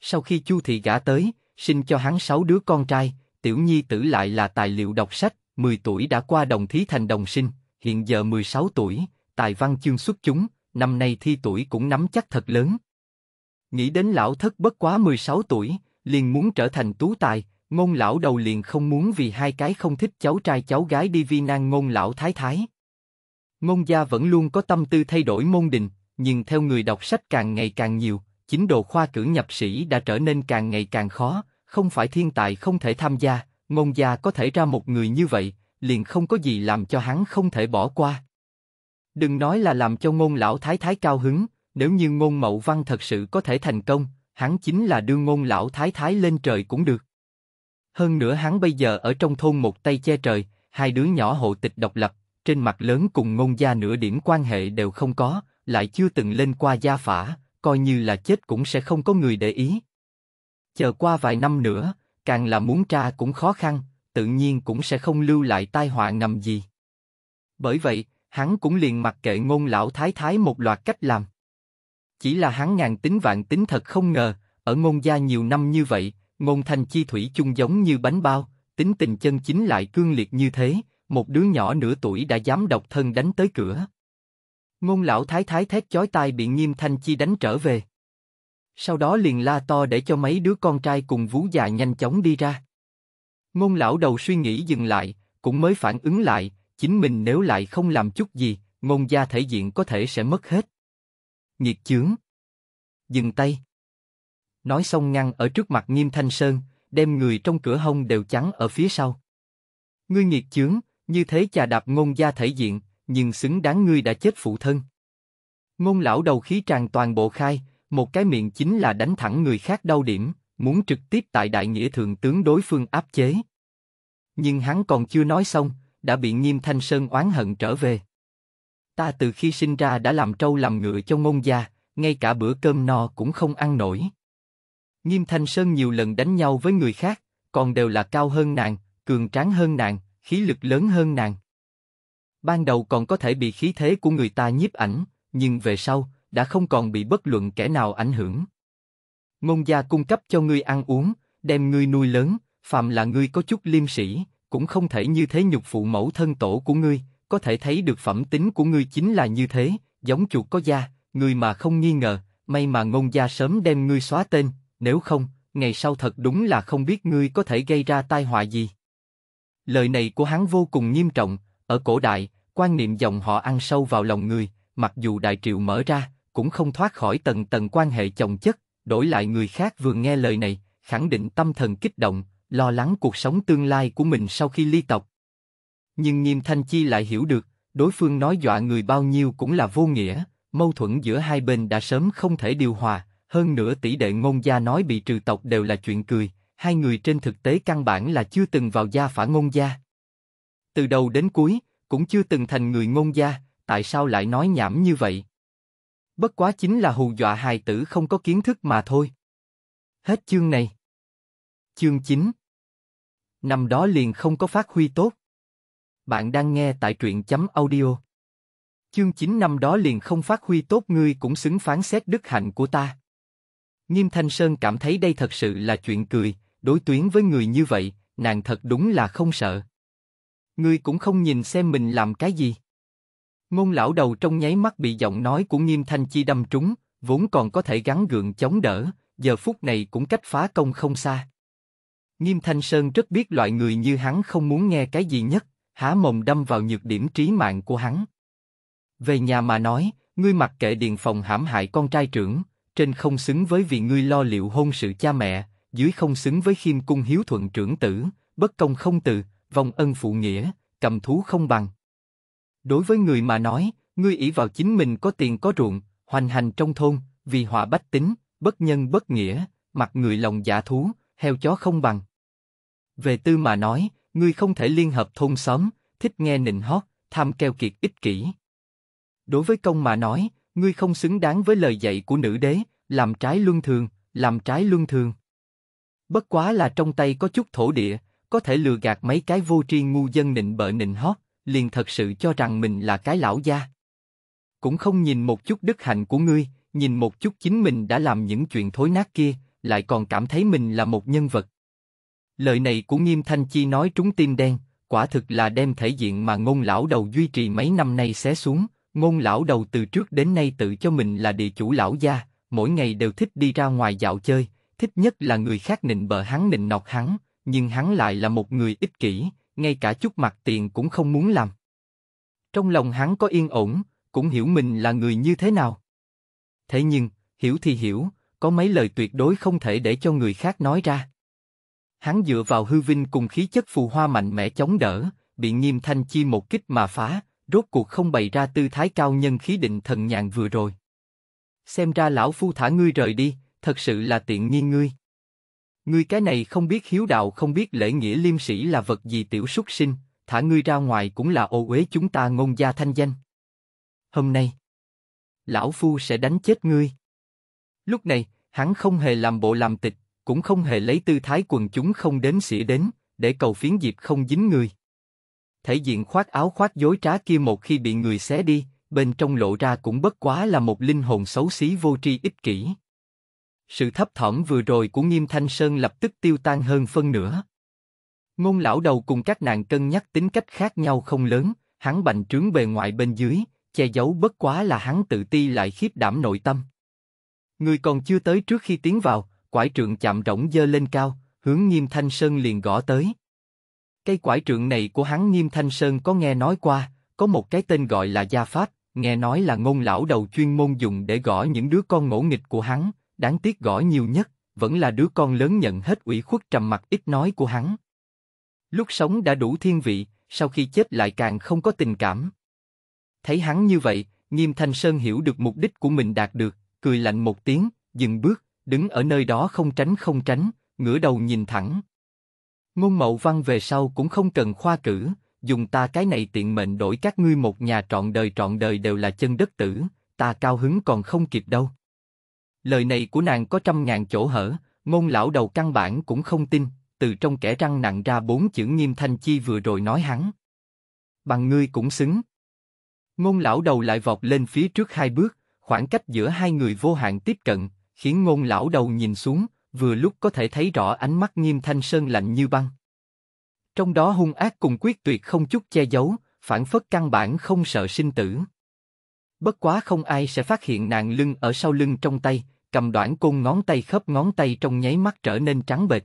Sau khi Chu thị gả tới, sinh cho hắn sáu đứa con trai, tiểu nhi tử lại là tài liệu đọc sách, 10 tuổi đã qua đồng thí thành đồng sinh, hiện giờ 16 tuổi, tài văn chương xuất chúng, năm nay thi tuổi cũng nắm chắc thật lớn. Nghĩ đến lão thất bất quá 16 tuổi, liền muốn trở thành tú tài, Ngôn lão đầu liền không muốn vì hai cái không thích cháu trai cháu gái đi vi nan ngôn lão thái thái. Ngôn gia vẫn luôn có tâm tư thay đổi môn đình, nhưng theo người đọc sách càng ngày càng nhiều, chính đồ khoa cử nhập sĩ đã trở nên càng ngày càng khó, không phải thiên tài không thể tham gia, ngôn gia có thể ra một người như vậy, liền không có gì làm cho hắn không thể bỏ qua. Đừng nói là làm cho ngôn lão thái thái cao hứng, nếu như ngôn mậu văn thật sự có thể thành công, hắn chính là đưa ngôn lão thái thái lên trời cũng được. Hơn nữa hắn bây giờ ở trong thôn một tay che trời, hai đứa nhỏ hộ tịch độc lập, trên mặt lớn cùng ngôn gia nửa điểm quan hệ đều không có, lại chưa từng lên qua gia phả, coi như là chết cũng sẽ không có người để ý. Chờ qua vài năm nữa, càng là muốn tra cũng khó khăn, tự nhiên cũng sẽ không lưu lại tai họa ngầm gì. Bởi vậy, hắn cũng liền mặc kệ ngôn lão thái thái một loạt cách làm. Chỉ là hắn ngàn tính vạn tính thật không ngờ, ở ngôn gia nhiều năm như vậy, Ngôn thanh chi thủy chung giống như bánh bao, tính tình chân chính lại cương liệt như thế, một đứa nhỏ nửa tuổi đã dám độc thân đánh tới cửa. Ngôn lão thái thái thét chói tai bị nghiêm thanh chi đánh trở về. Sau đó liền la to để cho mấy đứa con trai cùng vú già nhanh chóng đi ra. Ngôn lão đầu suy nghĩ dừng lại, cũng mới phản ứng lại, chính mình nếu lại không làm chút gì, ngôn gia thể diện có thể sẽ mất hết. Nghiệt chướng. Dừng tay nói xong ngăn ở trước mặt Nghiêm Thanh Sơn, đem người trong cửa hông đều chắn ở phía sau. Ngươi nghiệt chướng, như thế chà đạp ngôn gia thể diện, nhưng xứng đáng ngươi đã chết phụ thân. Ngôn lão đầu khí tràn toàn bộ khai, một cái miệng chính là đánh thẳng người khác đau điểm, muốn trực tiếp tại đại nghĩa thượng tướng đối phương áp chế. Nhưng hắn còn chưa nói xong, đã bị Nghiêm Thanh Sơn oán hận trở về. Ta từ khi sinh ra đã làm trâu làm ngựa cho ngôn gia, ngay cả bữa cơm no cũng không ăn nổi. Nghiêm Thanh Sơn nhiều lần đánh nhau với người khác, còn đều là cao hơn nàng, cường tráng hơn nàng, khí lực lớn hơn nàng. Ban đầu còn có thể bị khí thế của người ta nhiếp ảnh, nhưng về sau, đã không còn bị bất luận kẻ nào ảnh hưởng. Ngôn gia cung cấp cho ngươi ăn uống, đem ngươi nuôi lớn, phạm là ngươi có chút liêm sĩ, cũng không thể như thế nhục phụ mẫu thân tổ của ngươi, có thể thấy được phẩm tính của ngươi chính là như thế, giống chuột có da, ngươi mà không nghi ngờ, may mà ngôn gia sớm đem ngươi xóa tên, nếu không, ngày sau thật đúng là không biết ngươi có thể gây ra tai họa gì. Lời này của hắn vô cùng nghiêm trọng, ở cổ đại, quan niệm dòng họ ăn sâu vào lòng người, mặc dù đại triệu mở ra, cũng không thoát khỏi tầng tầng quan hệ chồng chất, đổi lại người khác vừa nghe lời này, khẳng định tâm thần kích động, lo lắng cuộc sống tương lai của mình sau khi ly tộc. Nhưng Nghiêm Thanh Chi lại hiểu được, đối phương nói dọa người bao nhiêu cũng là vô nghĩa, mâu thuẫn giữa hai bên đã sớm không thể điều hòa, hơn nữa tỷ đệ ngôn gia nói bị trừ tộc đều là chuyện cười, hai người trên thực tế căn bản là chưa từng vào gia phả ngôn gia. Từ đầu đến cuối, cũng chưa từng thành người ngôn gia, tại sao lại nói nhảm như vậy? Bất quá chính là hù dọa hài tử không có kiến thức mà thôi. Hết chương này. Chương 9 Năm đó liền không có phát huy tốt. Bạn đang nghe tại truyện chấm audio. Chương 9 năm đó liền không phát huy tốt ngươi cũng xứng phán xét đức hạnh của ta. Nghiêm Thanh Sơn cảm thấy đây thật sự là chuyện cười, đối tuyến với người như vậy, nàng thật đúng là không sợ. Ngươi cũng không nhìn xem mình làm cái gì. Ngôn lão đầu trong nháy mắt bị giọng nói của Nghiêm Thanh Chi đâm trúng, vốn còn có thể gắn gượng chống đỡ, giờ phút này cũng cách phá công không xa. Nghiêm Thanh Sơn rất biết loại người như hắn không muốn nghe cái gì nhất, há mồm đâm vào nhược điểm trí mạng của hắn. Về nhà mà nói, ngươi mặc kệ điện phòng hãm hại con trai trưởng, trên không xứng với vì ngươi lo liệu hôn sự cha mẹ, dưới không xứng với khiêm cung hiếu thuận trưởng tử, bất công không từ, vong ân phụ nghĩa, cầm thú không bằng. Đối với người mà nói, ngươi ỷ vào chính mình có tiền có ruộng, hoành hành trong thôn, vì họa bách tính, bất nhân bất nghĩa, mặt người lòng giả thú, heo chó không bằng. Về tư mà nói, ngươi không thể liên hợp thôn xóm, thích nghe nịnh hót, tham keo kiệt ích kỷ. Đối với công mà nói, ngươi không xứng đáng với lời dạy của nữ đế, làm trái luân thường, làm trái luân thường. Bất quá là trong tay có chút thổ địa, có thể lừa gạt mấy cái vô tri ngu dân nịnh bợ nịnh hót, liền thật sự cho rằng mình là cái lão gia. Cũng không nhìn một chút đức hạnh của ngươi, nhìn một chút chính mình đã làm những chuyện thối nát kia, lại còn cảm thấy mình là một nhân vật. Lời này của Nghiêm Thanh Chi nói trúng tim đen, quả thực là đem thể diện mà ngôn lão đầu duy trì mấy năm nay xé xuống, Ngôn lão đầu từ trước đến nay tự cho mình là địa chủ lão gia, mỗi ngày đều thích đi ra ngoài dạo chơi, thích nhất là người khác nịnh bợ hắn nịnh nọt hắn, nhưng hắn lại là một người ích kỷ, ngay cả chút mặt tiền cũng không muốn làm. Trong lòng hắn có yên ổn, cũng hiểu mình là người như thế nào. Thế nhưng, hiểu thì hiểu, có mấy lời tuyệt đối không thể để cho người khác nói ra. Hắn dựa vào hư vinh cùng khí chất phù hoa mạnh mẽ chống đỡ, bị nghiêm thanh chi một kích mà phá, rốt cuộc không bày ra tư thái cao nhân khí định thần nhàn vừa rồi. Xem ra lão phu thả ngươi rời đi, thật sự là tiện nghi ngươi. Ngươi cái này không biết hiếu đạo không biết lễ nghĩa liêm sĩ là vật gì tiểu súc sinh, thả ngươi ra ngoài cũng là ô uế chúng ta ngôn gia thanh danh. Hôm nay, lão phu sẽ đánh chết ngươi. Lúc này, hắn không hề làm bộ làm tịch, cũng không hề lấy tư thái quần chúng không đến xỉa đến, để cầu phiến diệp không dính người thể diện khoác áo khoác dối trá kia một khi bị người xé đi, bên trong lộ ra cũng bất quá là một linh hồn xấu xí vô tri ích kỷ. Sự thấp thỏm vừa rồi của Nghiêm Thanh Sơn lập tức tiêu tan hơn phân nửa. Ngôn lão đầu cùng các nàng cân nhắc tính cách khác nhau không lớn, hắn bành trướng bề ngoài bên dưới, che giấu bất quá là hắn tự ti lại khiếp đảm nội tâm. Người còn chưa tới trước khi tiến vào, quải trượng chạm rỗng dơ lên cao, hướng Nghiêm Thanh Sơn liền gõ tới. Cây quải trượng này của hắn Nghiêm Thanh Sơn có nghe nói qua, có một cái tên gọi là Gia Pháp, nghe nói là ngôn lão đầu chuyên môn dùng để gõ những đứa con ngỗ nghịch của hắn, đáng tiếc gõ nhiều nhất, vẫn là đứa con lớn nhận hết ủy khuất trầm mặc ít nói của hắn. Lúc sống đã đủ thiên vị, sau khi chết lại càng không có tình cảm. Thấy hắn như vậy, Nghiêm Thanh Sơn hiểu được mục đích của mình đạt được, cười lạnh một tiếng, dừng bước, đứng ở nơi đó không tránh không tránh, ngửa đầu nhìn thẳng. Ngôn Mậu Văn về sau cũng không cần khoa cử, dùng ta cái này tiện mệnh đổi các ngươi một nhà trọn đời trọn đời đều là chân đất tử, ta cao hứng còn không kịp đâu. Lời này của nàng có trăm ngàn chỗ hở, ngôn lão đầu căn bản cũng không tin, từ trong kẻ răng nặng ra bốn chữ nghiêm thanh chi vừa rồi nói hắn. Bằng ngươi cũng xứng. Ngôn lão đầu lại vọt lên phía trước hai bước, khoảng cách giữa hai người vô hạn tiếp cận, khiến ngôn lão đầu nhìn xuống, vừa lúc có thể thấy rõ ánh mắt nghiêm thanh sơn lạnh như băng. Trong đó hung ác cùng quyết tuyệt không chút che giấu, phản phất căn bản không sợ sinh tử. Bất quá không ai sẽ phát hiện nàng lưng ở sau lưng trong tay, cầm đoạn côn ngón tay khớp ngón tay trong nháy mắt trở nên trắng bệch.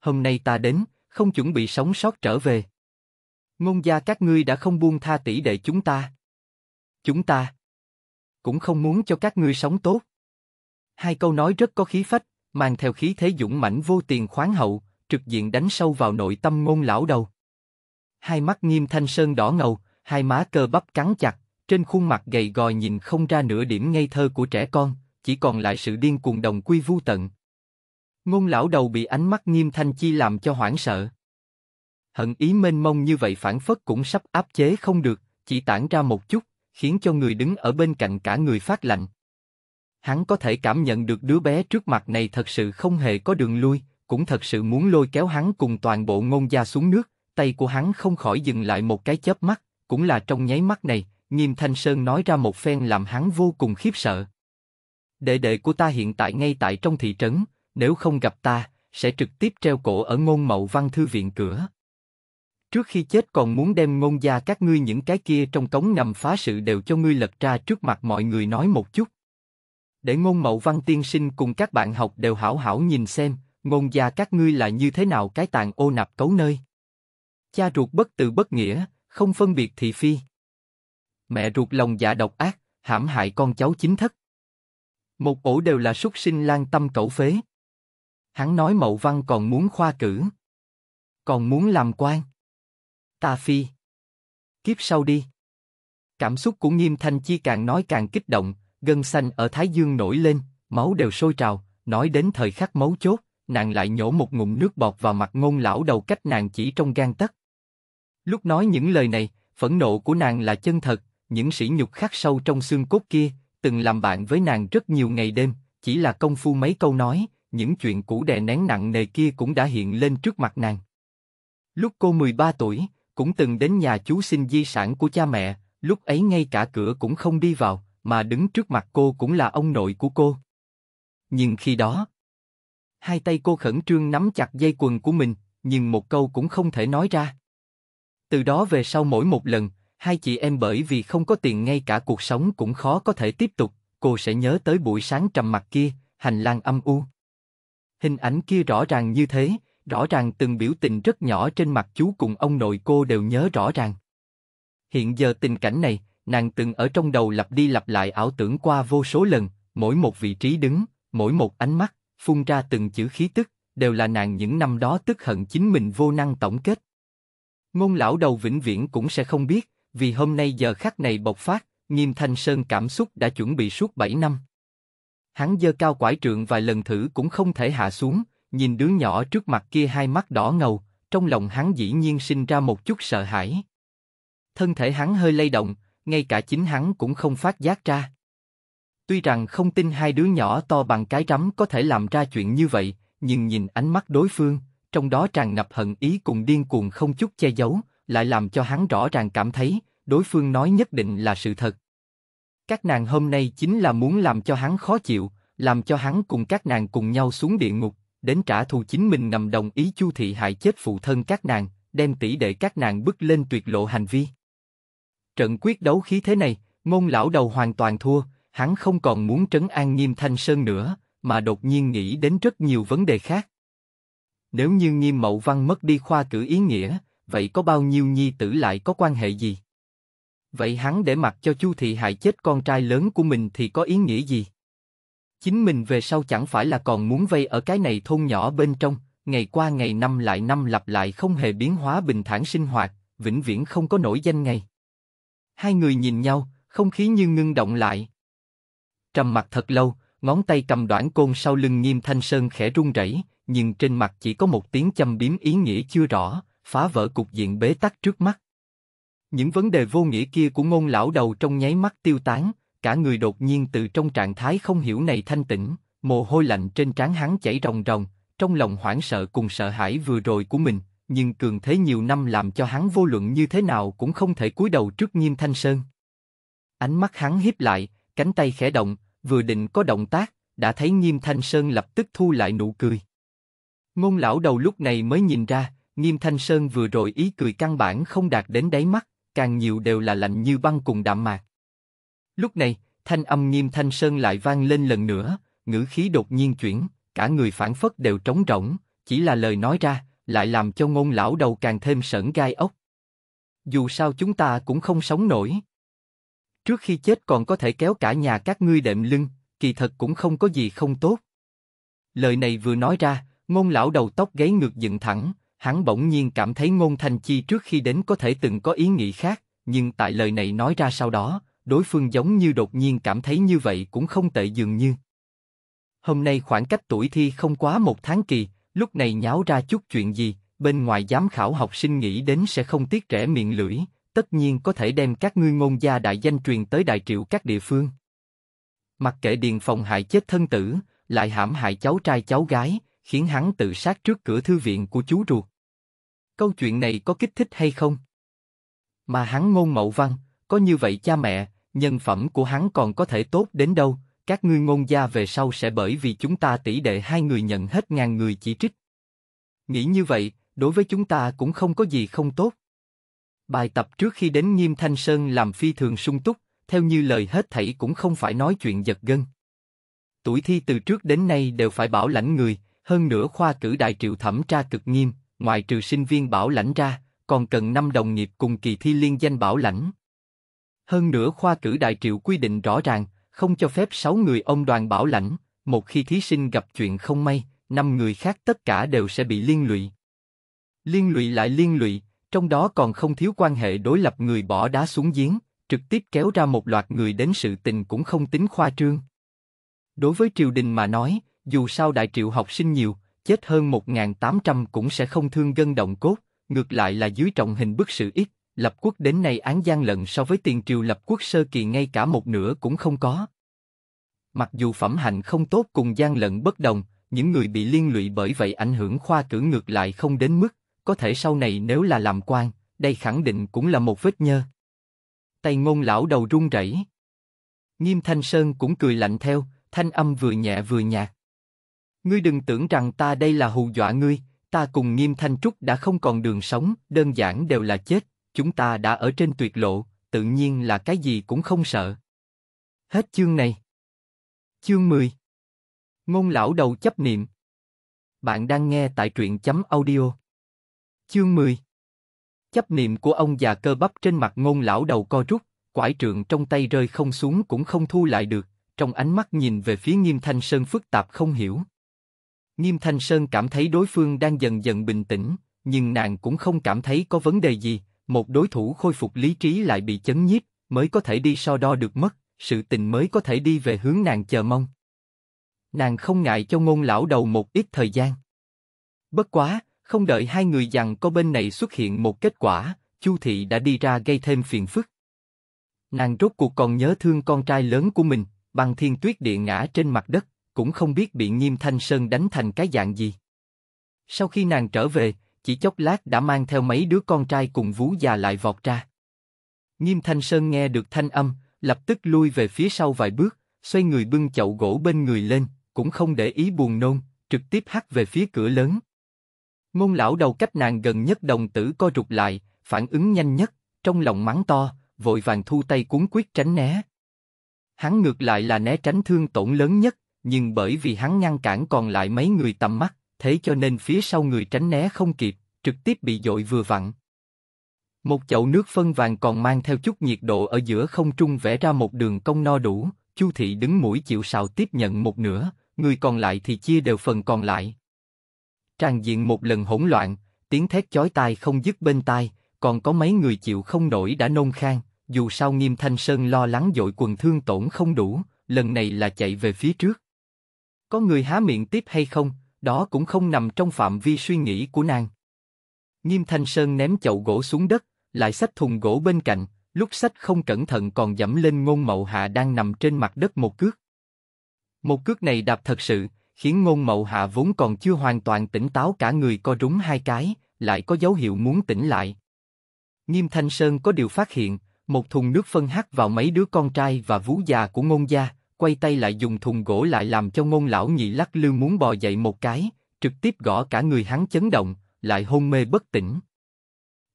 Hôm nay ta đến, không chuẩn bị sống sót trở về. Ngôn gia các ngươi đã không buông tha tỷ đệ chúng ta. Chúng ta cũng không muốn cho các ngươi sống tốt. Hai câu nói rất có khí phách, mang theo khí thế dũng mãnh vô tiền khoáng hậu, trực diện đánh sâu vào nội tâm ngôn lão đầu. Hai mắt nghiêm thanh sơn đỏ ngầu, hai má cơ bắp cắn chặt, trên khuôn mặt gầy gò nhìn không ra nửa điểm ngây thơ của trẻ con, chỉ còn lại sự điên cuồng đồng quy vu tận. Ngôn lão đầu bị ánh mắt nghiêm thanh chi làm cho hoảng sợ. Hận ý mênh mông như vậy phản phất cũng sắp áp chế không được, chỉ tản ra một chút, khiến cho người đứng ở bên cạnh cả người phát lạnh hắn có thể cảm nhận được đứa bé trước mặt này thật sự không hề có đường lui, cũng thật sự muốn lôi kéo hắn cùng toàn bộ ngôn gia xuống nước, tay của hắn không khỏi dừng lại một cái chớp mắt, cũng là trong nháy mắt này, Nghiêm Thanh Sơn nói ra một phen làm hắn vô cùng khiếp sợ. Đệ đệ của ta hiện tại ngay tại trong thị trấn, nếu không gặp ta, sẽ trực tiếp treo cổ ở ngôn mậu văn thư viện cửa. Trước khi chết còn muốn đem ngôn gia các ngươi những cái kia trong cống nằm phá sự đều cho ngươi lật ra trước mặt mọi người nói một chút để ngôn mậu văn tiên sinh cùng các bạn học đều hảo hảo nhìn xem, ngôn gia các ngươi là như thế nào cái tàn ô nạp cấu nơi. Cha ruột bất từ bất nghĩa, không phân biệt thị phi. Mẹ ruột lòng dạ độc ác, hãm hại con cháu chính thất. Một ổ đều là súc sinh lang tâm cẩu phế. Hắn nói mậu văn còn muốn khoa cử. Còn muốn làm quan. Ta phi. Kiếp sau đi. Cảm xúc của Nghiêm Thanh Chi càng nói càng kích động, gân xanh ở thái dương nổi lên, máu đều sôi trào, nói đến thời khắc máu chốt, nàng lại nhổ một ngụm nước bọt vào mặt ngôn lão đầu cách nàng chỉ trong gan tất. Lúc nói những lời này, phẫn nộ của nàng là chân thật, những sỉ nhục khắc sâu trong xương cốt kia, từng làm bạn với nàng rất nhiều ngày đêm, chỉ là công phu mấy câu nói, những chuyện cũ đè nén nặng nề kia cũng đã hiện lên trước mặt nàng. Lúc cô 13 tuổi, cũng từng đến nhà chú xin di sản của cha mẹ, lúc ấy ngay cả cửa cũng không đi vào, mà đứng trước mặt cô cũng là ông nội của cô. Nhưng khi đó, hai tay cô khẩn trương nắm chặt dây quần của mình, nhưng một câu cũng không thể nói ra. Từ đó về sau mỗi một lần, hai chị em bởi vì không có tiền ngay cả cuộc sống cũng khó có thể tiếp tục, cô sẽ nhớ tới buổi sáng trầm mặt kia, hành lang âm u. Hình ảnh kia rõ ràng như thế, rõ ràng từng biểu tình rất nhỏ trên mặt chú cùng ông nội cô đều nhớ rõ ràng. Hiện giờ tình cảnh này, nàng từng ở trong đầu lặp đi lặp lại ảo tưởng qua vô số lần, mỗi một vị trí đứng, mỗi một ánh mắt, phun ra từng chữ khí tức, đều là nàng những năm đó tức hận chính mình vô năng tổng kết. Ngôn lão đầu vĩnh viễn cũng sẽ không biết, vì hôm nay giờ khắc này bộc phát, nghiêm thanh sơn cảm xúc đã chuẩn bị suốt 7 năm. Hắn dơ cao quải trượng vài lần thử cũng không thể hạ xuống, nhìn đứa nhỏ trước mặt kia hai mắt đỏ ngầu, trong lòng hắn dĩ nhiên sinh ra một chút sợ hãi. Thân thể hắn hơi lay động, ngay cả chính hắn cũng không phát giác ra. Tuy rằng không tin hai đứa nhỏ to bằng cái rắm có thể làm ra chuyện như vậy, nhưng nhìn ánh mắt đối phương, trong đó tràn ngập hận ý cùng điên cuồng không chút che giấu, lại làm cho hắn rõ ràng cảm thấy, đối phương nói nhất định là sự thật. Các nàng hôm nay chính là muốn làm cho hắn khó chịu, làm cho hắn cùng các nàng cùng nhau xuống địa ngục, đến trả thù chính mình nằm đồng ý chu thị hại chết phụ thân các nàng, đem tỷ đệ các nàng bước lên tuyệt lộ hành vi. Trận quyết đấu khí thế này, ngôn lão đầu hoàn toàn thua, hắn không còn muốn trấn an Nghiêm Thanh Sơn nữa, mà đột nhiên nghĩ đến rất nhiều vấn đề khác. Nếu như Nghiêm Mậu Văn mất đi khoa cử ý nghĩa, vậy có bao nhiêu nhi tử lại có quan hệ gì? Vậy hắn để mặc cho Chu Thị hại chết con trai lớn của mình thì có ý nghĩa gì? Chính mình về sau chẳng phải là còn muốn vây ở cái này thôn nhỏ bên trong, ngày qua ngày năm lại năm lặp lại không hề biến hóa bình thản sinh hoạt, vĩnh viễn không có nổi danh ngày. Hai người nhìn nhau, không khí như ngưng động lại. Trầm mặt thật lâu, ngón tay cầm đoạn côn sau lưng nghiêm thanh sơn khẽ run rẩy, nhưng trên mặt chỉ có một tiếng châm biếm ý nghĩa chưa rõ, phá vỡ cục diện bế tắc trước mắt. Những vấn đề vô nghĩa kia của ngôn lão đầu trong nháy mắt tiêu tán, cả người đột nhiên từ trong trạng thái không hiểu này thanh tĩnh, mồ hôi lạnh trên trán hắn chảy ròng ròng, trong lòng hoảng sợ cùng sợ hãi vừa rồi của mình, nhưng cường thế nhiều năm làm cho hắn vô luận như thế nào cũng không thể cúi đầu trước Nghiêm Thanh Sơn. Ánh mắt hắn hiếp lại, cánh tay khẽ động, vừa định có động tác, đã thấy Nghiêm Thanh Sơn lập tức thu lại nụ cười. Ngôn lão đầu lúc này mới nhìn ra, Nghiêm Thanh Sơn vừa rồi ý cười căn bản không đạt đến đáy mắt, càng nhiều đều là lạnh như băng cùng đạm mạc. Lúc này, thanh âm Nghiêm Thanh Sơn lại vang lên lần nữa, ngữ khí đột nhiên chuyển, cả người phản phất đều trống rỗng, chỉ là lời nói ra, lại làm cho ngôn lão đầu càng thêm sởn gai ốc. Dù sao chúng ta cũng không sống nổi. Trước khi chết còn có thể kéo cả nhà các ngươi đệm lưng, kỳ thật cũng không có gì không tốt. Lời này vừa nói ra, ngôn lão đầu tóc gáy ngược dựng thẳng, hắn bỗng nhiên cảm thấy ngôn thành chi trước khi đến có thể từng có ý nghĩ khác, nhưng tại lời này nói ra sau đó, đối phương giống như đột nhiên cảm thấy như vậy cũng không tệ dường như. Hôm nay khoảng cách tuổi thi không quá một tháng kỳ, lúc này nháo ra chút chuyện gì, bên ngoài giám khảo học sinh nghĩ đến sẽ không tiếc rẻ miệng lưỡi, tất nhiên có thể đem các ngươi ngôn gia đại danh truyền tới đại triệu các địa phương. Mặc kệ điền phòng hại chết thân tử, lại hãm hại cháu trai cháu gái, khiến hắn tự sát trước cửa thư viện của chú ruột. Câu chuyện này có kích thích hay không? Mà hắn ngôn mậu văn, có như vậy cha mẹ, nhân phẩm của hắn còn có thể tốt đến đâu, các ngươi ngôn gia về sau sẽ bởi vì chúng ta tỷ đệ hai người nhận hết ngàn người chỉ trích. Nghĩ như vậy, đối với chúng ta cũng không có gì không tốt. Bài tập trước khi đến Nghiêm Thanh Sơn làm phi thường sung túc, theo như lời hết thảy cũng không phải nói chuyện giật gân. Tuổi thi từ trước đến nay đều phải bảo lãnh người, hơn nữa khoa cử đại triệu thẩm tra cực nghiêm, ngoài trừ sinh viên bảo lãnh ra, còn cần năm đồng nghiệp cùng kỳ thi liên danh bảo lãnh. Hơn nữa khoa cử đại triệu quy định rõ ràng, không cho phép 6 người ông đoàn bảo lãnh, một khi thí sinh gặp chuyện không may, năm người khác tất cả đều sẽ bị liên lụy. Liên lụy lại liên lụy, trong đó còn không thiếu quan hệ đối lập người bỏ đá xuống giếng, trực tiếp kéo ra một loạt người đến sự tình cũng không tính khoa trương. Đối với triều đình mà nói, dù sao đại triệu học sinh nhiều, chết hơn 1.800 cũng sẽ không thương gân động cốt, ngược lại là dưới trọng hình bức sự ít, lập quốc đến nay án gian lận so với tiền triều lập quốc sơ kỳ ngay cả một nửa cũng không có. Mặc dù phẩm hạnh không tốt cùng gian lận bất đồng, những người bị liên lụy bởi vậy ảnh hưởng khoa cử ngược lại không đến mức, có thể sau này nếu là làm quan, đây khẳng định cũng là một vết nhơ. Tay ngôn lão đầu run rẩy. Nghiêm Thanh Sơn cũng cười lạnh theo, thanh âm vừa nhẹ vừa nhạt. Ngươi đừng tưởng rằng ta đây là hù dọa ngươi, ta cùng Nghiêm Thanh Trúc đã không còn đường sống, đơn giản đều là chết, chúng ta đã ở trên tuyệt lộ, tự nhiên là cái gì cũng không sợ. Hết chương này. Chương 10 Ngôn lão đầu chấp niệm Bạn đang nghe tại truyện chấm audio. Chương 10 Chấp niệm của ông già cơ bắp trên mặt ngôn lão đầu co rút, quải trượng trong tay rơi không xuống cũng không thu lại được, trong ánh mắt nhìn về phía nghiêm thanh sơn phức tạp không hiểu. Nghiêm thanh sơn cảm thấy đối phương đang dần dần bình tĩnh, nhưng nàng cũng không cảm thấy có vấn đề gì, một đối thủ khôi phục lý trí lại bị chấn nhiếp, mới có thể đi so đo được mất, sự tình mới có thể đi về hướng nàng chờ mong. Nàng không ngại cho ngôn lão đầu một ít thời gian. Bất quá, không đợi hai người rằng có bên này xuất hiện một kết quả, Chu Thị đã đi ra gây thêm phiền phức. Nàng rốt cuộc còn nhớ thương con trai lớn của mình, bằng thiên tuyết địa ngã trên mặt đất, cũng không biết bị Nghiêm Thanh Sơn đánh thành cái dạng gì. Sau khi nàng trở về, chỉ chốc lát đã mang theo mấy đứa con trai cùng vú già lại vọt ra. Nghiêm Thanh Sơn nghe được thanh âm, lập tức lui về phía sau vài bước, xoay người bưng chậu gỗ bên người lên, cũng không để ý buồn nôn, trực tiếp hắt về phía cửa lớn. Ngôn lão đầu cách nàng gần nhất đồng tử co rụt lại, phản ứng nhanh nhất, trong lòng mắng to, vội vàng thu tay cuốn quyết tránh né. Hắn ngược lại là né tránh thương tổn lớn nhất, nhưng bởi vì hắn ngăn cản còn lại mấy người tầm mắt, thế cho nên phía sau người tránh né không kịp, trực tiếp bị dội vừa vặn. Một chậu nước phân vàng còn mang theo chút nhiệt độ ở giữa không trung vẽ ra một đường cong no đủ, Chu thị đứng mũi chịu sào tiếp nhận một nửa, người còn lại thì chia đều phần còn lại. Tràn diện một lần hỗn loạn, tiếng thét chói tai không dứt bên tai, còn có mấy người chịu không nổi đã nôn khan, dù sao Nghiêm Thanh Sơn lo lắng dội quần thương tổn không đủ, lần này là chạy về phía trước. Có người há miệng tiếp hay không, đó cũng không nằm trong phạm vi suy nghĩ của nàng. Nghiêm Thanh Sơn ném chậu gỗ xuống đất, lại xách thùng gỗ bên cạnh, lúc xách không cẩn thận còn dẫm lên ngôn mậu hạ đang nằm trên mặt đất một cước. Một cước này đạp thật sự, khiến ngôn mậu hạ vốn còn chưa hoàn toàn tỉnh táo cả người co rúm hai cái, lại có dấu hiệu muốn tỉnh lại. Nghiêm Thanh Sơn có điều phát hiện, một thùng nước phân hắt vào mấy đứa con trai và vú già của ngôn gia, quay tay lại dùng thùng gỗ lại làm cho ngôn lão nhị lắc lư muốn bò dậy một cái, trực tiếp gõ cả người hắn chấn động, lại hôn mê bất tỉnh.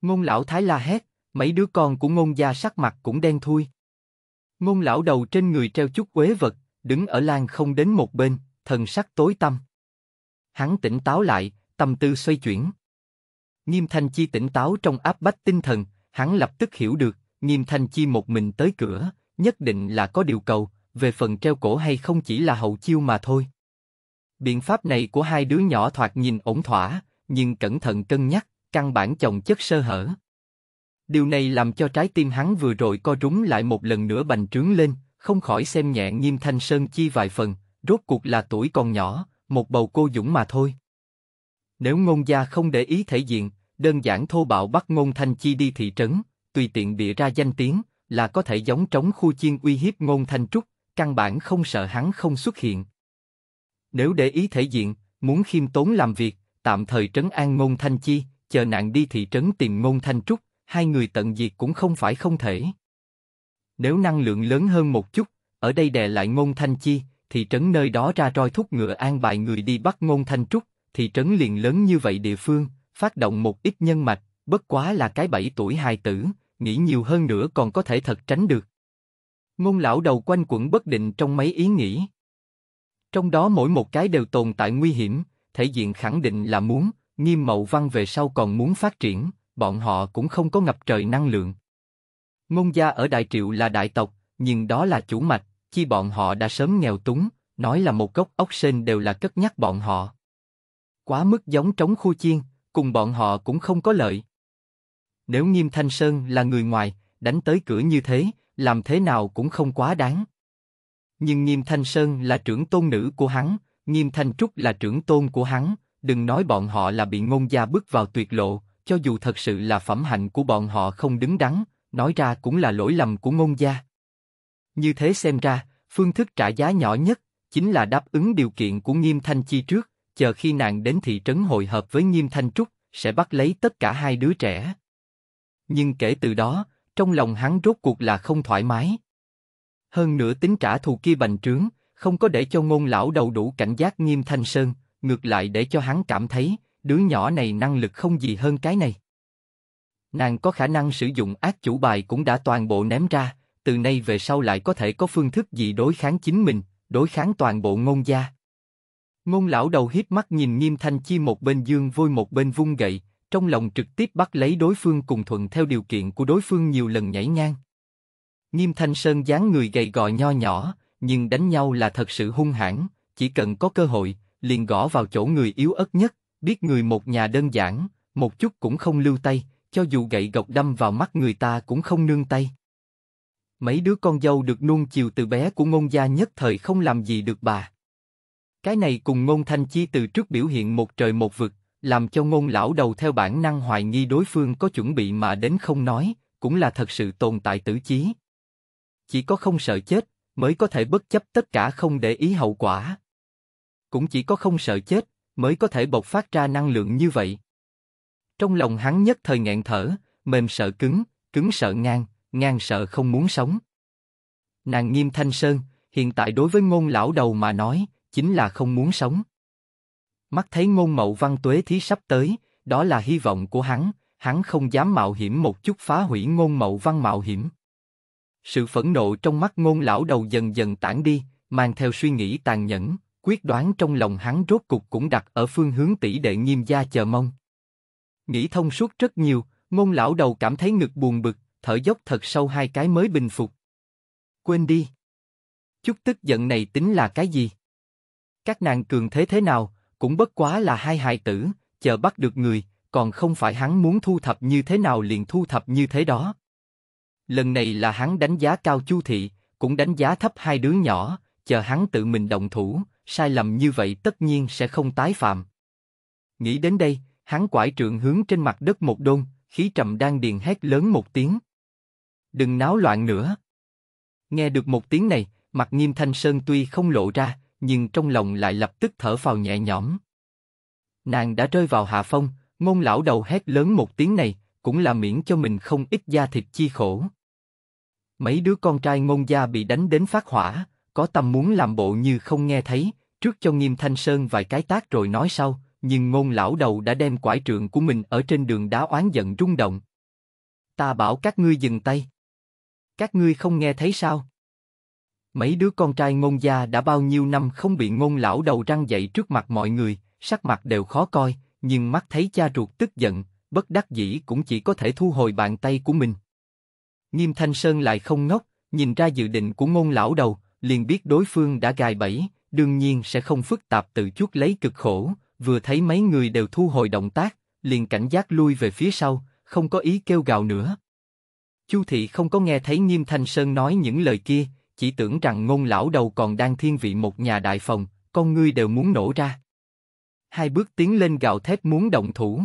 Ngôn lão thái la hét, mấy đứa con của ngôn gia sắc mặt cũng đen thui. Ngôn lão đầu trên người treo chút quế vật, đứng ở lan không đến một bên, thần sắc tối tăm. Hắn tỉnh táo lại, tâm tư xoay chuyển. Nghiêm Thanh Chi tỉnh táo trong áp bách tinh thần, hắn lập tức hiểu được, Nghiêm Thanh Chi một mình tới cửa, nhất định là có điều cầu, về phần treo cổ hay không chỉ là hậu chiêu mà thôi. Biện pháp này của hai đứa nhỏ thoạt nhìn ổn thỏa, nhưng cẩn thận cân nhắc, căn bản chồng chất sơ hở. Điều này làm cho trái tim hắn vừa rồi co rúng lại một lần nữa bành trướng lên, không khỏi xem nhẹ nghiêm thanh sơn chi vài phần, rốt cuộc là tuổi còn nhỏ, một bầu cô dũng mà thôi. Nếu ngôn gia không để ý thể diện, đơn giản thô bạo bắt ngôn thanh chi đi thị trấn, tùy tiện bịa ra danh tiếng, là có thể giống trống khu chiên uy hiếp ngôn thanh trúc, căn bản không sợ hắn không xuất hiện. Nếu để ý thể diện, muốn khiêm tốn làm việc, tạm thời trấn an ngôn thanh chi, chờ nạn đi thị trấn tìm ngôn thanh trúc, hai người tận diệt cũng không phải không thể. Nếu năng lượng lớn hơn một chút, ở đây đè lại ngôn thanh chi, thị trấn nơi đó ra roi thúc ngựa an bài người đi bắt ngôn thanh trúc, thị trấn liền lớn như vậy địa phương, phát động một ít nhân mạch, bất quá là cái bảy tuổi hài tử, nghĩ nhiều hơn nữa còn có thể thật tránh được. Ngôn lão đầu quanh quẩn bất định trong mấy ý nghĩ. Trong đó mỗi một cái đều tồn tại nguy hiểm, thể diện khẳng định là muốn, nghiêm mậu văn về sau còn muốn phát triển, bọn họ cũng không có ngập trời năng lượng. Ngôn gia ở Đại Triệu là đại tộc, nhưng đó là chủ mạch, chi bọn họ đã sớm nghèo túng, nói là một gốc ốc sên đều là cất nhắc bọn họ. Quá mức giống trống khu chiên, cùng bọn họ cũng không có lợi. Nếu Nghiêm Thanh Sơn là người ngoài, đánh tới cửa như thế, làm thế nào cũng không quá đáng. Nhưng Nghiêm Thanh Sơn là trưởng tôn nữ của hắn, Nghiêm Thanh Trúc là trưởng tôn của hắn, đừng nói bọn họ là bị ngôn gia bước vào tuyệt lộ, cho dù thật sự là phẩm hạnh của bọn họ không đứng đắn, nói ra cũng là lỗi lầm của ngôn gia. Như thế xem ra, phương thức trả giá nhỏ nhất chính là đáp ứng điều kiện của Nghiêm Thanh Chi trước, chờ khi nàng đến thị trấn hội hợp với Nghiêm Thanh Trúc, sẽ bắt lấy tất cả hai đứa trẻ. Nhưng kể từ đó, trong lòng hắn rốt cuộc là không thoải mái. Hơn nữa tính trả thù kia bành trướng, không có để cho ngôn lão đầu đủ cảnh giác nghiêm thanh sơn, ngược lại để cho hắn cảm thấy, đứa nhỏ này năng lực không gì hơn cái này. Nàng có khả năng sử dụng ác chủ bài cũng đã toàn bộ ném ra, từ nay về sau lại có thể có phương thức gì đối kháng chính mình, đối kháng toàn bộ ngôn gia. Ngôn lão đầu hít mắt nhìn nghiêm thanh chi một bên dương vôi một bên vung gậy, trong lòng trực tiếp bắt lấy đối phương cùng thuận theo điều kiện của đối phương nhiều lần nhảy ngang. Nghiêm Thanh Sơn dáng người gầy gò nho nhỏ, nhưng đánh nhau là thật sự hung hãn, chỉ cần có cơ hội, liền gõ vào chỗ người yếu ớt nhất, biết người một nhà đơn giản, một chút cũng không lưu tay, cho dù gậy gộc đâm vào mắt người ta cũng không nương tay. Mấy đứa con dâu được nuông chiều từ bé của ngôn gia nhất thời không làm gì được bà. Cái này cùng ngôn thanh chi từ trước biểu hiện một trời một vực, làm cho ngôn lão đầu theo bản năng hoài nghi đối phương có chuẩn bị mà đến không nói, cũng là thật sự tồn tại tử chí. Chỉ có không sợ chết, mới có thể bất chấp tất cả không để ý hậu quả. Cũng chỉ có không sợ chết, mới có thể bộc phát ra năng lượng như vậy. Trong lòng hắn nhất thời nghẹn thở, mềm sợ cứng, cứng sợ ngang, ngang sợ không muốn sống. Nàng nghiêm thanh sơn, hiện tại đối với ngôn lão đầu mà nói, chính là không muốn sống mắt thấy ngôn mậu văn tuế thí sắp tới, đó là hy vọng của hắn, hắn không dám mạo hiểm một chút phá hủy ngôn mậu văn mạo hiểm. Sự phẫn nộ trong mắt ngôn lão đầu dần dần tản đi, mang theo suy nghĩ tàn nhẫn, quyết đoán trong lòng hắn rốt cục cũng đặt ở phương hướng tỷ đệ nghiêm gia chờ mong. Nghĩ thông suốt rất nhiều, ngôn lão đầu cảm thấy ngực buồn bực, thở dốc thật sâu hai cái mới bình phục. Quên đi. Chút tức giận này tính là cái gì? Các nàng cường thế thế nào, cũng bất quá là hai hài tử, chờ bắt được người, còn không phải hắn muốn thu thập như thế nào liền thu thập như thế đó. Lần này là hắn đánh giá cao Chu Thị, cũng đánh giá thấp hai đứa nhỏ, chờ hắn tự mình động thủ, sai lầm như vậy tất nhiên sẽ không tái phạm. Nghĩ đến đây, hắn quải trượng hướng trên mặt đất một đôn, khí trầm đang điền hét lớn một tiếng. Đừng náo loạn nữa. Nghe được một tiếng này, mặt nghiêm thanh sơn tuy không lộ ra, nhưng trong lòng lại lập tức thở phào nhẹ nhõm. Nàng đã rơi vào hạ phong, ngôn lão đầu hét lớn một tiếng này, cũng là miễn cho mình không ít da thịt chi khổ. Mấy đứa con trai ngôn gia bị đánh đến phát hỏa, có tâm muốn làm bộ như không nghe thấy, trước cho nghiêm thanh sơn vài cái tác rồi nói sau, nhưng ngôn lão đầu đã đem quải trường của mình ở trên đường đá oán giận rung động. Ta bảo các ngươi dừng tay. Các ngươi không nghe thấy sao? Mấy đứa con trai ngôn gia đã bao nhiêu năm không bị ngôn lão đầu răng dậy trước mặt mọi người, sắc mặt đều khó coi, nhưng mắt thấy cha ruột tức giận, bất đắc dĩ cũng chỉ có thể thu hồi bàn tay của mình. Nghiêm Thanh Sơn lại không ngốc, nhìn ra dự định của ngôn lão đầu, liền biết đối phương đã gài bẫy, đương nhiên sẽ không phức tạp tự chuốc lấy cực khổ, vừa thấy mấy người đều thu hồi động tác, liền cảnh giác lui về phía sau, không có ý kêu gào nữa. Chu thị không có nghe thấy Nghiêm Thanh Sơn nói những lời kia, chỉ tưởng rằng ngôn lão đầu còn đang thiên vị một nhà đại phòng, con ngươi đều muốn nổ ra. Hai bước tiến lên gào thét muốn động thủ.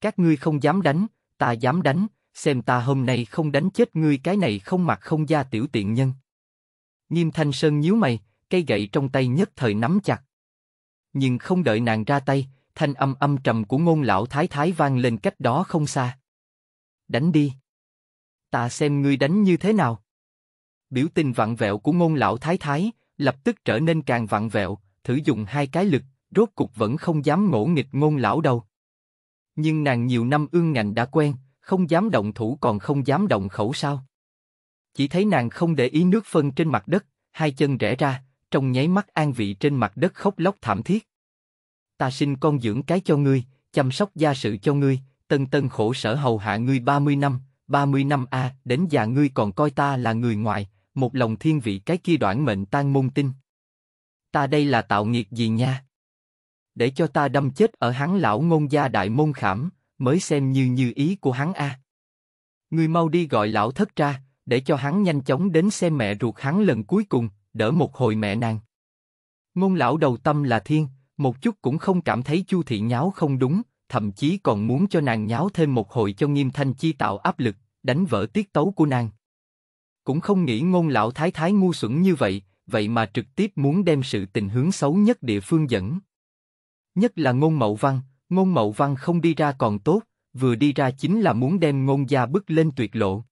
Các ngươi không dám đánh, ta dám đánh, xem ta hôm nay không đánh chết ngươi cái này không mặc không da tiểu tiện nhân. Nghiêm Thanh Sơn nhíu mày, cây gậy trong tay nhất thời nắm chặt. Nhưng không đợi nàng ra tay, thanh âm âm trầm của ngôn lão thái thái vang lên cách đó không xa. Đánh đi. Ta xem ngươi đánh như thế nào biểu tình vặn vẹo của ngôn lão thái thái, lập tức trở nên càng vặn vẹo, thử dùng hai cái lực, rốt cục vẫn không dám ngỗ nghịch ngôn lão đâu. Nhưng nàng nhiều năm ương ngành đã quen, không dám động thủ còn không dám động khẩu sao. Chỉ thấy nàng không để ý nước phân trên mặt đất, hai chân rẽ ra, trong nháy mắt an vị trên mặt đất khóc lóc thảm thiết. Ta sinh con dưỡng cái cho ngươi, chăm sóc gia sự cho ngươi, tân tân khổ sở hầu hạ ngươi 30 năm, 30 năm a đến già ngươi còn coi ta là người ngoại, một lòng thiên vị cái kia đoạn mệnh tan môn tinh. Ta đây là tạo nghiệt gì nha? Để cho ta đâm chết ở hắn lão ngôn gia đại môn khảm, mới xem như như ý của hắn a. người mau đi gọi lão thất ra, để cho hắn nhanh chóng đến xem mẹ ruột hắn lần cuối cùng, đỡ một hồi mẹ nàng. Ngôn lão đầu tâm là thiên, một chút cũng không cảm thấy chu thị nháo không đúng, thậm chí còn muốn cho nàng nháo thêm một hồi cho nghiêm thanh chi tạo áp lực, đánh vỡ tiết tấu của nàng cũng không nghĩ ngôn lão thái thái ngu xuẩn như vậy, vậy mà trực tiếp muốn đem sự tình hướng xấu nhất địa phương dẫn. Nhất là ngôn mậu văn, ngôn mậu văn không đi ra còn tốt, vừa đi ra chính là muốn đem ngôn gia bức lên tuyệt lộ.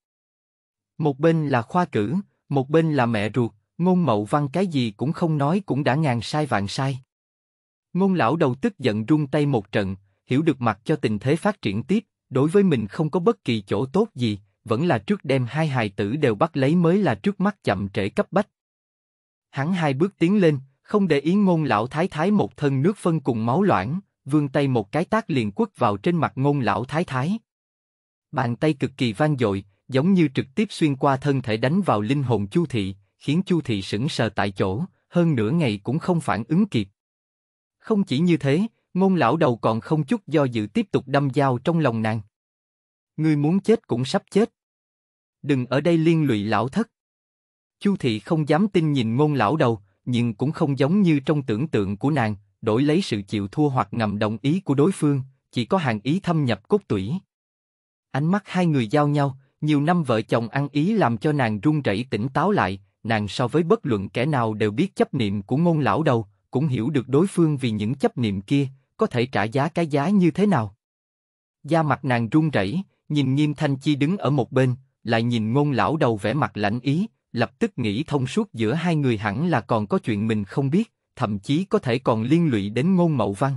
Một bên là khoa cử, một bên là mẹ ruột, ngôn mậu văn cái gì cũng không nói cũng đã ngàn sai vạn sai. Ngôn lão đầu tức giận rung tay một trận, hiểu được mặt cho tình thế phát triển tiếp, đối với mình không có bất kỳ chỗ tốt gì, vẫn là trước đem hai hài tử đều bắt lấy mới là trước mắt chậm trễ cấp bách. Hắn hai bước tiến lên, không để ý ngôn lão thái thái một thân nước phân cùng máu loãng, vươn tay một cái tác liền quất vào trên mặt ngôn lão thái thái. Bàn tay cực kỳ vang dội, giống như trực tiếp xuyên qua thân thể đánh vào linh hồn chu thị, khiến chu thị sững sờ tại chỗ, hơn nửa ngày cũng không phản ứng kịp. Không chỉ như thế, ngôn lão đầu còn không chút do dự tiếp tục đâm dao trong lòng nàng. Ngươi muốn chết cũng sắp chết. Đừng ở đây liên lụy lão thất. Chu thị không dám tin nhìn ngôn lão đầu, nhưng cũng không giống như trong tưởng tượng của nàng, đổi lấy sự chịu thua hoặc ngầm đồng ý của đối phương, chỉ có hàng ý thâm nhập cốt tủy. Ánh mắt hai người giao nhau, nhiều năm vợ chồng ăn ý làm cho nàng run rẩy tỉnh táo lại, nàng so với bất luận kẻ nào đều biết chấp niệm của ngôn lão đầu, cũng hiểu được đối phương vì những chấp niệm kia, có thể trả giá cái giá như thế nào. Da mặt nàng run rẩy, nhìn nghiêm thanh chi đứng ở một bên, lại nhìn ngôn lão đầu vẻ mặt lạnh ý, lập tức nghĩ thông suốt giữa hai người hẳn là còn có chuyện mình không biết, thậm chí có thể còn liên lụy đến ngôn mậu văn.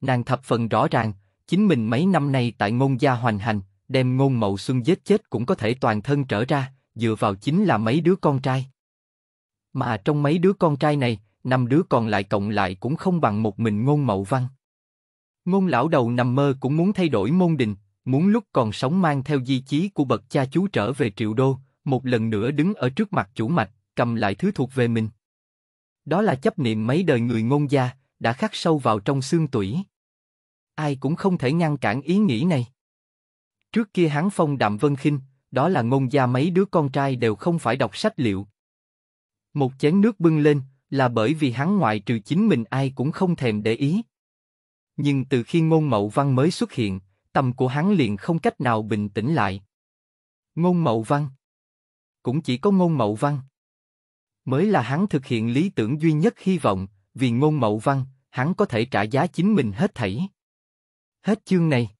Nàng thập phần rõ ràng, chính mình mấy năm nay tại ngôn gia hoành hành, đem ngôn mậu xuân giết chết cũng có thể toàn thân trở ra, dựa vào chính là mấy đứa con trai. Mà trong mấy đứa con trai này, năm đứa còn lại cộng lại cũng không bằng một mình ngôn mậu văn. Ngôn lão đầu nằm mơ cũng muốn thay đổi môn đình, muốn lúc còn sống mang theo di chí của bậc cha chú trở về triệu đô, một lần nữa đứng ở trước mặt chủ mạch, cầm lại thứ thuộc về mình. Đó là chấp niệm mấy đời người ngôn gia, đã khắc sâu vào trong xương tủy. Ai cũng không thể ngăn cản ý nghĩ này. Trước kia hắn phong đạm vân khinh, đó là ngôn gia mấy đứa con trai đều không phải đọc sách liệu. Một chén nước bưng lên, là bởi vì hắn ngoại trừ chính mình ai cũng không thèm để ý. Nhưng từ khi ngôn mậu văn mới xuất hiện, tâm của hắn liền không cách nào bình tĩnh lại. Ngôn Mậu Văn Cũng chỉ có Ngôn Mậu Văn Mới là hắn thực hiện lý tưởng duy nhất hy vọng, vì Ngôn Mậu Văn, hắn có thể trả giá chính mình hết thảy. Hết chương này